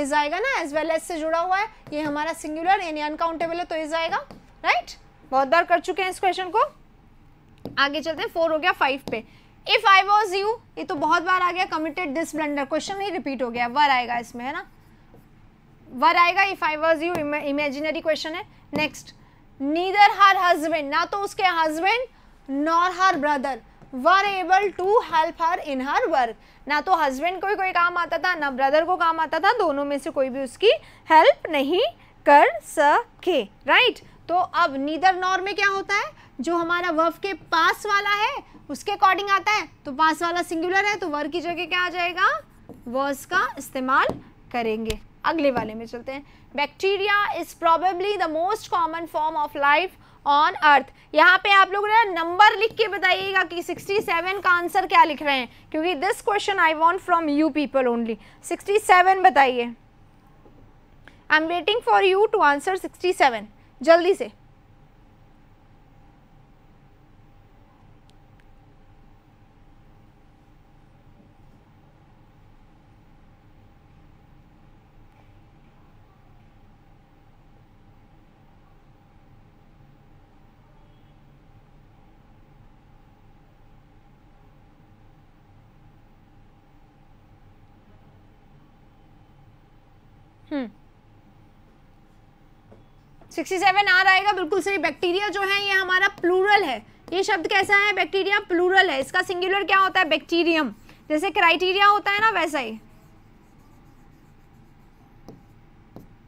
इज आएगा ना एज वेल एज से जुड़ा हुआ है ये हमारा सिंगुलर यानी अनकाउंटेबल है तो इज आएगा राइट right? बहुत बार कर चुके हैं इस क्वेश्चन को आगे चलते हैं फोर हो गया फाइव पे इफ आई वॉज यू ये तो बहुत बार आ गया कमिटेड दिस ब्लेंडर क्वेश्चन ही रिपीट हो गया वर आएगा इसमें है ना वर आएगा if I was you imaginary question है नेक्स्ट नीदर हर हजबेंड ना तो उसके husband nor her brother were able to help her in her work ना तो हस्बैंड को ही कोई काम आता था ना ब्रदर को काम आता था दोनों में से कोई भी उसकी हेल्प नहीं कर सके राइट right? तो अब नीदर नॉर में क्या होता है जो हमारा वर्फ के पास वाला है उसके अकॉर्डिंग आता है तो पास वाला सिंगुलर है तो वर की जगह क्या आ जाएगा वर्स का इस्तेमाल करेंगे अगले वाले में चलते हैं bacteria is probably the most common form of life on earth यहाँ पे आप लोग ना नंबर लिख के बताइएगा कि 67 का आंसर क्या लिख रहे हैं क्योंकि this question I want from you people only 67 बताइए I am waiting for you to answer 67 जल्दी से सिक्सटी सेवन आ आएगा बिल्कुल सही बैक्टीरिया जो है ये हमारा प्लूरल है ये शब्द कैसा है बैक्टीरिया प्लूरल है इसका सिंगुलर क्या होता है बैक्टीरियम जैसे क्राइटेरिया होता है ना वैसा ही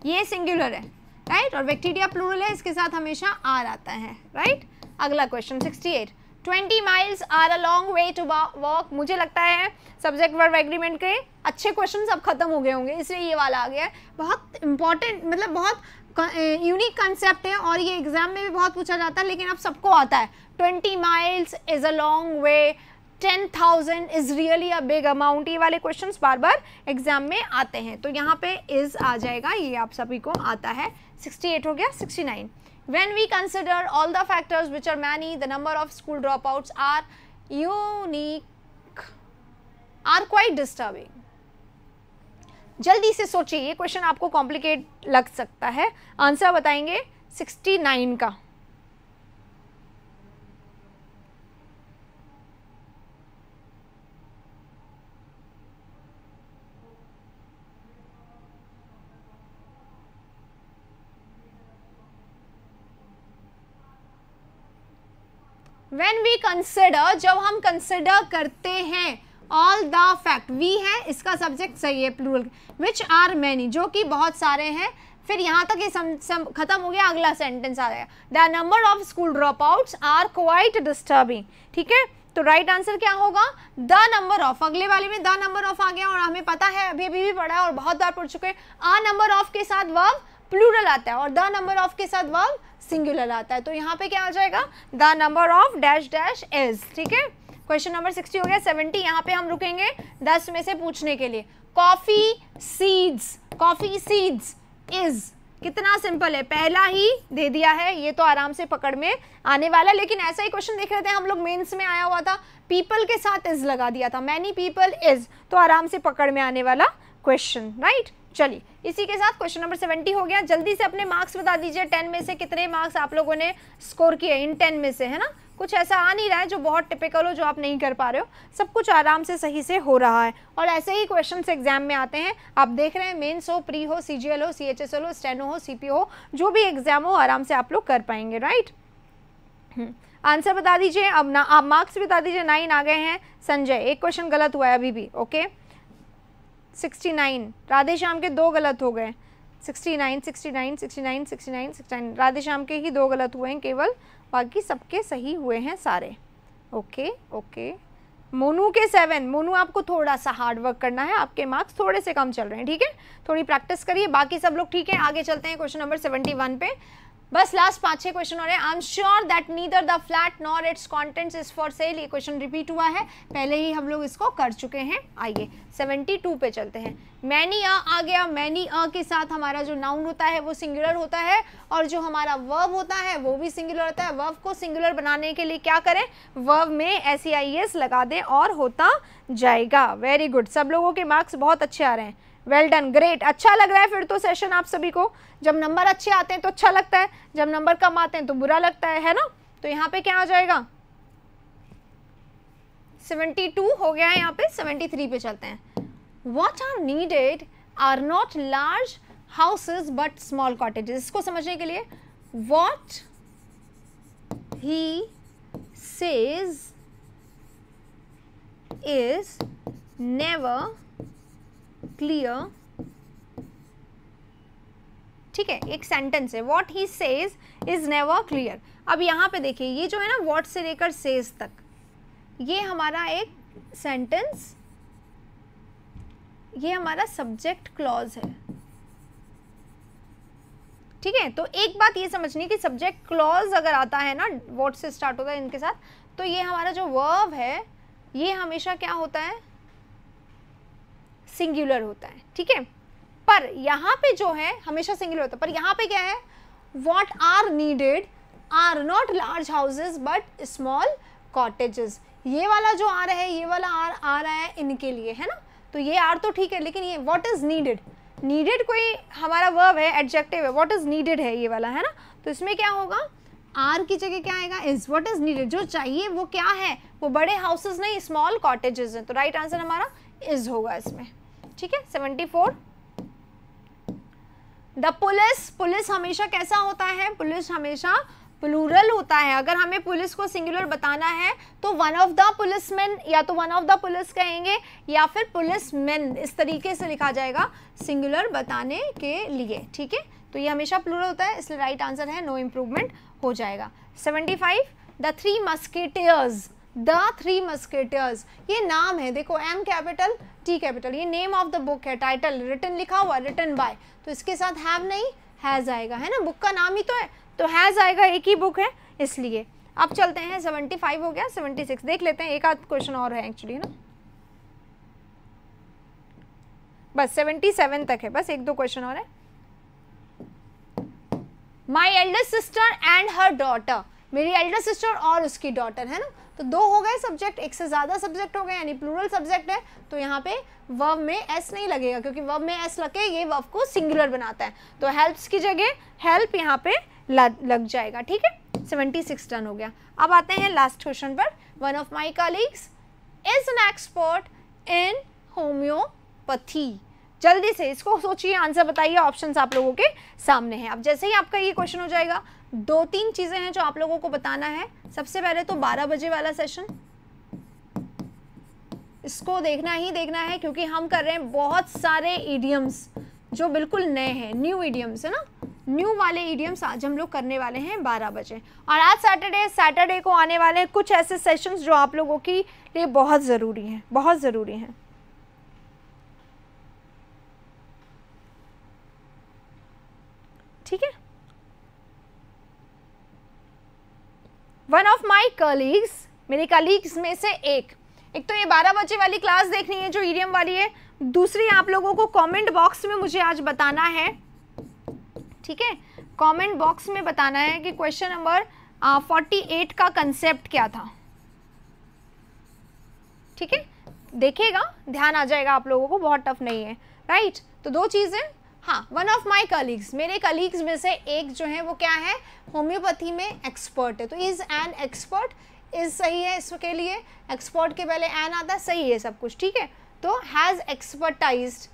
ये सिंगुलर है राइट right? और बैक्टीरिया प्लूरल है इसके साथ हमेशा आर आता है राइट right? अगला question sixty eight twenty miles are a long way to walk मुझे लगता है सब्जेक्ट वर्ब एग्रीमेंट के अच्छे क्वेश्चन अब खत्म हो गए होंगे इसलिए ये वाला आ गया है बहुत इंपॉर्टेंट मतलब बहुत यूनिक कंसेप्ट है और ये एग्ज़ाम में भी बहुत पूछा जाता है लेकिन अब सबको आता है twenty miles is a long way ten thousand is really a big amount ये वाले क्वेश्चन बार बार एग्ज़ाम में आते हैं तो यहाँ पे इज़ आ जाएगा ये आप सभी को आता है सिक्सटी एट हो गया sixty nine when we consider all the factors which are many the number of school drop outs are unique are quite disturbing जल्दी से सोचिए ये क्वेश्चन आपको कॉम्प्लिकेट लग सकता है आंसर बताएंगे 69 का when we consider जब हम consider करते हैं ऑल द फैक्ट वी है इसका सब्जेक्ट सही है प्लूरल विच आर मैनी जो कि बहुत सारे हैं फिर यहाँ तक ये खत्म हो गया अगला सेंटेंस आ जाएगा the number of school drop out are quite disturbing ठीक है तो राइट right आंसर क्या होगा द नंबर ऑफ अगले वाले में द नंबर ऑफ आ गया और हमें पता है अभी अभी भी पढ़ा है और बहुत बार पढ़ चुके हैं अ नंबर ऑफ के साथ वर्ब प्लूरल आता है और द नंबर ऑफ के साथ वर्ब सिंगुलर आता है तो यहाँ पे क्या आ जाएगा the number of dash dash is ठीक है क्वेश्चन नंबर सिक्सटी हो गया सेवेंटी यहाँ पे हम रुकेंगे दस में से पूछने के लिए coffee seeds coffee seeds is कितना सिंपल है पहला ही दे दिया है ये तो आराम से पकड़ में आने वाला लेकिन ऐसा ही क्वेश्चन देख रहे थे हम लोग मेंस में आया हुआ था पीपल के साथ इज लगा दिया था मैनी पीपल इज तो आराम से पकड़ में आने वाला क्वेश्चन राइट चलिए इसी के साथ क्वेश्चन नंबर सेवेंटी हो गया जल्दी से अपने मार्क्स बता दीजिए टेन में से कितने मार्क्स आप लोगों ने स्कोर किए इन टेन में से है ना कुछ ऐसा आ नहीं रहा है जो बहुत टिपिकल हो जो आप नहीं कर पा रहे हो सब कुछ आराम से सही से हो रहा है और ऐसे ही क्वेश्चन एग्जाम में आते हैं आप देख रहे हैं मेन्स हो प्री हो सी हो सी हो स्टेनो हो सी हो जो भी एग्ज़ाम हो आराम से आप लोग कर पाएंगे राइट आंसर हम्म। बता दीजिए अब ना आप मार्क्स बता दीजिए नाइन आ गए हैं संजय एक क्वेश्चन गलत हुआ है अभी भी okay sixty nine Radhe Shyam के दो गलत हो गए sixty nine sixty nine sixty nine sixty nine sixty nine Radhe Shyam के ही दो गलत हुए हैं केवल बाकी सबके सही हुए हैं सारे ओके ओके मोनू के सेवन मोनू आपको थोड़ा सा हार्ड वर्क करना है आपके मार्क्स थोड़े से कम चल रहे हैं ठीक है थोड़ी प्रैक्टिस करिए बाकी सब लोग ठीक है आगे चलते हैं क्वेश्चन नंबर सेवेंटी वन पे बस लास्ट पांच छह क्वेश्चन और I am sure that neither the flat nor its contents is for sale ये क्वेश्चन रिपीट हुआ है पहले ही हम लोग इसको कर चुके हैं आइए 72 पे चलते हैं मैनी अ आ गया मैनी अ के साथ हमारा जो नाउन होता है वो सिंगुलर होता है और जो हमारा वर्व होता है वो भी सिंगुलर होता है वर्व को सिंगुलर बनाने के लिए क्या करें वर्व में एस e e लगा दें और होता जाएगा वेरी गुड सब लोगों के मार्क्स बहुत अच्छे आ रहे हैं वेल डन ग्रेट अच्छा लग रहा है फिर तो सेशन आप सभी को जब नंबर अच्छे आते हैं तो अच्छा लगता है जब नंबर कम आते हैं तो बुरा लगता है है ना तो यहाँ पे क्या आ जाएगा 72 हो गया है यहाँ पे 73 पे चलते हैं what are needed are not large houses but small cottages इसको समझने के लिए what he says is never clear ठीक है एक सेंटेंस है what he says is never clear अब यहां पे देखिए ये जो है ना वॉट से लेकर सेज तक ये हमारा एक सेंटेंस ये हमारा सब्जेक्ट क्लॉज है ठीक है तो एक बात ये समझनी कि सब्जेक्ट क्लॉज अगर आता है ना वॉट से स्टार्ट होता है इनके साथ तो ये हमारा जो वर्ब है ये हमेशा क्या होता है सिंगुलर होता है ठीक है पर यहाँ पे जो है हमेशा सिंगुलर होता है पर यहाँ पे क्या है what are needed are not large houses but small cottages ये वाला जो आ रहा है ये वाला आर आ रहा है इनके लिए है ना तो ये आर तो ठीक है लेकिन ये वॉट इज़ नीडेड नीडेड कोई हमारा वर्ब है एडजेक्टिव है वॉट इज़ नीडेड है ये वाला है ना तो इसमें क्या होगा आर की जगह क्या आएगा इज वॉट इज़ नीडेड जो चाहिए वो क्या है वो बड़े हाउसेज नहीं स्मॉल कॉटेजेस हैं तो राइट right आंसर हमारा इज होगा इसमें ठीक है seventy four the police police हमेशा कैसा होता है पुलिस हमेशा प्लूरल होता है अगर हमें पुलिस को सिंगुलर बताना है तो वन ऑफ द पुलिसमैन या तो वन ऑफ द पुलिस कहेंगे या फिर पुलिसमैन इस तरीके से लिखा जाएगा सिंगुलर बताने के लिए ठीक है तो ये हमेशा प्लूरल होता है इसलिए राइट आंसर है नो इम्प्रूवमेंट हो जाएगा seventy five the three musketeers the three musketeers ये नाम है देखो एम कैपिटल टी कैपिटल ये नेम ऑफ द बुक है टाइटल रिटर्न लिखा हुआ रिटर्न बाय तो इसके साथ हैव नहीं हैज़ आएगा है ना बुक का नाम ही तो है तो हैज़ आएगा एक ही बुक है इसलिए अब चलते हैं सेवेंटी फाइव हो गया सेवेंटी सिक्स देख लेते हैं एक आध क्वेश्चन और है एक्चुअली है ना बस सेवेंटी सेवन तक है बस एक दो क्वेश्चन और है my elder sister and her daughter मेरी एल्डर सिस्टर और उसकी डॉटर है ना तो दो हो गए सब्जेक्ट एक से ज़्यादा सब्जेक्ट हो गए यानी प्लूरल सब्जेक्ट है तो यहाँ पे वर्ब में एस नहीं लगेगा क्योंकि वर्ब में एस लगे ये वर्ब को सिंगुलर बनाता है तो हेल्प्स की जगह हेल्प यहाँ पे लग जाएगा ठीक है सेवेंटी सिक्स टन हो गया अब आते हैं लास्ट क्वेश्चन पर one of my colleagues is an expert in homeopathy जल्दी से इसको सोचिए आंसर बताइए ऑप्शंस आप लोगों के सामने हैं अब जैसे ही आपका ये क्वेश्चन हो जाएगा दो तीन चीज़ें हैं जो आप लोगों को बताना है सबसे पहले तो 12 बजे वाला सेशन इसको देखना ही देखना है क्योंकि हम कर रहे हैं बहुत सारे ईडियम्स जो बिल्कुल नए हैं न्यू ईडियम्स है ना न्यू वाले ईडियम्स आज हम लोग करने वाले हैं 12 बजे और आज सैटरडे सैटरडे को आने वाले हैं कुछ ऐसे सेशंस जो आप लोगों के लिए बहुत ज़रूरी हैं बहुत ज़रूरी हैं वन ऑफ माई कलीग्स मेरे कलीग्स में से एक एक तो ये बारह बजे वाली क्लास देखनी है जो ईडीएम वाली है दूसरी आप लोगों को कमेंट बॉक्स में मुझे आज बताना है ठीक है कमेंट बॉक्स में बताना है कि क्वेश्चन नंबर फोर्टी एट का कंसेप्ट क्या था ठीक है देखिएगा ध्यान आ जाएगा आप लोगों को बहुत टफ नहीं है राइट तो दो चीज़ें हाँ वन ऑफ माई कलीग्स मेरे कलीग्स में से एक जो है वो क्या है होम्योपैथी में एक्सपर्ट है तो इज़ एन एक्सपर्ट इज़ सही है इसके लिए एक्सपर्ट के पहले एन आता है सही है सब कुछ ठीक है तो has expertise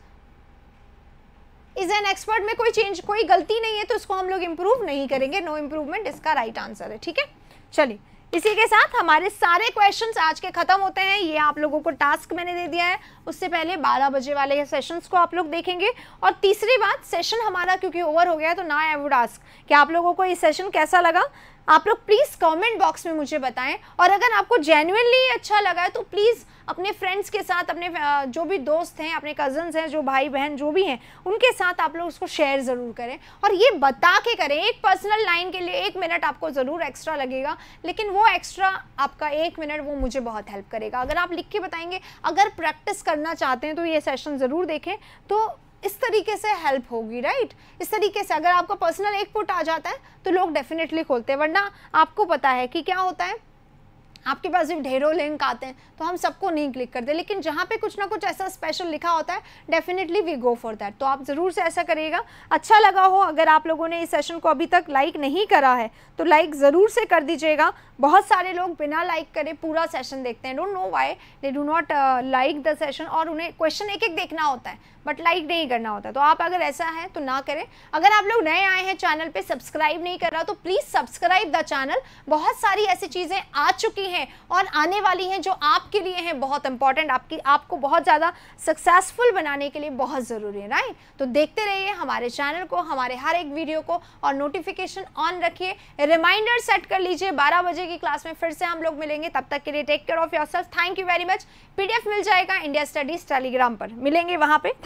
is an expert में कोई चेंज कोई गलती नहीं है तो उसको हम लोग इम्प्रूव नहीं करेंगे नो no इम्प्रूवमेंट इसका राइट right आंसर है ठीक है चलिए इसी के साथ हमारे सारे क्वेश्चंस आज के खत्म होते हैं ये आप लोगों को टास्क मैंने दे दिया है उससे पहले 12 बजे वाले सेशंस को आप लोग देखेंगे और तीसरी बात सेशन हमारा क्योंकि ओवर हो गया है तो ना आई वुड आस्क कि आप लोगों को ये सेशन कैसा लगा आप लोग प्लीज़ कमेंट बॉक्स में मुझे बताएं और अगर आपको जेन्यनली अच्छा लगा है तो प्लीज़ अपने फ्रेंड्स के साथ अपने जो भी दोस्त हैं अपने कज़न्स हैं जो भाई बहन जो भी हैं उनके साथ आप लोग उसको शेयर ज़रूर करें और ये बता के करें एक पर्सनल लाइन के लिए एक मिनट आपको ज़रूर एक्स्ट्रा लगेगा लेकिन वो एक्स्ट्रा आपका एक मिनट वो मुझे बहुत हेल्प करेगा अगर आप लिख के बताएंगे अगर प्रैक्टिस करना चाहते हैं तो ये सेशन ज़रूर देखें तो इस तरीके से हेल्प होगी राइट इस तरीके से अगर आपका पर्सनल एक पुट आ जाता है तो लोग डेफिनेटली खोलते हैं वरना आपको पता है कि क्या होता है आपके पास जब ढेरों लिंक आते हैं तो हम सबको नहीं क्लिक करते लेकिन जहाँ पे कुछ ना कुछ ऐसा स्पेशल लिखा होता है definitely we go for that तो आप ज़रूर से ऐसा करिएगा अच्छा लगा हो अगर आप लोगों ने इस सेशन को अभी तक लाइक नहीं करा है तो लाइक ज़रूर से कर दीजिएगा बहुत सारे लोग बिना लाइक करे पूरा सेशन देखते हैं don't know why they do not like the session और उन्हें क्वेश्चन एक एक देखना होता है बट लाइक नहीं करना होता तो आप अगर ऐसा है तो ना करें अगर आप लोग नए आए हैं चैनल पे सब्सक्राइब नहीं कर रहा तो प्लीज़ सब्सक्राइब द चैनल बहुत सारी ऐसी चीज़ें आ चुकी हैं और आने वाली हैं जो आपके लिए हैं बहुत इंपॉर्टेंट आपकी आपको बहुत ज़्यादा सक्सेसफुल बनाने के लिए बहुत ज़रूरी है राइट तो देखते रहिए हमारे चैनल को हमारे हर एक वीडियो को और नोटिफिकेशन ऑन रखिए रिमाइंडर सेट कर लीजिए बारह बजे की क्लास में फिर से हम लोग मिलेंगे तब तक के लिए take care of yourself thank you very much पी मिल जाएगा इंडिया स्टडीज टेलीग्राम पर मिलेंगे वहाँ पे